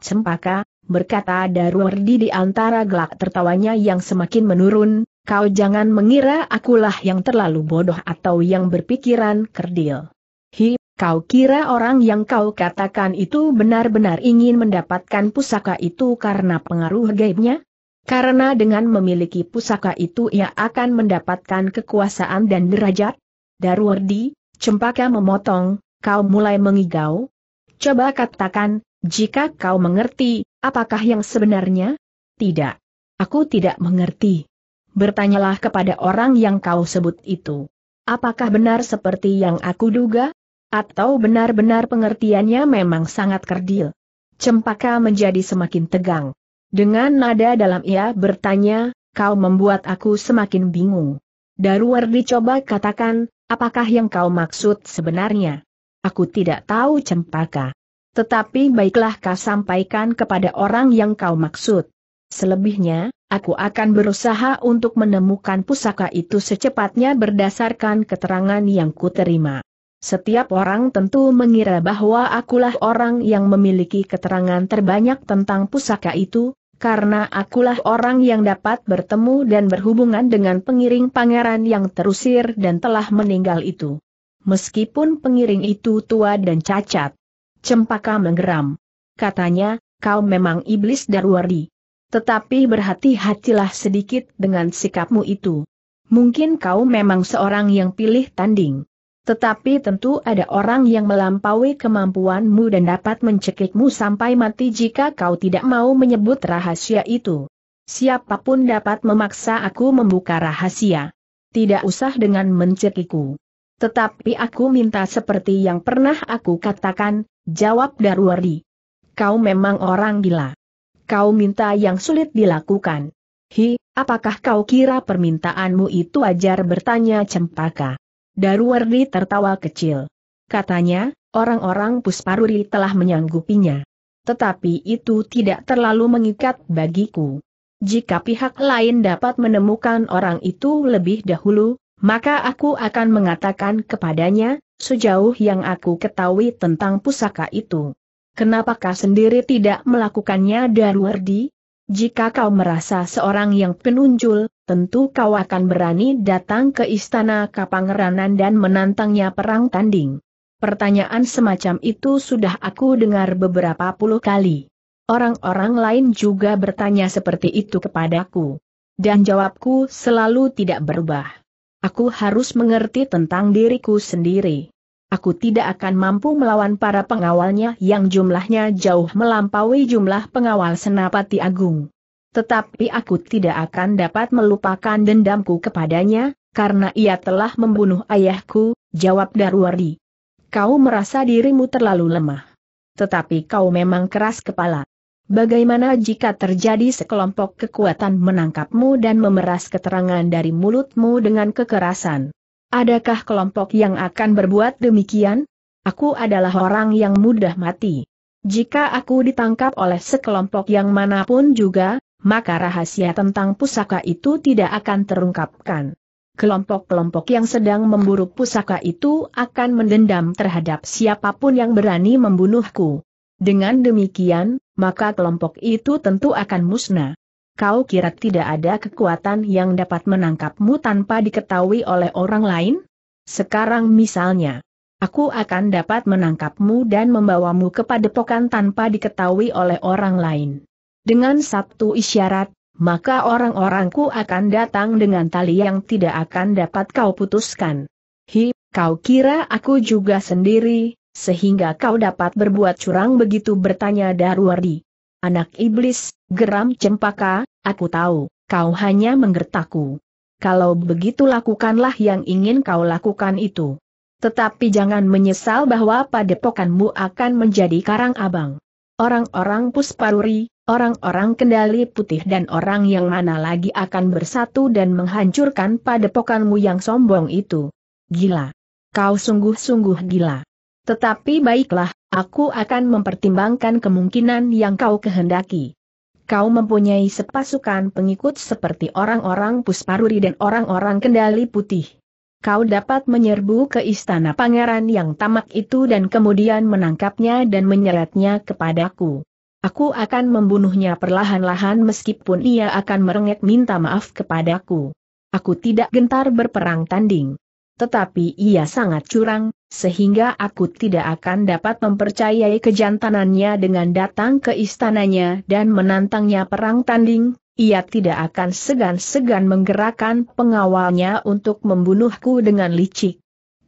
Cempaka, berkata Darwardi di antara gelak tertawanya yang semakin menurun, kau jangan mengira akulah yang terlalu bodoh atau yang berpikiran kerdil. Hi, kau kira orang yang kau katakan itu benar-benar ingin mendapatkan pusaka itu karena pengaruh gaibnya? Karena dengan memiliki pusaka itu ia akan mendapatkan kekuasaan dan derajat? Darwardi, Cempaka memotong, kau mulai mengigau? Coba katakan, jika kau mengerti, apakah yang sebenarnya? Tidak. Aku tidak mengerti. Bertanyalah kepada orang yang kau sebut itu. Apakah benar seperti yang aku duga? Atau benar-benar pengertiannya memang sangat kerdil? Cempaka menjadi semakin tegang. Dengan nada dalam ia bertanya, kau membuat aku semakin bingung. Darwardi coba katakan, apakah yang kau maksud sebenarnya? Aku tidak tahu Cempaka. Tetapi baiklah kau sampaikan kepada orang yang kau maksud. Selebihnya, aku akan berusaha untuk menemukan pusaka itu secepatnya berdasarkan keterangan yang kuterima. Setiap orang tentu mengira bahwa akulah orang yang memiliki keterangan terbanyak tentang pusaka itu, karena akulah orang yang dapat bertemu dan berhubungan dengan pengiring pangeran yang terusir dan telah meninggal itu. Meskipun pengiring itu tua dan cacat, Cempaka menggeram. Katanya, kau memang iblis darwari. Tetapi berhati-hatilah sedikit dengan sikapmu itu. Mungkin kau memang seorang yang pilih tanding. Tetapi tentu ada orang yang melampaui kemampuanmu dan dapat mencekikmu sampai mati jika kau tidak mau menyebut rahasia itu. Siapapun dapat memaksa aku membuka rahasia. Tidak usah dengan mencekiku. Tetapi aku minta seperti yang pernah aku katakan, Jawab Darwari. Kau memang orang gila. Kau minta yang sulit dilakukan. Hi, apakah kau kira permintaanmu itu ajar bertanya cempaka? Darwardi tertawa kecil. Katanya, orang-orang Pusparuri telah menyanggupinya. Tetapi itu tidak terlalu mengikat bagiku. Jika pihak lain dapat menemukan orang itu lebih dahulu, maka aku akan mengatakan kepadanya, sejauh yang aku ketahui tentang pusaka itu. Kenapakah sendiri tidak melakukannya Darwardi? Jika kau merasa seorang yang penunjul, tentu kau akan berani datang ke istana Kapangeranan dan menantangnya perang tanding. Pertanyaan semacam itu sudah aku dengar beberapa puluh kali. Orang-orang lain juga bertanya seperti itu kepadaku. Dan jawabku selalu tidak berubah. Aku harus mengerti tentang diriku sendiri aku tidak akan mampu melawan para pengawalnya yang jumlahnya jauh melampaui jumlah pengawal Senapati Agung. Tetapi aku tidak akan dapat melupakan dendamku kepadanya, karena ia telah membunuh ayahku, jawab Darwari. Kau merasa dirimu terlalu lemah. Tetapi kau memang keras kepala. Bagaimana jika terjadi sekelompok kekuatan menangkapmu dan memeras keterangan dari mulutmu dengan kekerasan? Adakah kelompok yang akan berbuat demikian? Aku adalah orang yang mudah mati. Jika aku ditangkap oleh sekelompok yang manapun juga, maka rahasia tentang pusaka itu tidak akan terungkapkan. Kelompok-kelompok yang sedang memburu pusaka itu akan mendendam terhadap siapapun yang berani membunuhku. Dengan demikian, maka kelompok itu tentu akan musnah. Kau kira tidak ada kekuatan yang dapat menangkapmu tanpa diketahui oleh orang lain? Sekarang misalnya, aku akan dapat menangkapmu dan membawamu ke padepokan tanpa diketahui oleh orang lain. Dengan satu isyarat, maka orang-orangku akan datang dengan tali yang tidak akan dapat kau putuskan. Hi, kau kira aku juga sendiri, sehingga kau dapat berbuat curang begitu bertanya Darwardi. Anak iblis, geram cempaka, aku tahu, kau hanya menggertaku. Kalau begitu lakukanlah yang ingin kau lakukan itu. Tetapi jangan menyesal bahwa padepokanmu akan menjadi karang abang. Orang-orang Pusparuri, orang-orang kendali putih dan orang yang mana lagi akan bersatu dan menghancurkan padepokanmu yang sombong itu. Gila. Kau sungguh-sungguh gila. Tetapi baiklah, aku akan mempertimbangkan kemungkinan yang kau kehendaki. Kau mempunyai sepasukan pengikut seperti orang-orang Pusparuri dan orang-orang kendali putih. Kau dapat menyerbu ke istana pangeran yang tamak itu dan kemudian menangkapnya dan menyeretnya kepadaku. Aku akan membunuhnya perlahan-lahan meskipun ia akan merengek minta maaf kepadaku. Aku tidak gentar berperang tanding tetapi ia sangat curang, sehingga aku tidak akan dapat mempercayai kejantanannya dengan datang ke istananya dan menantangnya perang tanding, ia tidak akan segan-segan menggerakkan pengawalnya untuk membunuhku dengan licik.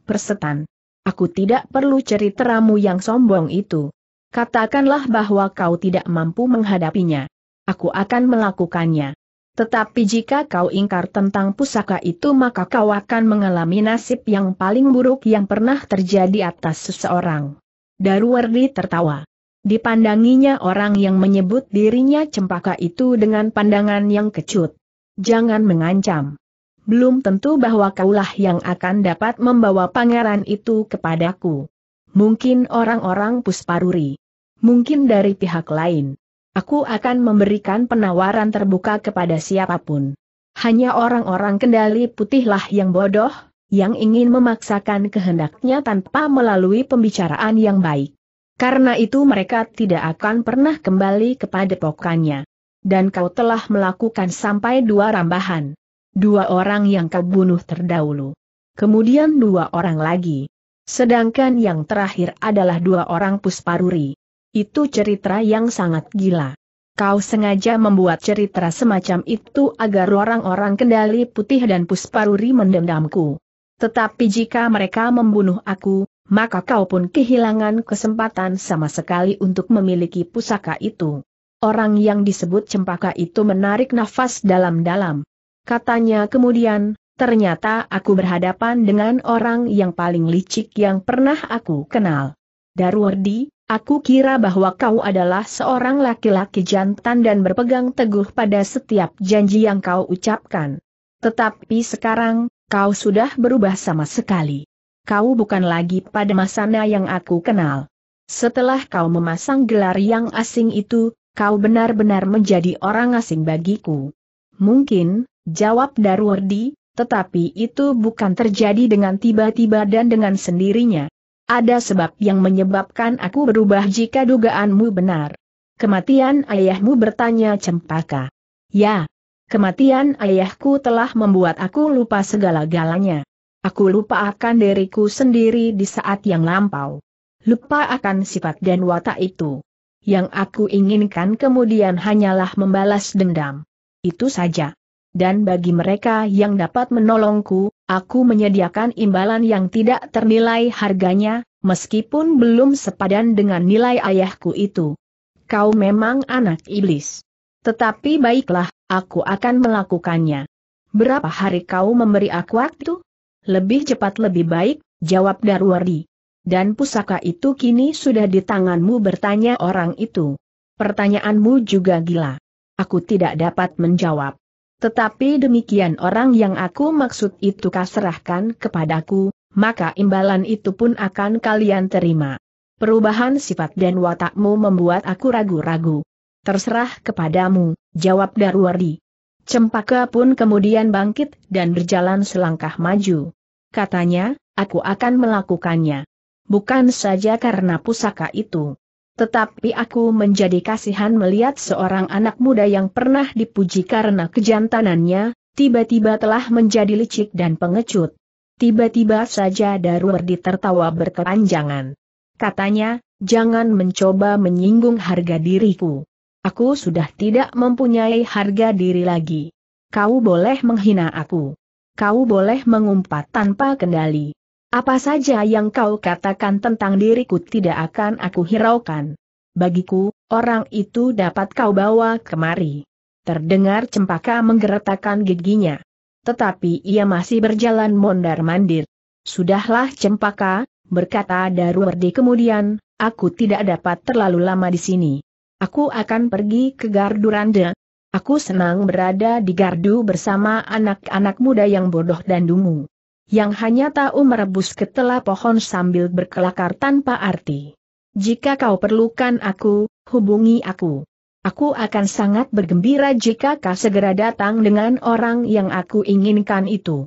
Persetan. Aku tidak perlu ceritamu yang sombong itu. Katakanlah bahwa kau tidak mampu menghadapinya. Aku akan melakukannya. Tetapi jika kau ingkar tentang pusaka itu maka kau akan mengalami nasib yang paling buruk yang pernah terjadi atas seseorang. Darwardi tertawa. Dipandanginya orang yang menyebut dirinya cempaka itu dengan pandangan yang kecut. Jangan mengancam. Belum tentu bahwa kaulah yang akan dapat membawa pangeran itu kepadaku. Mungkin orang-orang Pusparuri. Mungkin dari pihak lain. Aku akan memberikan penawaran terbuka kepada siapapun. Hanya orang-orang kendali putihlah yang bodoh, yang ingin memaksakan kehendaknya tanpa melalui pembicaraan yang baik. Karena itu mereka tidak akan pernah kembali kepada pokoknya. Dan kau telah melakukan sampai dua rambahan. Dua orang yang kau bunuh terdahulu. Kemudian dua orang lagi. Sedangkan yang terakhir adalah dua orang pusparuri. Itu cerita yang sangat gila. Kau sengaja membuat cerita semacam itu agar orang-orang kendali putih dan pusparuri mendendamku. Tetapi jika mereka membunuh aku, maka kau pun kehilangan kesempatan sama sekali untuk memiliki pusaka itu. Orang yang disebut cempaka itu menarik nafas dalam-dalam. Katanya kemudian, ternyata aku berhadapan dengan orang yang paling licik yang pernah aku kenal. Darwardi, Aku kira bahwa kau adalah seorang laki-laki jantan dan berpegang teguh pada setiap janji yang kau ucapkan. Tetapi sekarang, kau sudah berubah sama sekali. Kau bukan lagi pada masana yang aku kenal. Setelah kau memasang gelar yang asing itu, kau benar-benar menjadi orang asing bagiku. Mungkin, jawab Darwardi, tetapi itu bukan terjadi dengan tiba-tiba dan dengan sendirinya. Ada sebab yang menyebabkan aku berubah jika dugaanmu benar. Kematian ayahmu bertanya cempaka. Ya, kematian ayahku telah membuat aku lupa segala-galanya. Aku lupa akan diriku sendiri di saat yang lampau. Lupa akan sifat dan watak itu. Yang aku inginkan kemudian hanyalah membalas dendam. Itu saja dan bagi mereka yang dapat menolongku, aku menyediakan imbalan yang tidak ternilai harganya, meskipun belum sepadan dengan nilai ayahku itu. Kau memang anak iblis. Tetapi baiklah, aku akan melakukannya. Berapa hari kau memberi aku waktu? Lebih cepat lebih baik, jawab Darwari. Dan pusaka itu kini sudah di tanganmu bertanya orang itu. Pertanyaanmu juga gila. Aku tidak dapat menjawab. Tetapi demikian orang yang aku maksud itu kaserahkan kepadaku, maka imbalan itu pun akan kalian terima. Perubahan sifat dan watakmu membuat aku ragu-ragu. Terserah kepadamu, jawab Darwardi. Cempaka pun kemudian bangkit dan berjalan selangkah maju. Katanya, aku akan melakukannya. Bukan saja karena pusaka itu. Tetapi aku menjadi kasihan melihat seorang anak muda yang pernah dipuji karena kejantanannya, tiba-tiba telah menjadi licik dan pengecut. Tiba-tiba saja Darwardi tertawa berkepanjangan. Katanya, jangan mencoba menyinggung harga diriku. Aku sudah tidak mempunyai harga diri lagi. Kau boleh menghina aku. Kau boleh mengumpat tanpa kendali. Apa saja yang kau katakan tentang diriku tidak akan aku hiraukan. Bagiku, orang itu dapat kau bawa kemari. Terdengar cempaka menggeretakkan giginya. Tetapi ia masih berjalan mondar-mandir. Sudahlah cempaka, berkata Darwardi kemudian, aku tidak dapat terlalu lama di sini. Aku akan pergi ke gardu randa. Aku senang berada di Gardu bersama anak-anak muda yang bodoh dan dungu yang hanya tahu merebus ketela pohon sambil berkelakar tanpa arti. Jika kau perlukan aku, hubungi aku. Aku akan sangat bergembira jika kau segera datang dengan orang yang aku inginkan itu.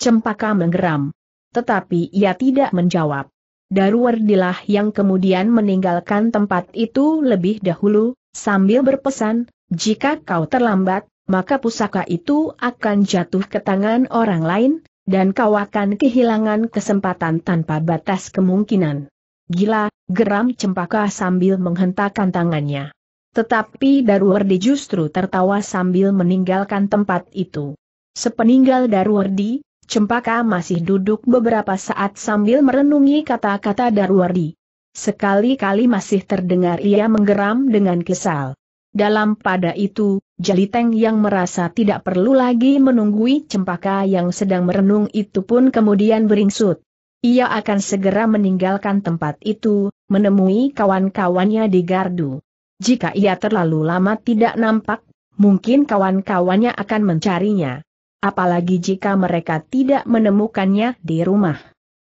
Cempaka menggeram. Tetapi ia tidak menjawab. Darwardilah yang kemudian meninggalkan tempat itu lebih dahulu, sambil berpesan, jika kau terlambat, maka pusaka itu akan jatuh ke tangan orang lain, dan kau akan kehilangan kesempatan tanpa batas kemungkinan. Gila, geram cempaka sambil menghentakkan tangannya. Tetapi Darwardi justru tertawa sambil meninggalkan tempat itu. Sepeninggal Darwardi, Cempaka masih duduk beberapa saat sambil merenungi kata-kata Darwardi. Sekali-kali masih terdengar ia menggeram dengan kesal. Dalam pada itu, Jaliteng yang merasa tidak perlu lagi menunggui cempaka yang sedang merenung itu pun kemudian beringsut. Ia akan segera meninggalkan tempat itu, menemui kawan-kawannya di gardu. Jika ia terlalu lama tidak nampak, mungkin kawan-kawannya akan mencarinya. Apalagi jika mereka tidak menemukannya di rumah.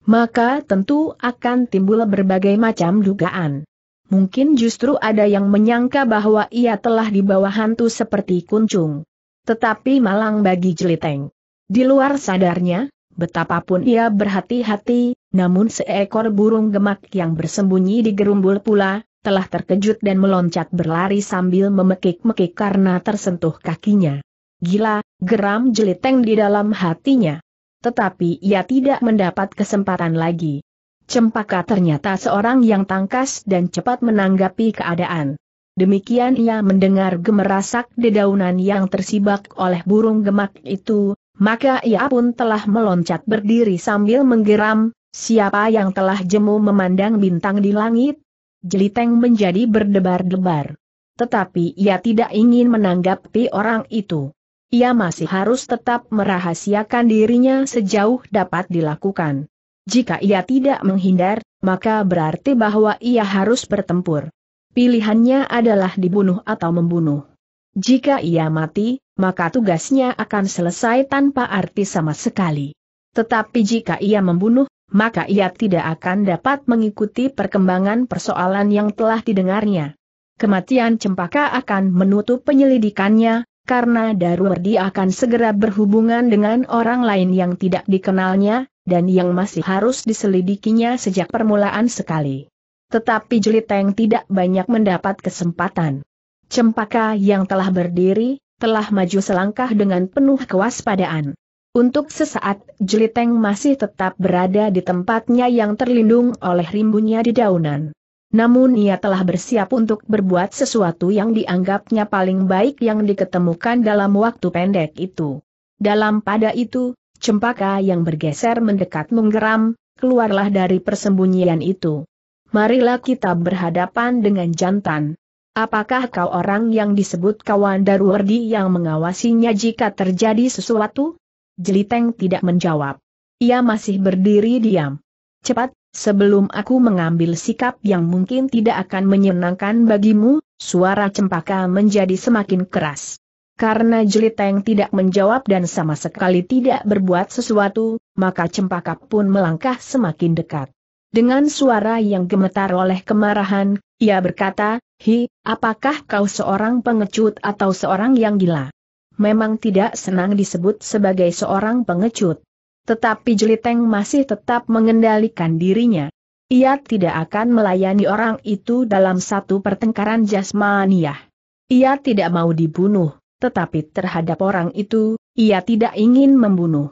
Maka tentu akan timbul berbagai macam dugaan mungkin justru ada yang menyangka bahwa ia telah dibawa hantu seperti kuncung. Tetapi malang bagi jeliteng. Di luar sadarnya, betapapun ia berhati-hati, namun seekor burung gemak yang bersembunyi di gerumbul pula, telah terkejut dan meloncat berlari sambil memekik-mekik karena tersentuh kakinya. Gila, geram jeliteng di dalam hatinya. Tetapi ia tidak mendapat kesempatan lagi. Cempaka ternyata seorang yang tangkas dan cepat menanggapi keadaan. Demikian ia mendengar gemerasak dedaunan yang tersibak oleh burung gemak itu, maka ia pun telah meloncat berdiri sambil menggeram, siapa yang telah jemu memandang bintang di langit? Jeliteng menjadi berdebar-debar. Tetapi ia tidak ingin menanggapi orang itu. Ia masih harus tetap merahasiakan dirinya sejauh dapat dilakukan. Jika ia tidak menghindar, maka berarti bahwa ia harus bertempur. Pilihannya adalah dibunuh atau membunuh. Jika ia mati, maka tugasnya akan selesai tanpa arti sama sekali. Tetapi jika ia membunuh, maka ia tidak akan dapat mengikuti perkembangan persoalan yang telah didengarnya. Kematian Cempaka akan menutup penyelidikannya, karena Daruwerdi akan segera berhubungan dengan orang lain yang tidak dikenalnya, dan yang masih harus diselidikinya sejak permulaan sekali. Tetapi Jeliteng tidak banyak mendapat kesempatan. Cempaka yang telah berdiri, telah maju selangkah dengan penuh kewaspadaan. Untuk sesaat, Jeliteng masih tetap berada di tempatnya yang terlindung oleh rimbunnya di daunan. Namun ia telah bersiap untuk berbuat sesuatu yang dianggapnya paling baik yang diketemukan dalam waktu pendek itu. Dalam pada itu, Cempaka yang bergeser mendekat menggeram, keluarlah dari persembunyian itu. Marilah kita berhadapan dengan jantan. Apakah kau orang yang disebut kawan Daruwardi yang mengawasinya jika terjadi sesuatu? Jeliteng tidak menjawab. Ia masih berdiri diam. Cepat, sebelum aku mengambil sikap yang mungkin tidak akan menyenangkan bagimu, suara cempaka menjadi semakin keras. Karena Jeliteng tidak menjawab dan sama sekali tidak berbuat sesuatu, maka Cempaka pun melangkah semakin dekat. Dengan suara yang gemetar oleh kemarahan, ia berkata, Hi, apakah kau seorang pengecut atau seorang yang gila? Memang tidak senang disebut sebagai seorang pengecut. Tetapi Jeliteng masih tetap mengendalikan dirinya. Ia tidak akan melayani orang itu dalam satu pertengkaran jasmaniah. Ia tidak mau dibunuh, tetapi terhadap orang itu, ia tidak ingin membunuh.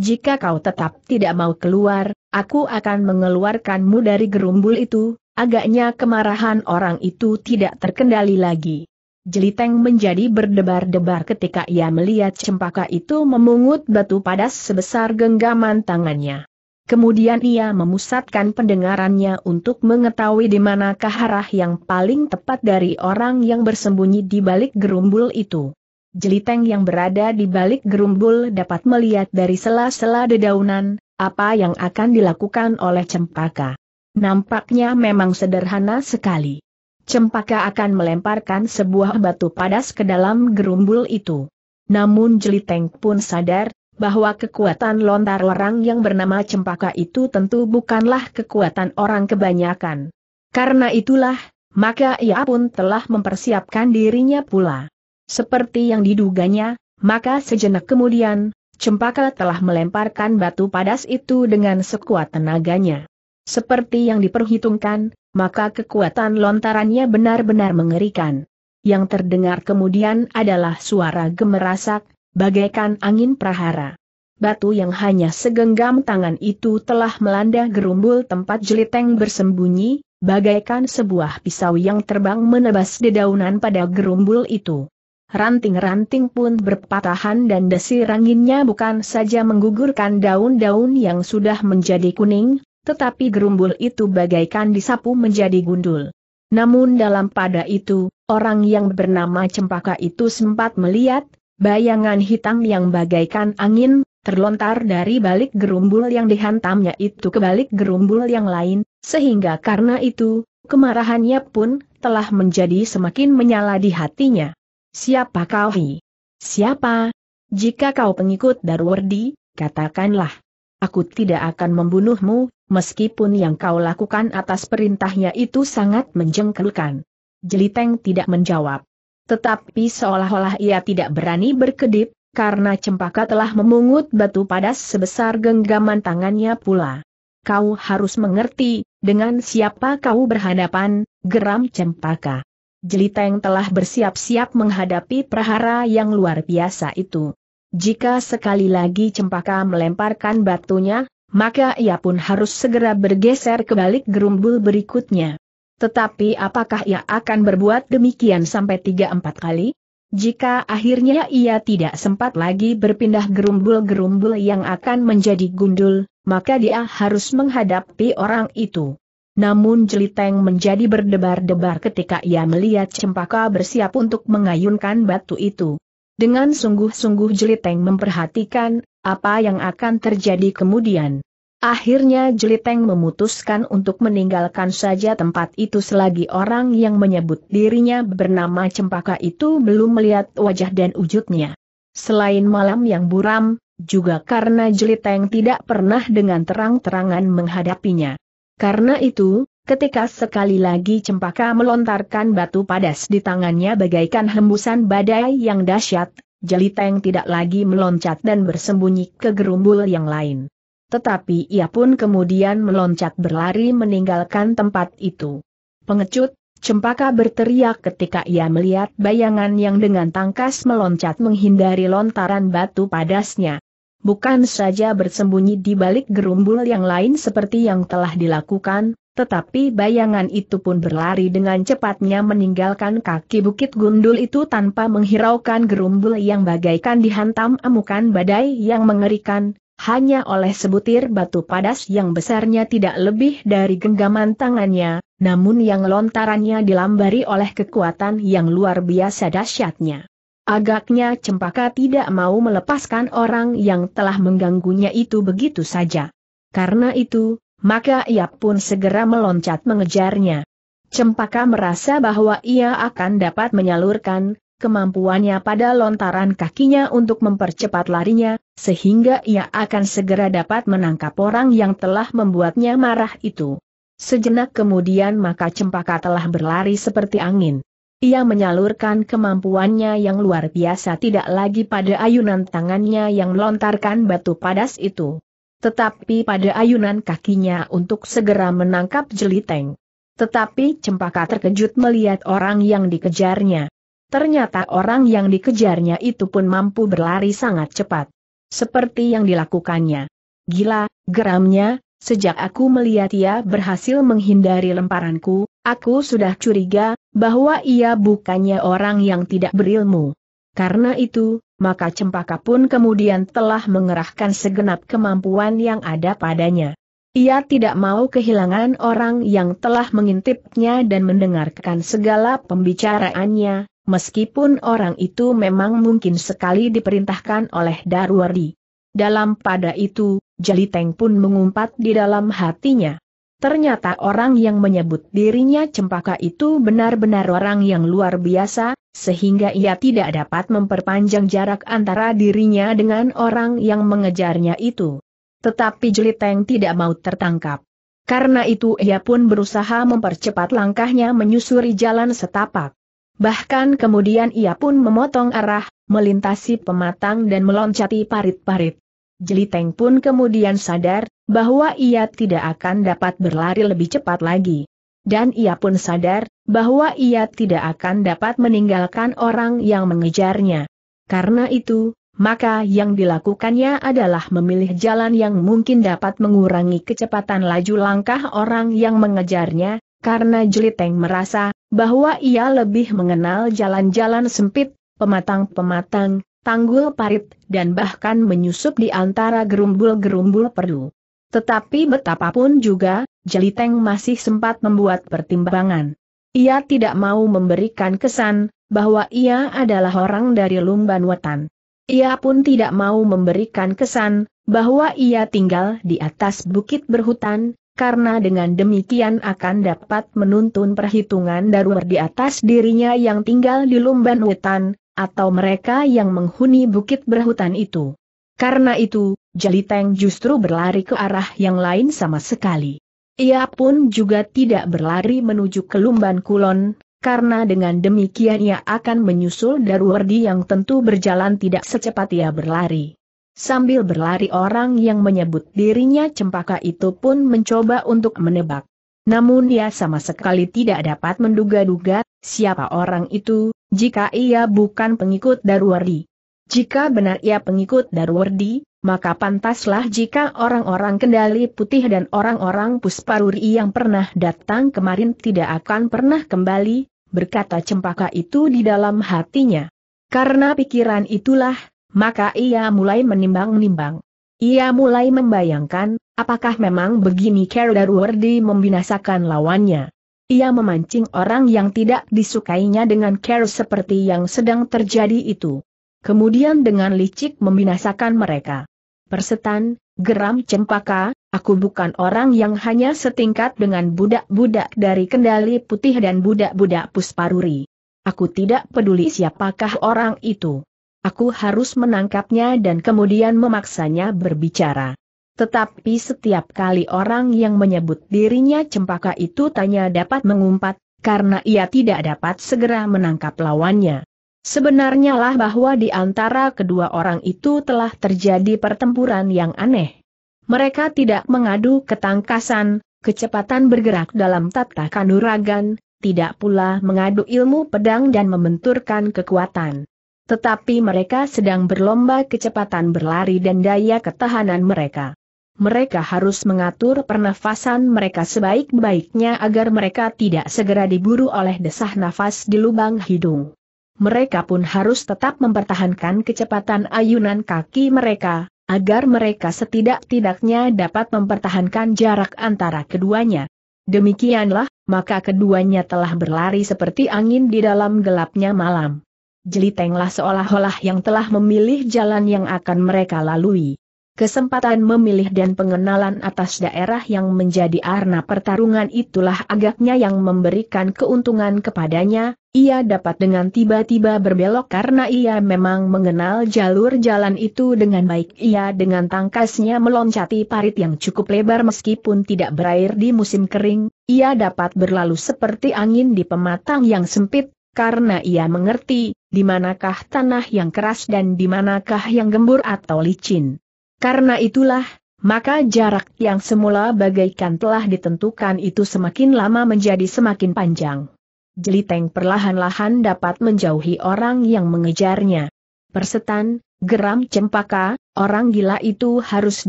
Jika kau tetap tidak mau keluar, aku akan mengeluarkanmu dari gerumbul itu, agaknya kemarahan orang itu tidak terkendali lagi. Jeliteng menjadi berdebar-debar ketika ia melihat cempaka itu memungut batu padas sebesar genggaman tangannya. Kemudian ia memusatkan pendengarannya untuk mengetahui di manakah arah yang paling tepat dari orang yang bersembunyi di balik gerumbul itu. Jeliteng yang berada di balik gerumbul dapat melihat dari sela-sela dedaunan, apa yang akan dilakukan oleh Cempaka. Nampaknya memang sederhana sekali. Cempaka akan melemparkan sebuah batu padas ke dalam gerumbul itu. Namun Jeliteng pun sadar, bahwa kekuatan lontar orang yang bernama Cempaka itu tentu bukanlah kekuatan orang kebanyakan. Karena itulah, maka ia pun telah mempersiapkan dirinya pula. Seperti yang diduganya, maka sejenak kemudian, Cempaka telah melemparkan batu padas itu dengan sekuat tenaganya. Seperti yang diperhitungkan, maka kekuatan lontarannya benar-benar mengerikan. Yang terdengar kemudian adalah suara gemerasak, bagaikan angin prahara. Batu yang hanya segenggam tangan itu telah melanda gerumbul tempat jeliteng bersembunyi, bagaikan sebuah pisau yang terbang menebas dedaunan pada gerumbul itu ranting-ranting pun berpatahan dan desir anginnya bukan saja menggugurkan daun-daun yang sudah menjadi kuning, tetapi gerumbul itu bagaikan disapu menjadi gundul. Namun dalam pada itu, orang yang bernama Cempaka itu sempat melihat, bayangan hitam yang bagaikan angin, terlontar dari balik gerumbul yang dihantamnya itu ke balik gerumbul yang lain, sehingga karena itu, kemarahannya pun telah menjadi semakin menyala di hatinya. Siapa kau hi? Siapa? Jika kau pengikut Darwardi, katakanlah. Aku tidak akan membunuhmu, meskipun yang kau lakukan atas perintahnya itu sangat menjengkelkan. Jeliteng tidak menjawab. Tetapi seolah-olah ia tidak berani berkedip, karena cempaka telah memungut batu padas sebesar genggaman tangannya pula. Kau harus mengerti, dengan siapa kau berhadapan, geram cempaka. Jeliteng telah bersiap-siap menghadapi prahara yang luar biasa itu. Jika sekali lagi Cempaka melemparkan batunya, maka ia pun harus segera bergeser ke balik gerumbul berikutnya. Tetapi apakah ia akan berbuat demikian sampai 3-4 kali? Jika akhirnya ia tidak sempat lagi berpindah gerumbul-gerumbul yang akan menjadi gundul, maka dia harus menghadapi orang itu. Namun Jeliteng menjadi berdebar-debar ketika ia melihat cempaka bersiap untuk mengayunkan batu itu. Dengan sungguh-sungguh Jeliteng memperhatikan, apa yang akan terjadi kemudian. Akhirnya Jeliteng memutuskan untuk meninggalkan saja tempat itu selagi orang yang menyebut dirinya bernama Cempaka itu belum melihat wajah dan wujudnya. Selain malam yang buram, juga karena Jeliteng tidak pernah dengan terang-terangan menghadapinya. Karena itu, ketika sekali lagi cempaka melontarkan batu padas di tangannya bagaikan hembusan badai yang dahsyat, Jeliteng tidak lagi meloncat dan bersembunyi ke gerumbul yang lain. Tetapi ia pun kemudian meloncat berlari meninggalkan tempat itu. Pengecut, Cempaka berteriak ketika ia melihat bayangan yang dengan tangkas meloncat menghindari lontaran batu padasnya bukan saja bersembunyi di balik gerumbul yang lain seperti yang telah dilakukan, tetapi bayangan itu pun berlari dengan cepatnya meninggalkan kaki bukit gundul itu tanpa menghiraukan gerumbul yang bagaikan dihantam amukan badai yang mengerikan, hanya oleh sebutir batu padas yang besarnya tidak lebih dari genggaman tangannya, namun yang lontarannya dilambari oleh kekuatan yang luar biasa dahsyatnya. Agaknya Cempaka tidak mau melepaskan orang yang telah mengganggunya itu begitu saja. Karena itu, maka ia pun segera meloncat mengejarnya. Cempaka merasa bahwa ia akan dapat menyalurkan kemampuannya pada lontaran kakinya untuk mempercepat larinya, sehingga ia akan segera dapat menangkap orang yang telah membuatnya marah itu. Sejenak kemudian maka cempaka telah berlari seperti angin. Ia menyalurkan kemampuannya yang luar biasa tidak lagi pada ayunan tangannya yang melontarkan batu padas itu. Tetapi pada ayunan kakinya untuk segera menangkap jeliteng. Tetapi cempaka terkejut melihat orang yang dikejarnya. Ternyata orang yang dikejarnya itu pun mampu berlari sangat cepat. Seperti yang dilakukannya. Gila, geramnya, sejak aku melihat ia berhasil menghindari lemparanku, Aku sudah curiga, bahwa ia bukannya orang yang tidak berilmu. Karena itu, maka Cempaka pun kemudian telah mengerahkan segenap kemampuan yang ada padanya. Ia tidak mau kehilangan orang yang telah mengintipnya dan mendengarkan segala pembicaraannya, meskipun orang itu memang mungkin sekali diperintahkan oleh Darwari. Dalam pada itu, Jaliteng pun mengumpat di dalam hatinya. Ternyata orang yang menyebut dirinya cempaka itu benar-benar orang yang luar biasa, sehingga ia tidak dapat memperpanjang jarak antara dirinya dengan orang yang mengejarnya itu. Tetapi Jeliteng tidak mau tertangkap. Karena itu ia pun berusaha mempercepat langkahnya menyusuri jalan setapak. Bahkan kemudian ia pun memotong arah, melintasi pematang dan meloncati parit-parit. Jeliteng pun kemudian sadar, bahwa ia tidak akan dapat berlari lebih cepat lagi. Dan ia pun sadar, bahwa ia tidak akan dapat meninggalkan orang yang mengejarnya. Karena itu, maka yang dilakukannya adalah memilih jalan yang mungkin dapat mengurangi kecepatan laju langkah orang yang mengejarnya, karena Jeliteng merasa, bahwa ia lebih mengenal jalan-jalan sempit, pematang-pematang, tanggul parit, dan bahkan menyusup di antara gerumbul-gerumbul perlu. Tetapi betapapun juga, Jeliteng masih sempat membuat pertimbangan. Ia tidak mau memberikan kesan bahwa ia adalah orang dari Lumban Wetan. Ia pun tidak mau memberikan kesan bahwa ia tinggal di atas bukit berhutan, karena dengan demikian akan dapat menuntun perhitungan darurat di atas dirinya yang tinggal di Lumban Wetan, atau mereka yang menghuni bukit berhutan itu. Karena itu, Jaliteng justru berlari ke arah yang lain sama sekali. Ia pun juga tidak berlari menuju ke Lumban Kulon, karena dengan demikian ia akan menyusul Darwardi yang tentu berjalan tidak secepat ia berlari. Sambil berlari orang yang menyebut dirinya cempaka itu pun mencoba untuk menebak. Namun ia sama sekali tidak dapat menduga-duga Siapa orang itu, jika ia bukan pengikut Darwardi? Jika benar ia pengikut Darwardi, maka pantaslah jika orang-orang kendali putih dan orang-orang pusparuri yang pernah datang kemarin tidak akan pernah kembali, berkata cempaka itu di dalam hatinya. Karena pikiran itulah, maka ia mulai menimbang-nimbang. Ia mulai membayangkan, apakah memang begini Carol Darwardi membinasakan lawannya. Ia memancing orang yang tidak disukainya dengan care seperti yang sedang terjadi itu. Kemudian dengan licik membinasakan mereka. Persetan, geram cempaka, aku bukan orang yang hanya setingkat dengan budak-budak dari kendali putih dan budak-budak pusparuri. Aku tidak peduli siapakah orang itu. Aku harus menangkapnya dan kemudian memaksanya berbicara. Tetapi setiap kali orang yang menyebut dirinya cempaka itu tanya dapat mengumpat, karena ia tidak dapat segera menangkap lawannya. Sebenarnya lah bahwa di antara kedua orang itu telah terjadi pertempuran yang aneh. Mereka tidak mengadu ketangkasan, kecepatan bergerak dalam tata kanuragan, tidak pula mengadu ilmu pedang dan membenturkan kekuatan tetapi mereka sedang berlomba kecepatan berlari dan daya ketahanan mereka. Mereka harus mengatur pernafasan mereka sebaik-baiknya agar mereka tidak segera diburu oleh desah nafas di lubang hidung. Mereka pun harus tetap mempertahankan kecepatan ayunan kaki mereka, agar mereka setidak-tidaknya dapat mempertahankan jarak antara keduanya. Demikianlah, maka keduanya telah berlari seperti angin di dalam gelapnya malam. Jelitenglah seolah-olah yang telah memilih jalan yang akan mereka lalui. Kesempatan memilih dan pengenalan atas daerah yang menjadi arna pertarungan itulah agaknya yang memberikan keuntungan kepadanya, ia dapat dengan tiba-tiba berbelok karena ia memang mengenal jalur jalan itu dengan baik. Ia dengan tangkasnya meloncati parit yang cukup lebar meskipun tidak berair di musim kering, ia dapat berlalu seperti angin di pematang yang sempit, karena ia mengerti, di manakah tanah yang keras dan di manakah yang gembur atau licin. Karena itulah, maka jarak yang semula bagaikan telah ditentukan itu semakin lama menjadi semakin panjang. Jeliteng perlahan-lahan dapat menjauhi orang yang mengejarnya. Persetan, geram cempaka, orang gila itu harus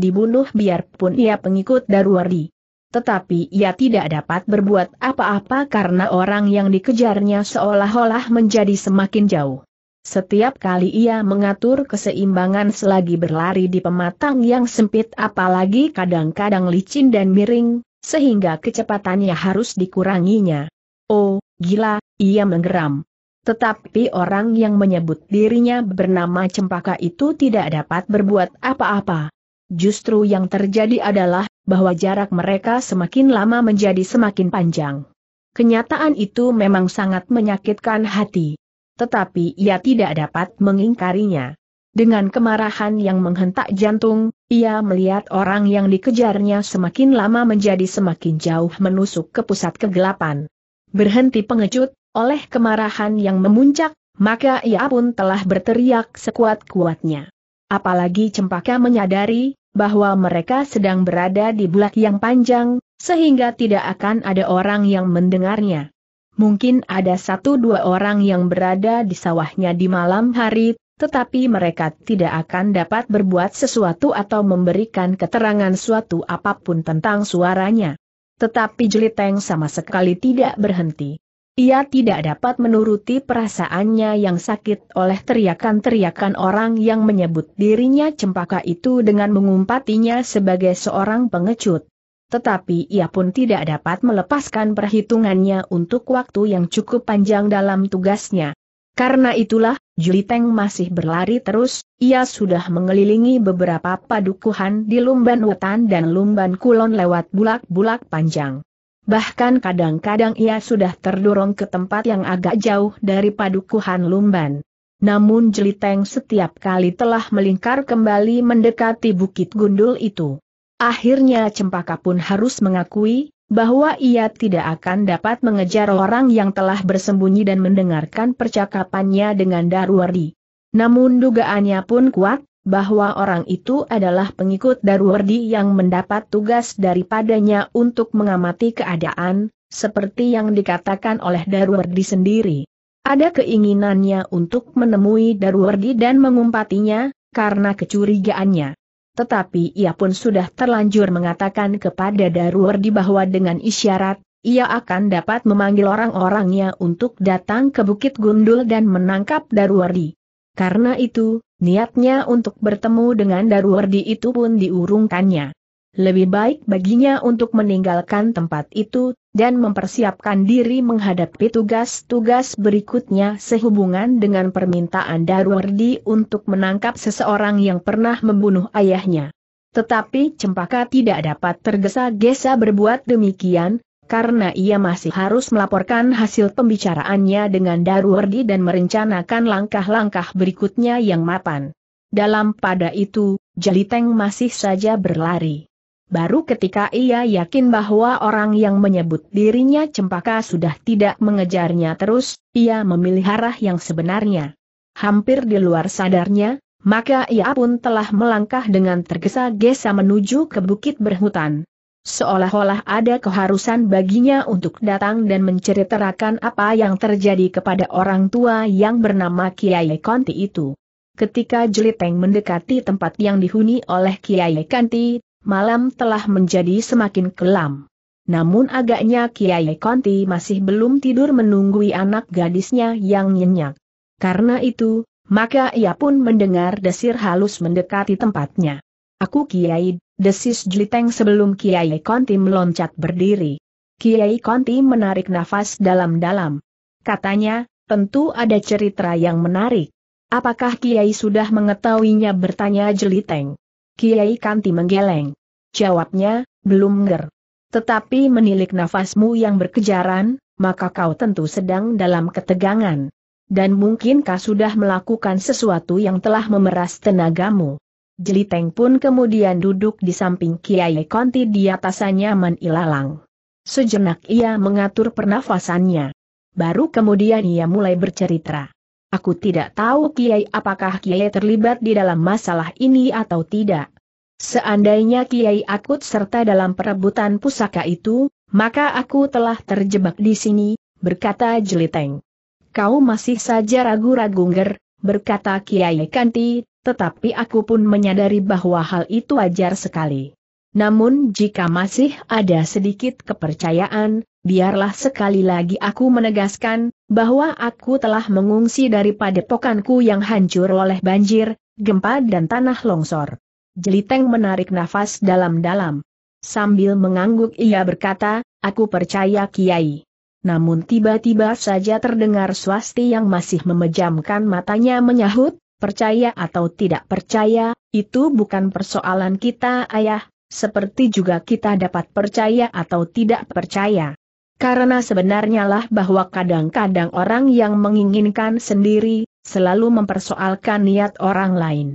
dibunuh biarpun ia pengikut Darwari. Tetapi ia tidak dapat berbuat apa-apa karena orang yang dikejarnya seolah-olah menjadi semakin jauh. Setiap kali ia mengatur keseimbangan selagi berlari di pematang yang sempit apalagi kadang-kadang licin dan miring, sehingga kecepatannya harus dikuranginya. Oh, gila, ia menggeram. Tetapi orang yang menyebut dirinya bernama Cempaka itu tidak dapat berbuat apa-apa. Justru yang terjadi adalah, bahwa jarak mereka semakin lama menjadi semakin panjang. Kenyataan itu memang sangat menyakitkan hati tetapi ia tidak dapat mengingkarinya. Dengan kemarahan yang menghentak jantung, ia melihat orang yang dikejarnya semakin lama menjadi semakin jauh menusuk ke pusat kegelapan. Berhenti pengecut, oleh kemarahan yang memuncak, maka ia pun telah berteriak sekuat-kuatnya. Apalagi cempaka menyadari, bahwa mereka sedang berada di bulat yang panjang, sehingga tidak akan ada orang yang mendengarnya. Mungkin ada satu dua orang yang berada di sawahnya di malam hari, tetapi mereka tidak akan dapat berbuat sesuatu atau memberikan keterangan suatu apapun tentang suaranya. Tetapi Jeliteng sama sekali tidak berhenti. Ia tidak dapat menuruti perasaannya yang sakit oleh teriakan-teriakan orang yang menyebut dirinya cempaka itu dengan mengumpatinya sebagai seorang pengecut tetapi ia pun tidak dapat melepaskan perhitungannya untuk waktu yang cukup panjang dalam tugasnya. Karena itulah, Juliteng masih berlari terus, ia sudah mengelilingi beberapa padukuhan di Lumban Wetan dan Lumban Kulon lewat bulak-bulak panjang. Bahkan kadang-kadang ia sudah terdorong ke tempat yang agak jauh dari padukuhan Lumban. Namun Jeliteng setiap kali telah melingkar kembali mendekati bukit gundul itu. Akhirnya Cempaka pun harus mengakui, bahwa ia tidak akan dapat mengejar orang yang telah bersembunyi dan mendengarkan percakapannya dengan Darwardi. Namun dugaannya pun kuat, bahwa orang itu adalah pengikut Darwardi yang mendapat tugas daripadanya untuk mengamati keadaan, seperti yang dikatakan oleh Darwardi sendiri. Ada keinginannya untuk menemui Darwardi dan mengumpatinya, karena kecurigaannya. Tetapi ia pun sudah terlanjur mengatakan kepada Darwardi bahwa dengan isyarat, ia akan dapat memanggil orang-orangnya untuk datang ke Bukit Gundul dan menangkap Darwardi. Karena itu, niatnya untuk bertemu dengan Darwardi itu pun diurungkannya lebih baik baginya untuk meninggalkan tempat itu, dan mempersiapkan diri menghadapi tugas-tugas berikutnya sehubungan dengan permintaan Darwardi untuk menangkap seseorang yang pernah membunuh ayahnya. Tetapi Cempaka tidak dapat tergesa-gesa berbuat demikian, karena ia masih harus melaporkan hasil pembicaraannya dengan Darwardi dan merencanakan langkah-langkah berikutnya yang mapan. Dalam pada itu, Jaliteng masih saja berlari. Baru ketika ia yakin bahwa orang yang menyebut dirinya cempaka sudah tidak mengejarnya terus, ia memilih arah yang sebenarnya. Hampir di luar sadarnya, maka ia pun telah melangkah dengan tergesa-gesa menuju ke bukit berhutan. Seolah-olah ada keharusan baginya untuk datang dan menceritakan apa yang terjadi kepada orang tua yang bernama Kiai Konti itu. Ketika Jeliteng mendekati tempat yang dihuni oleh Kiai Kanti, malam telah menjadi semakin kelam. Namun agaknya Kiai Konti masih belum tidur menunggui anak gadisnya yang nyenyak. Karena itu, maka ia pun mendengar desir halus mendekati tempatnya. Aku Kiai, desis Jeliteng sebelum Kiai Konti meloncat berdiri. Kiai Konti menarik nafas dalam-dalam. Katanya, tentu ada cerita yang menarik. Apakah Kiai sudah mengetahuinya bertanya Jeliteng? Kiai Kanti menggeleng. Jawabnya, belum nger. Tetapi menilik nafasmu yang berkejaran, maka kau tentu sedang dalam ketegangan. Dan mungkinkah sudah melakukan sesuatu yang telah memeras tenagamu. Jeliteng pun kemudian duduk di samping Kiai Kanti di atasannya menilalang. Sejenak ia mengatur pernafasannya. Baru kemudian ia mulai bercerita. Aku tidak tahu Kiai apakah Kiai terlibat di dalam masalah ini atau tidak. Seandainya Kiai akut serta dalam perebutan pusaka itu, maka aku telah terjebak di sini, berkata Jeliteng. Kau masih saja ragu-ragu ger, berkata Kiai Kanti, tetapi aku pun menyadari bahwa hal itu wajar sekali. Namun jika masih ada sedikit kepercayaan, biarlah sekali lagi aku menegaskan, bahwa aku telah mengungsi dari padepokanku yang hancur oleh banjir, gempa dan tanah longsor. Jeliteng menarik nafas dalam-dalam. Sambil mengangguk ia berkata, aku percaya Kiai. Namun tiba-tiba saja terdengar swasti yang masih memejamkan matanya menyahut, percaya atau tidak percaya, itu bukan persoalan kita ayah, seperti juga kita dapat percaya atau tidak percaya. Karena sebenarnya lah bahwa kadang-kadang orang yang menginginkan sendiri, selalu mempersoalkan niat orang lain.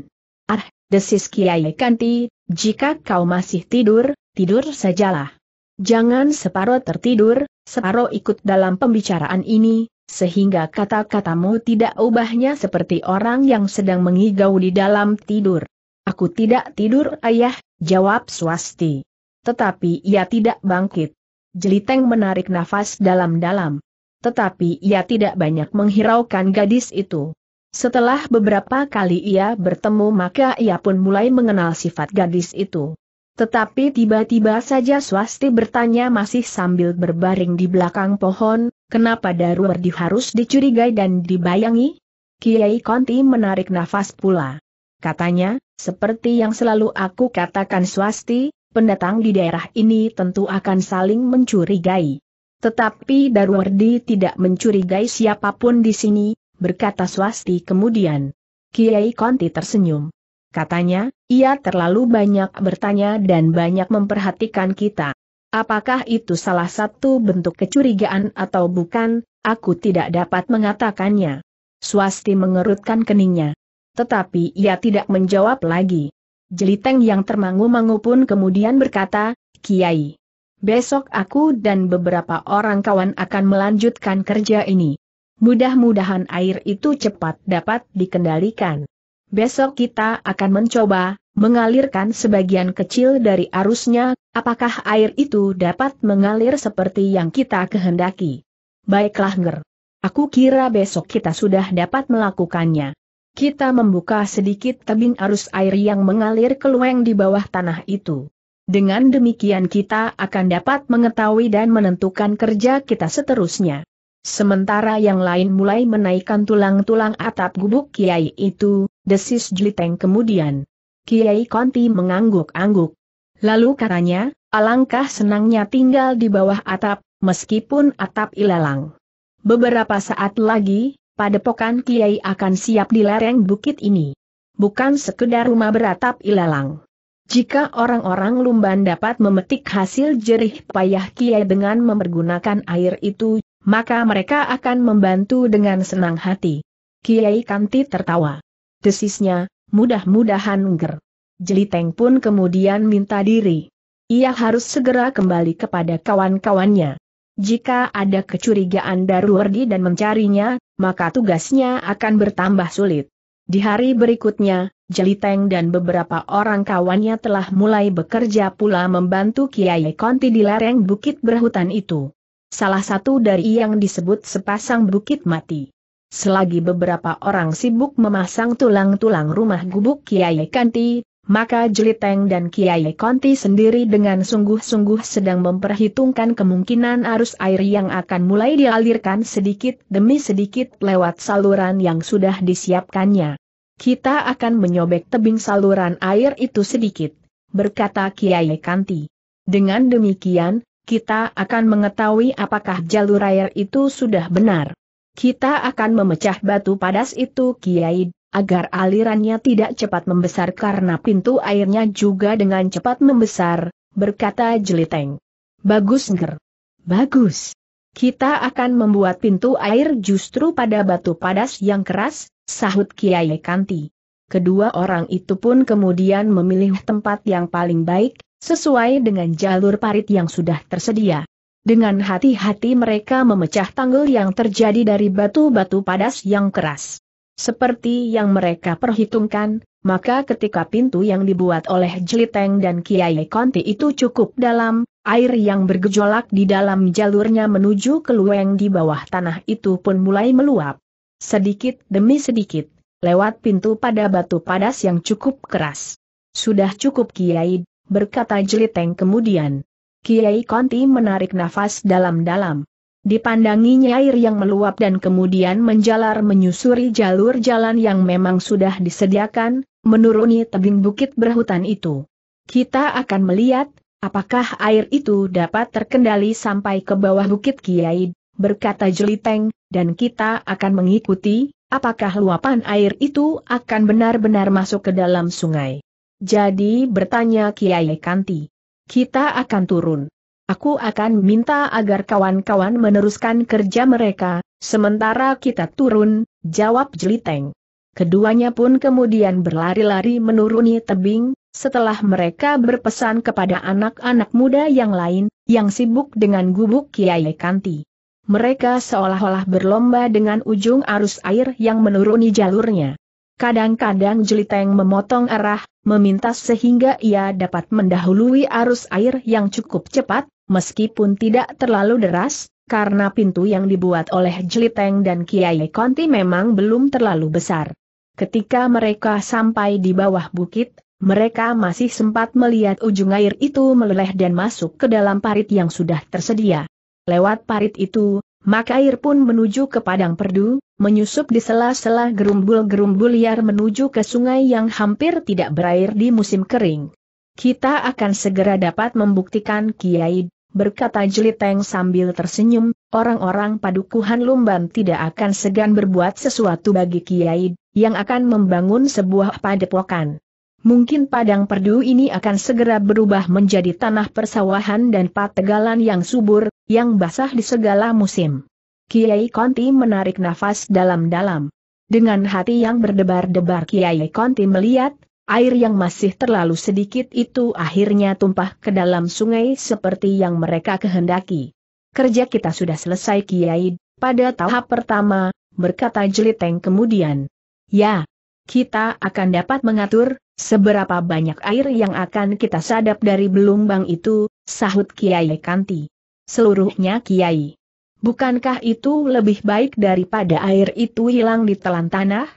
Ah, desis Kiai Kanti, jika kau masih tidur, tidur sajalah. Jangan separuh tertidur, separuh ikut dalam pembicaraan ini, sehingga kata-katamu tidak ubahnya seperti orang yang sedang mengigau di dalam tidur. Aku tidak tidur ayah, jawab swasti. Tetapi ia tidak bangkit. Jeliteng menarik nafas dalam-dalam. Tetapi ia tidak banyak menghiraukan gadis itu. Setelah beberapa kali ia bertemu maka ia pun mulai mengenal sifat gadis itu. Tetapi tiba-tiba saja Swasti bertanya masih sambil berbaring di belakang pohon, kenapa Darwardi harus dicurigai dan dibayangi? Kiai Konti menarik nafas pula. Katanya, seperti yang selalu aku katakan Swasti, pendatang di daerah ini tentu akan saling mencurigai. Tetapi Darwardi tidak mencurigai siapapun di sini, berkata Swasti kemudian. Kiai Konti tersenyum. Katanya, ia terlalu banyak bertanya dan banyak memperhatikan kita. Apakah itu salah satu bentuk kecurigaan atau bukan, aku tidak dapat mengatakannya. Swasti mengerutkan keningnya. Tetapi ia tidak menjawab lagi. Jeliteng yang termangu-mangu pun kemudian berkata, Kiai. Besok aku dan beberapa orang kawan akan melanjutkan kerja ini. Mudah-mudahan air itu cepat dapat dikendalikan. Besok kita akan mencoba, mengalirkan sebagian kecil dari arusnya, apakah air itu dapat mengalir seperti yang kita kehendaki. Baiklah ger. Aku kira besok kita sudah dapat melakukannya kita membuka sedikit tebing arus air yang mengalir ke lueng di bawah tanah itu. Dengan demikian kita akan dapat mengetahui dan menentukan kerja kita seterusnya. Sementara yang lain mulai menaikkan tulang-tulang atap gubuk Kiai itu, desis Jliteng kemudian. Kiai Konti mengangguk-angguk. Lalu katanya, alangkah senangnya tinggal di bawah atap, meskipun atap ilalang. Beberapa saat lagi, padepokan Kiai akan siap di lereng bukit ini. Bukan sekedar rumah beratap ilalang. Jika orang-orang Lumban dapat memetik hasil jerih payah Kiai dengan mempergunakan air itu, maka mereka akan membantu dengan senang hati. Kiai Kanti tertawa. Desisnya, mudah-mudahan ger. Jeliteng pun kemudian minta diri. Ia harus segera kembali kepada kawan-kawannya. Jika ada kecurigaan Darwardi dan mencarinya, maka tugasnya akan bertambah sulit. Di hari berikutnya, Jeliteng dan beberapa orang kawannya telah mulai bekerja pula membantu Kiai Konti di lereng bukit berhutan itu. Salah satu dari yang disebut sepasang bukit mati. Selagi beberapa orang sibuk memasang tulang-tulang rumah gubuk Kiai Kanti, maka Jeliteng dan Kiai Konti sendiri dengan sungguh-sungguh sedang memperhitungkan kemungkinan arus air yang akan mulai dialirkan sedikit demi sedikit lewat saluran yang sudah disiapkannya. Kita akan menyobek tebing saluran air itu sedikit, berkata Kiai Kanti. Dengan demikian, kita akan mengetahui apakah jalur air itu sudah benar. Kita akan memecah batu padas itu Kiai agar alirannya tidak cepat membesar karena pintu airnya juga dengan cepat membesar, berkata Jeliteng. Bagus Nger. Bagus. Kita akan membuat pintu air justru pada batu padas yang keras, sahut Kiai Kanti. Kedua orang itu pun kemudian memilih tempat yang paling baik, sesuai dengan jalur parit yang sudah tersedia. Dengan hati-hati mereka memecah tanggul yang terjadi dari batu-batu padas yang keras. Seperti yang mereka perhitungkan, maka ketika pintu yang dibuat oleh Jeliteng dan Kiai Konti itu cukup dalam, air yang bergejolak di dalam jalurnya menuju ke lueng di bawah tanah itu pun mulai meluap. Sedikit demi sedikit, lewat pintu pada batu padas yang cukup keras. Sudah cukup Kiai, berkata Jeliteng kemudian. Kiai Konti menarik nafas dalam-dalam dipandanginya air yang meluap dan kemudian menjalar menyusuri jalur jalan yang memang sudah disediakan, menuruni tebing bukit berhutan itu. Kita akan melihat, apakah air itu dapat terkendali sampai ke bawah bukit Kiai, berkata Jeliteng, dan kita akan mengikuti, apakah luapan air itu akan benar-benar masuk ke dalam sungai. Jadi bertanya Kiai Kanti. Kita akan turun. Aku akan minta agar kawan-kawan meneruskan kerja mereka, sementara kita turun, jawab Jeliteng. Keduanya pun kemudian berlari-lari menuruni tebing, setelah mereka berpesan kepada anak-anak muda yang lain, yang sibuk dengan gubuk Kiai Kanti. Mereka seolah-olah berlomba dengan ujung arus air yang menuruni jalurnya. Kadang-kadang Jeliteng memotong arah, memintas sehingga ia dapat mendahului arus air yang cukup cepat, meskipun tidak terlalu deras, karena pintu yang dibuat oleh Jeliteng dan Kiai Konti memang belum terlalu besar. Ketika mereka sampai di bawah bukit, mereka masih sempat melihat ujung air itu meleleh dan masuk ke dalam parit yang sudah tersedia. Lewat parit itu, maka air pun menuju ke padang perdu, menyusup di sela-sela gerumbul-gerumbul liar menuju ke sungai yang hampir tidak berair di musim kering. Kita akan segera dapat membuktikan Kiai berkata Jeliteng sambil tersenyum, orang-orang padukuhan Lumban tidak akan segan berbuat sesuatu bagi Kiai, yang akan membangun sebuah padepokan. Mungkin padang perdu ini akan segera berubah menjadi tanah persawahan dan pategalan yang subur, yang basah di segala musim. Kiai Konti menarik nafas dalam-dalam. Dengan hati yang berdebar-debar Kiai Konti melihat, Air yang masih terlalu sedikit itu akhirnya tumpah ke dalam sungai seperti yang mereka kehendaki. Kerja kita sudah selesai Kiai, pada tahap pertama, berkata Jeliteng kemudian. Ya, kita akan dapat mengatur, seberapa banyak air yang akan kita sadap dari belumbang itu, sahut Kiai Kanti. Seluruhnya Kiai. Bukankah itu lebih baik daripada air itu hilang di telan tanah?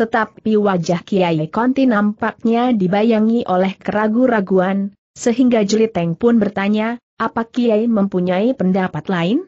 Tetapi wajah Kiai Konti nampaknya dibayangi oleh keragu-raguan, sehingga Jeliteng pun bertanya, apa Kiai mempunyai pendapat lain?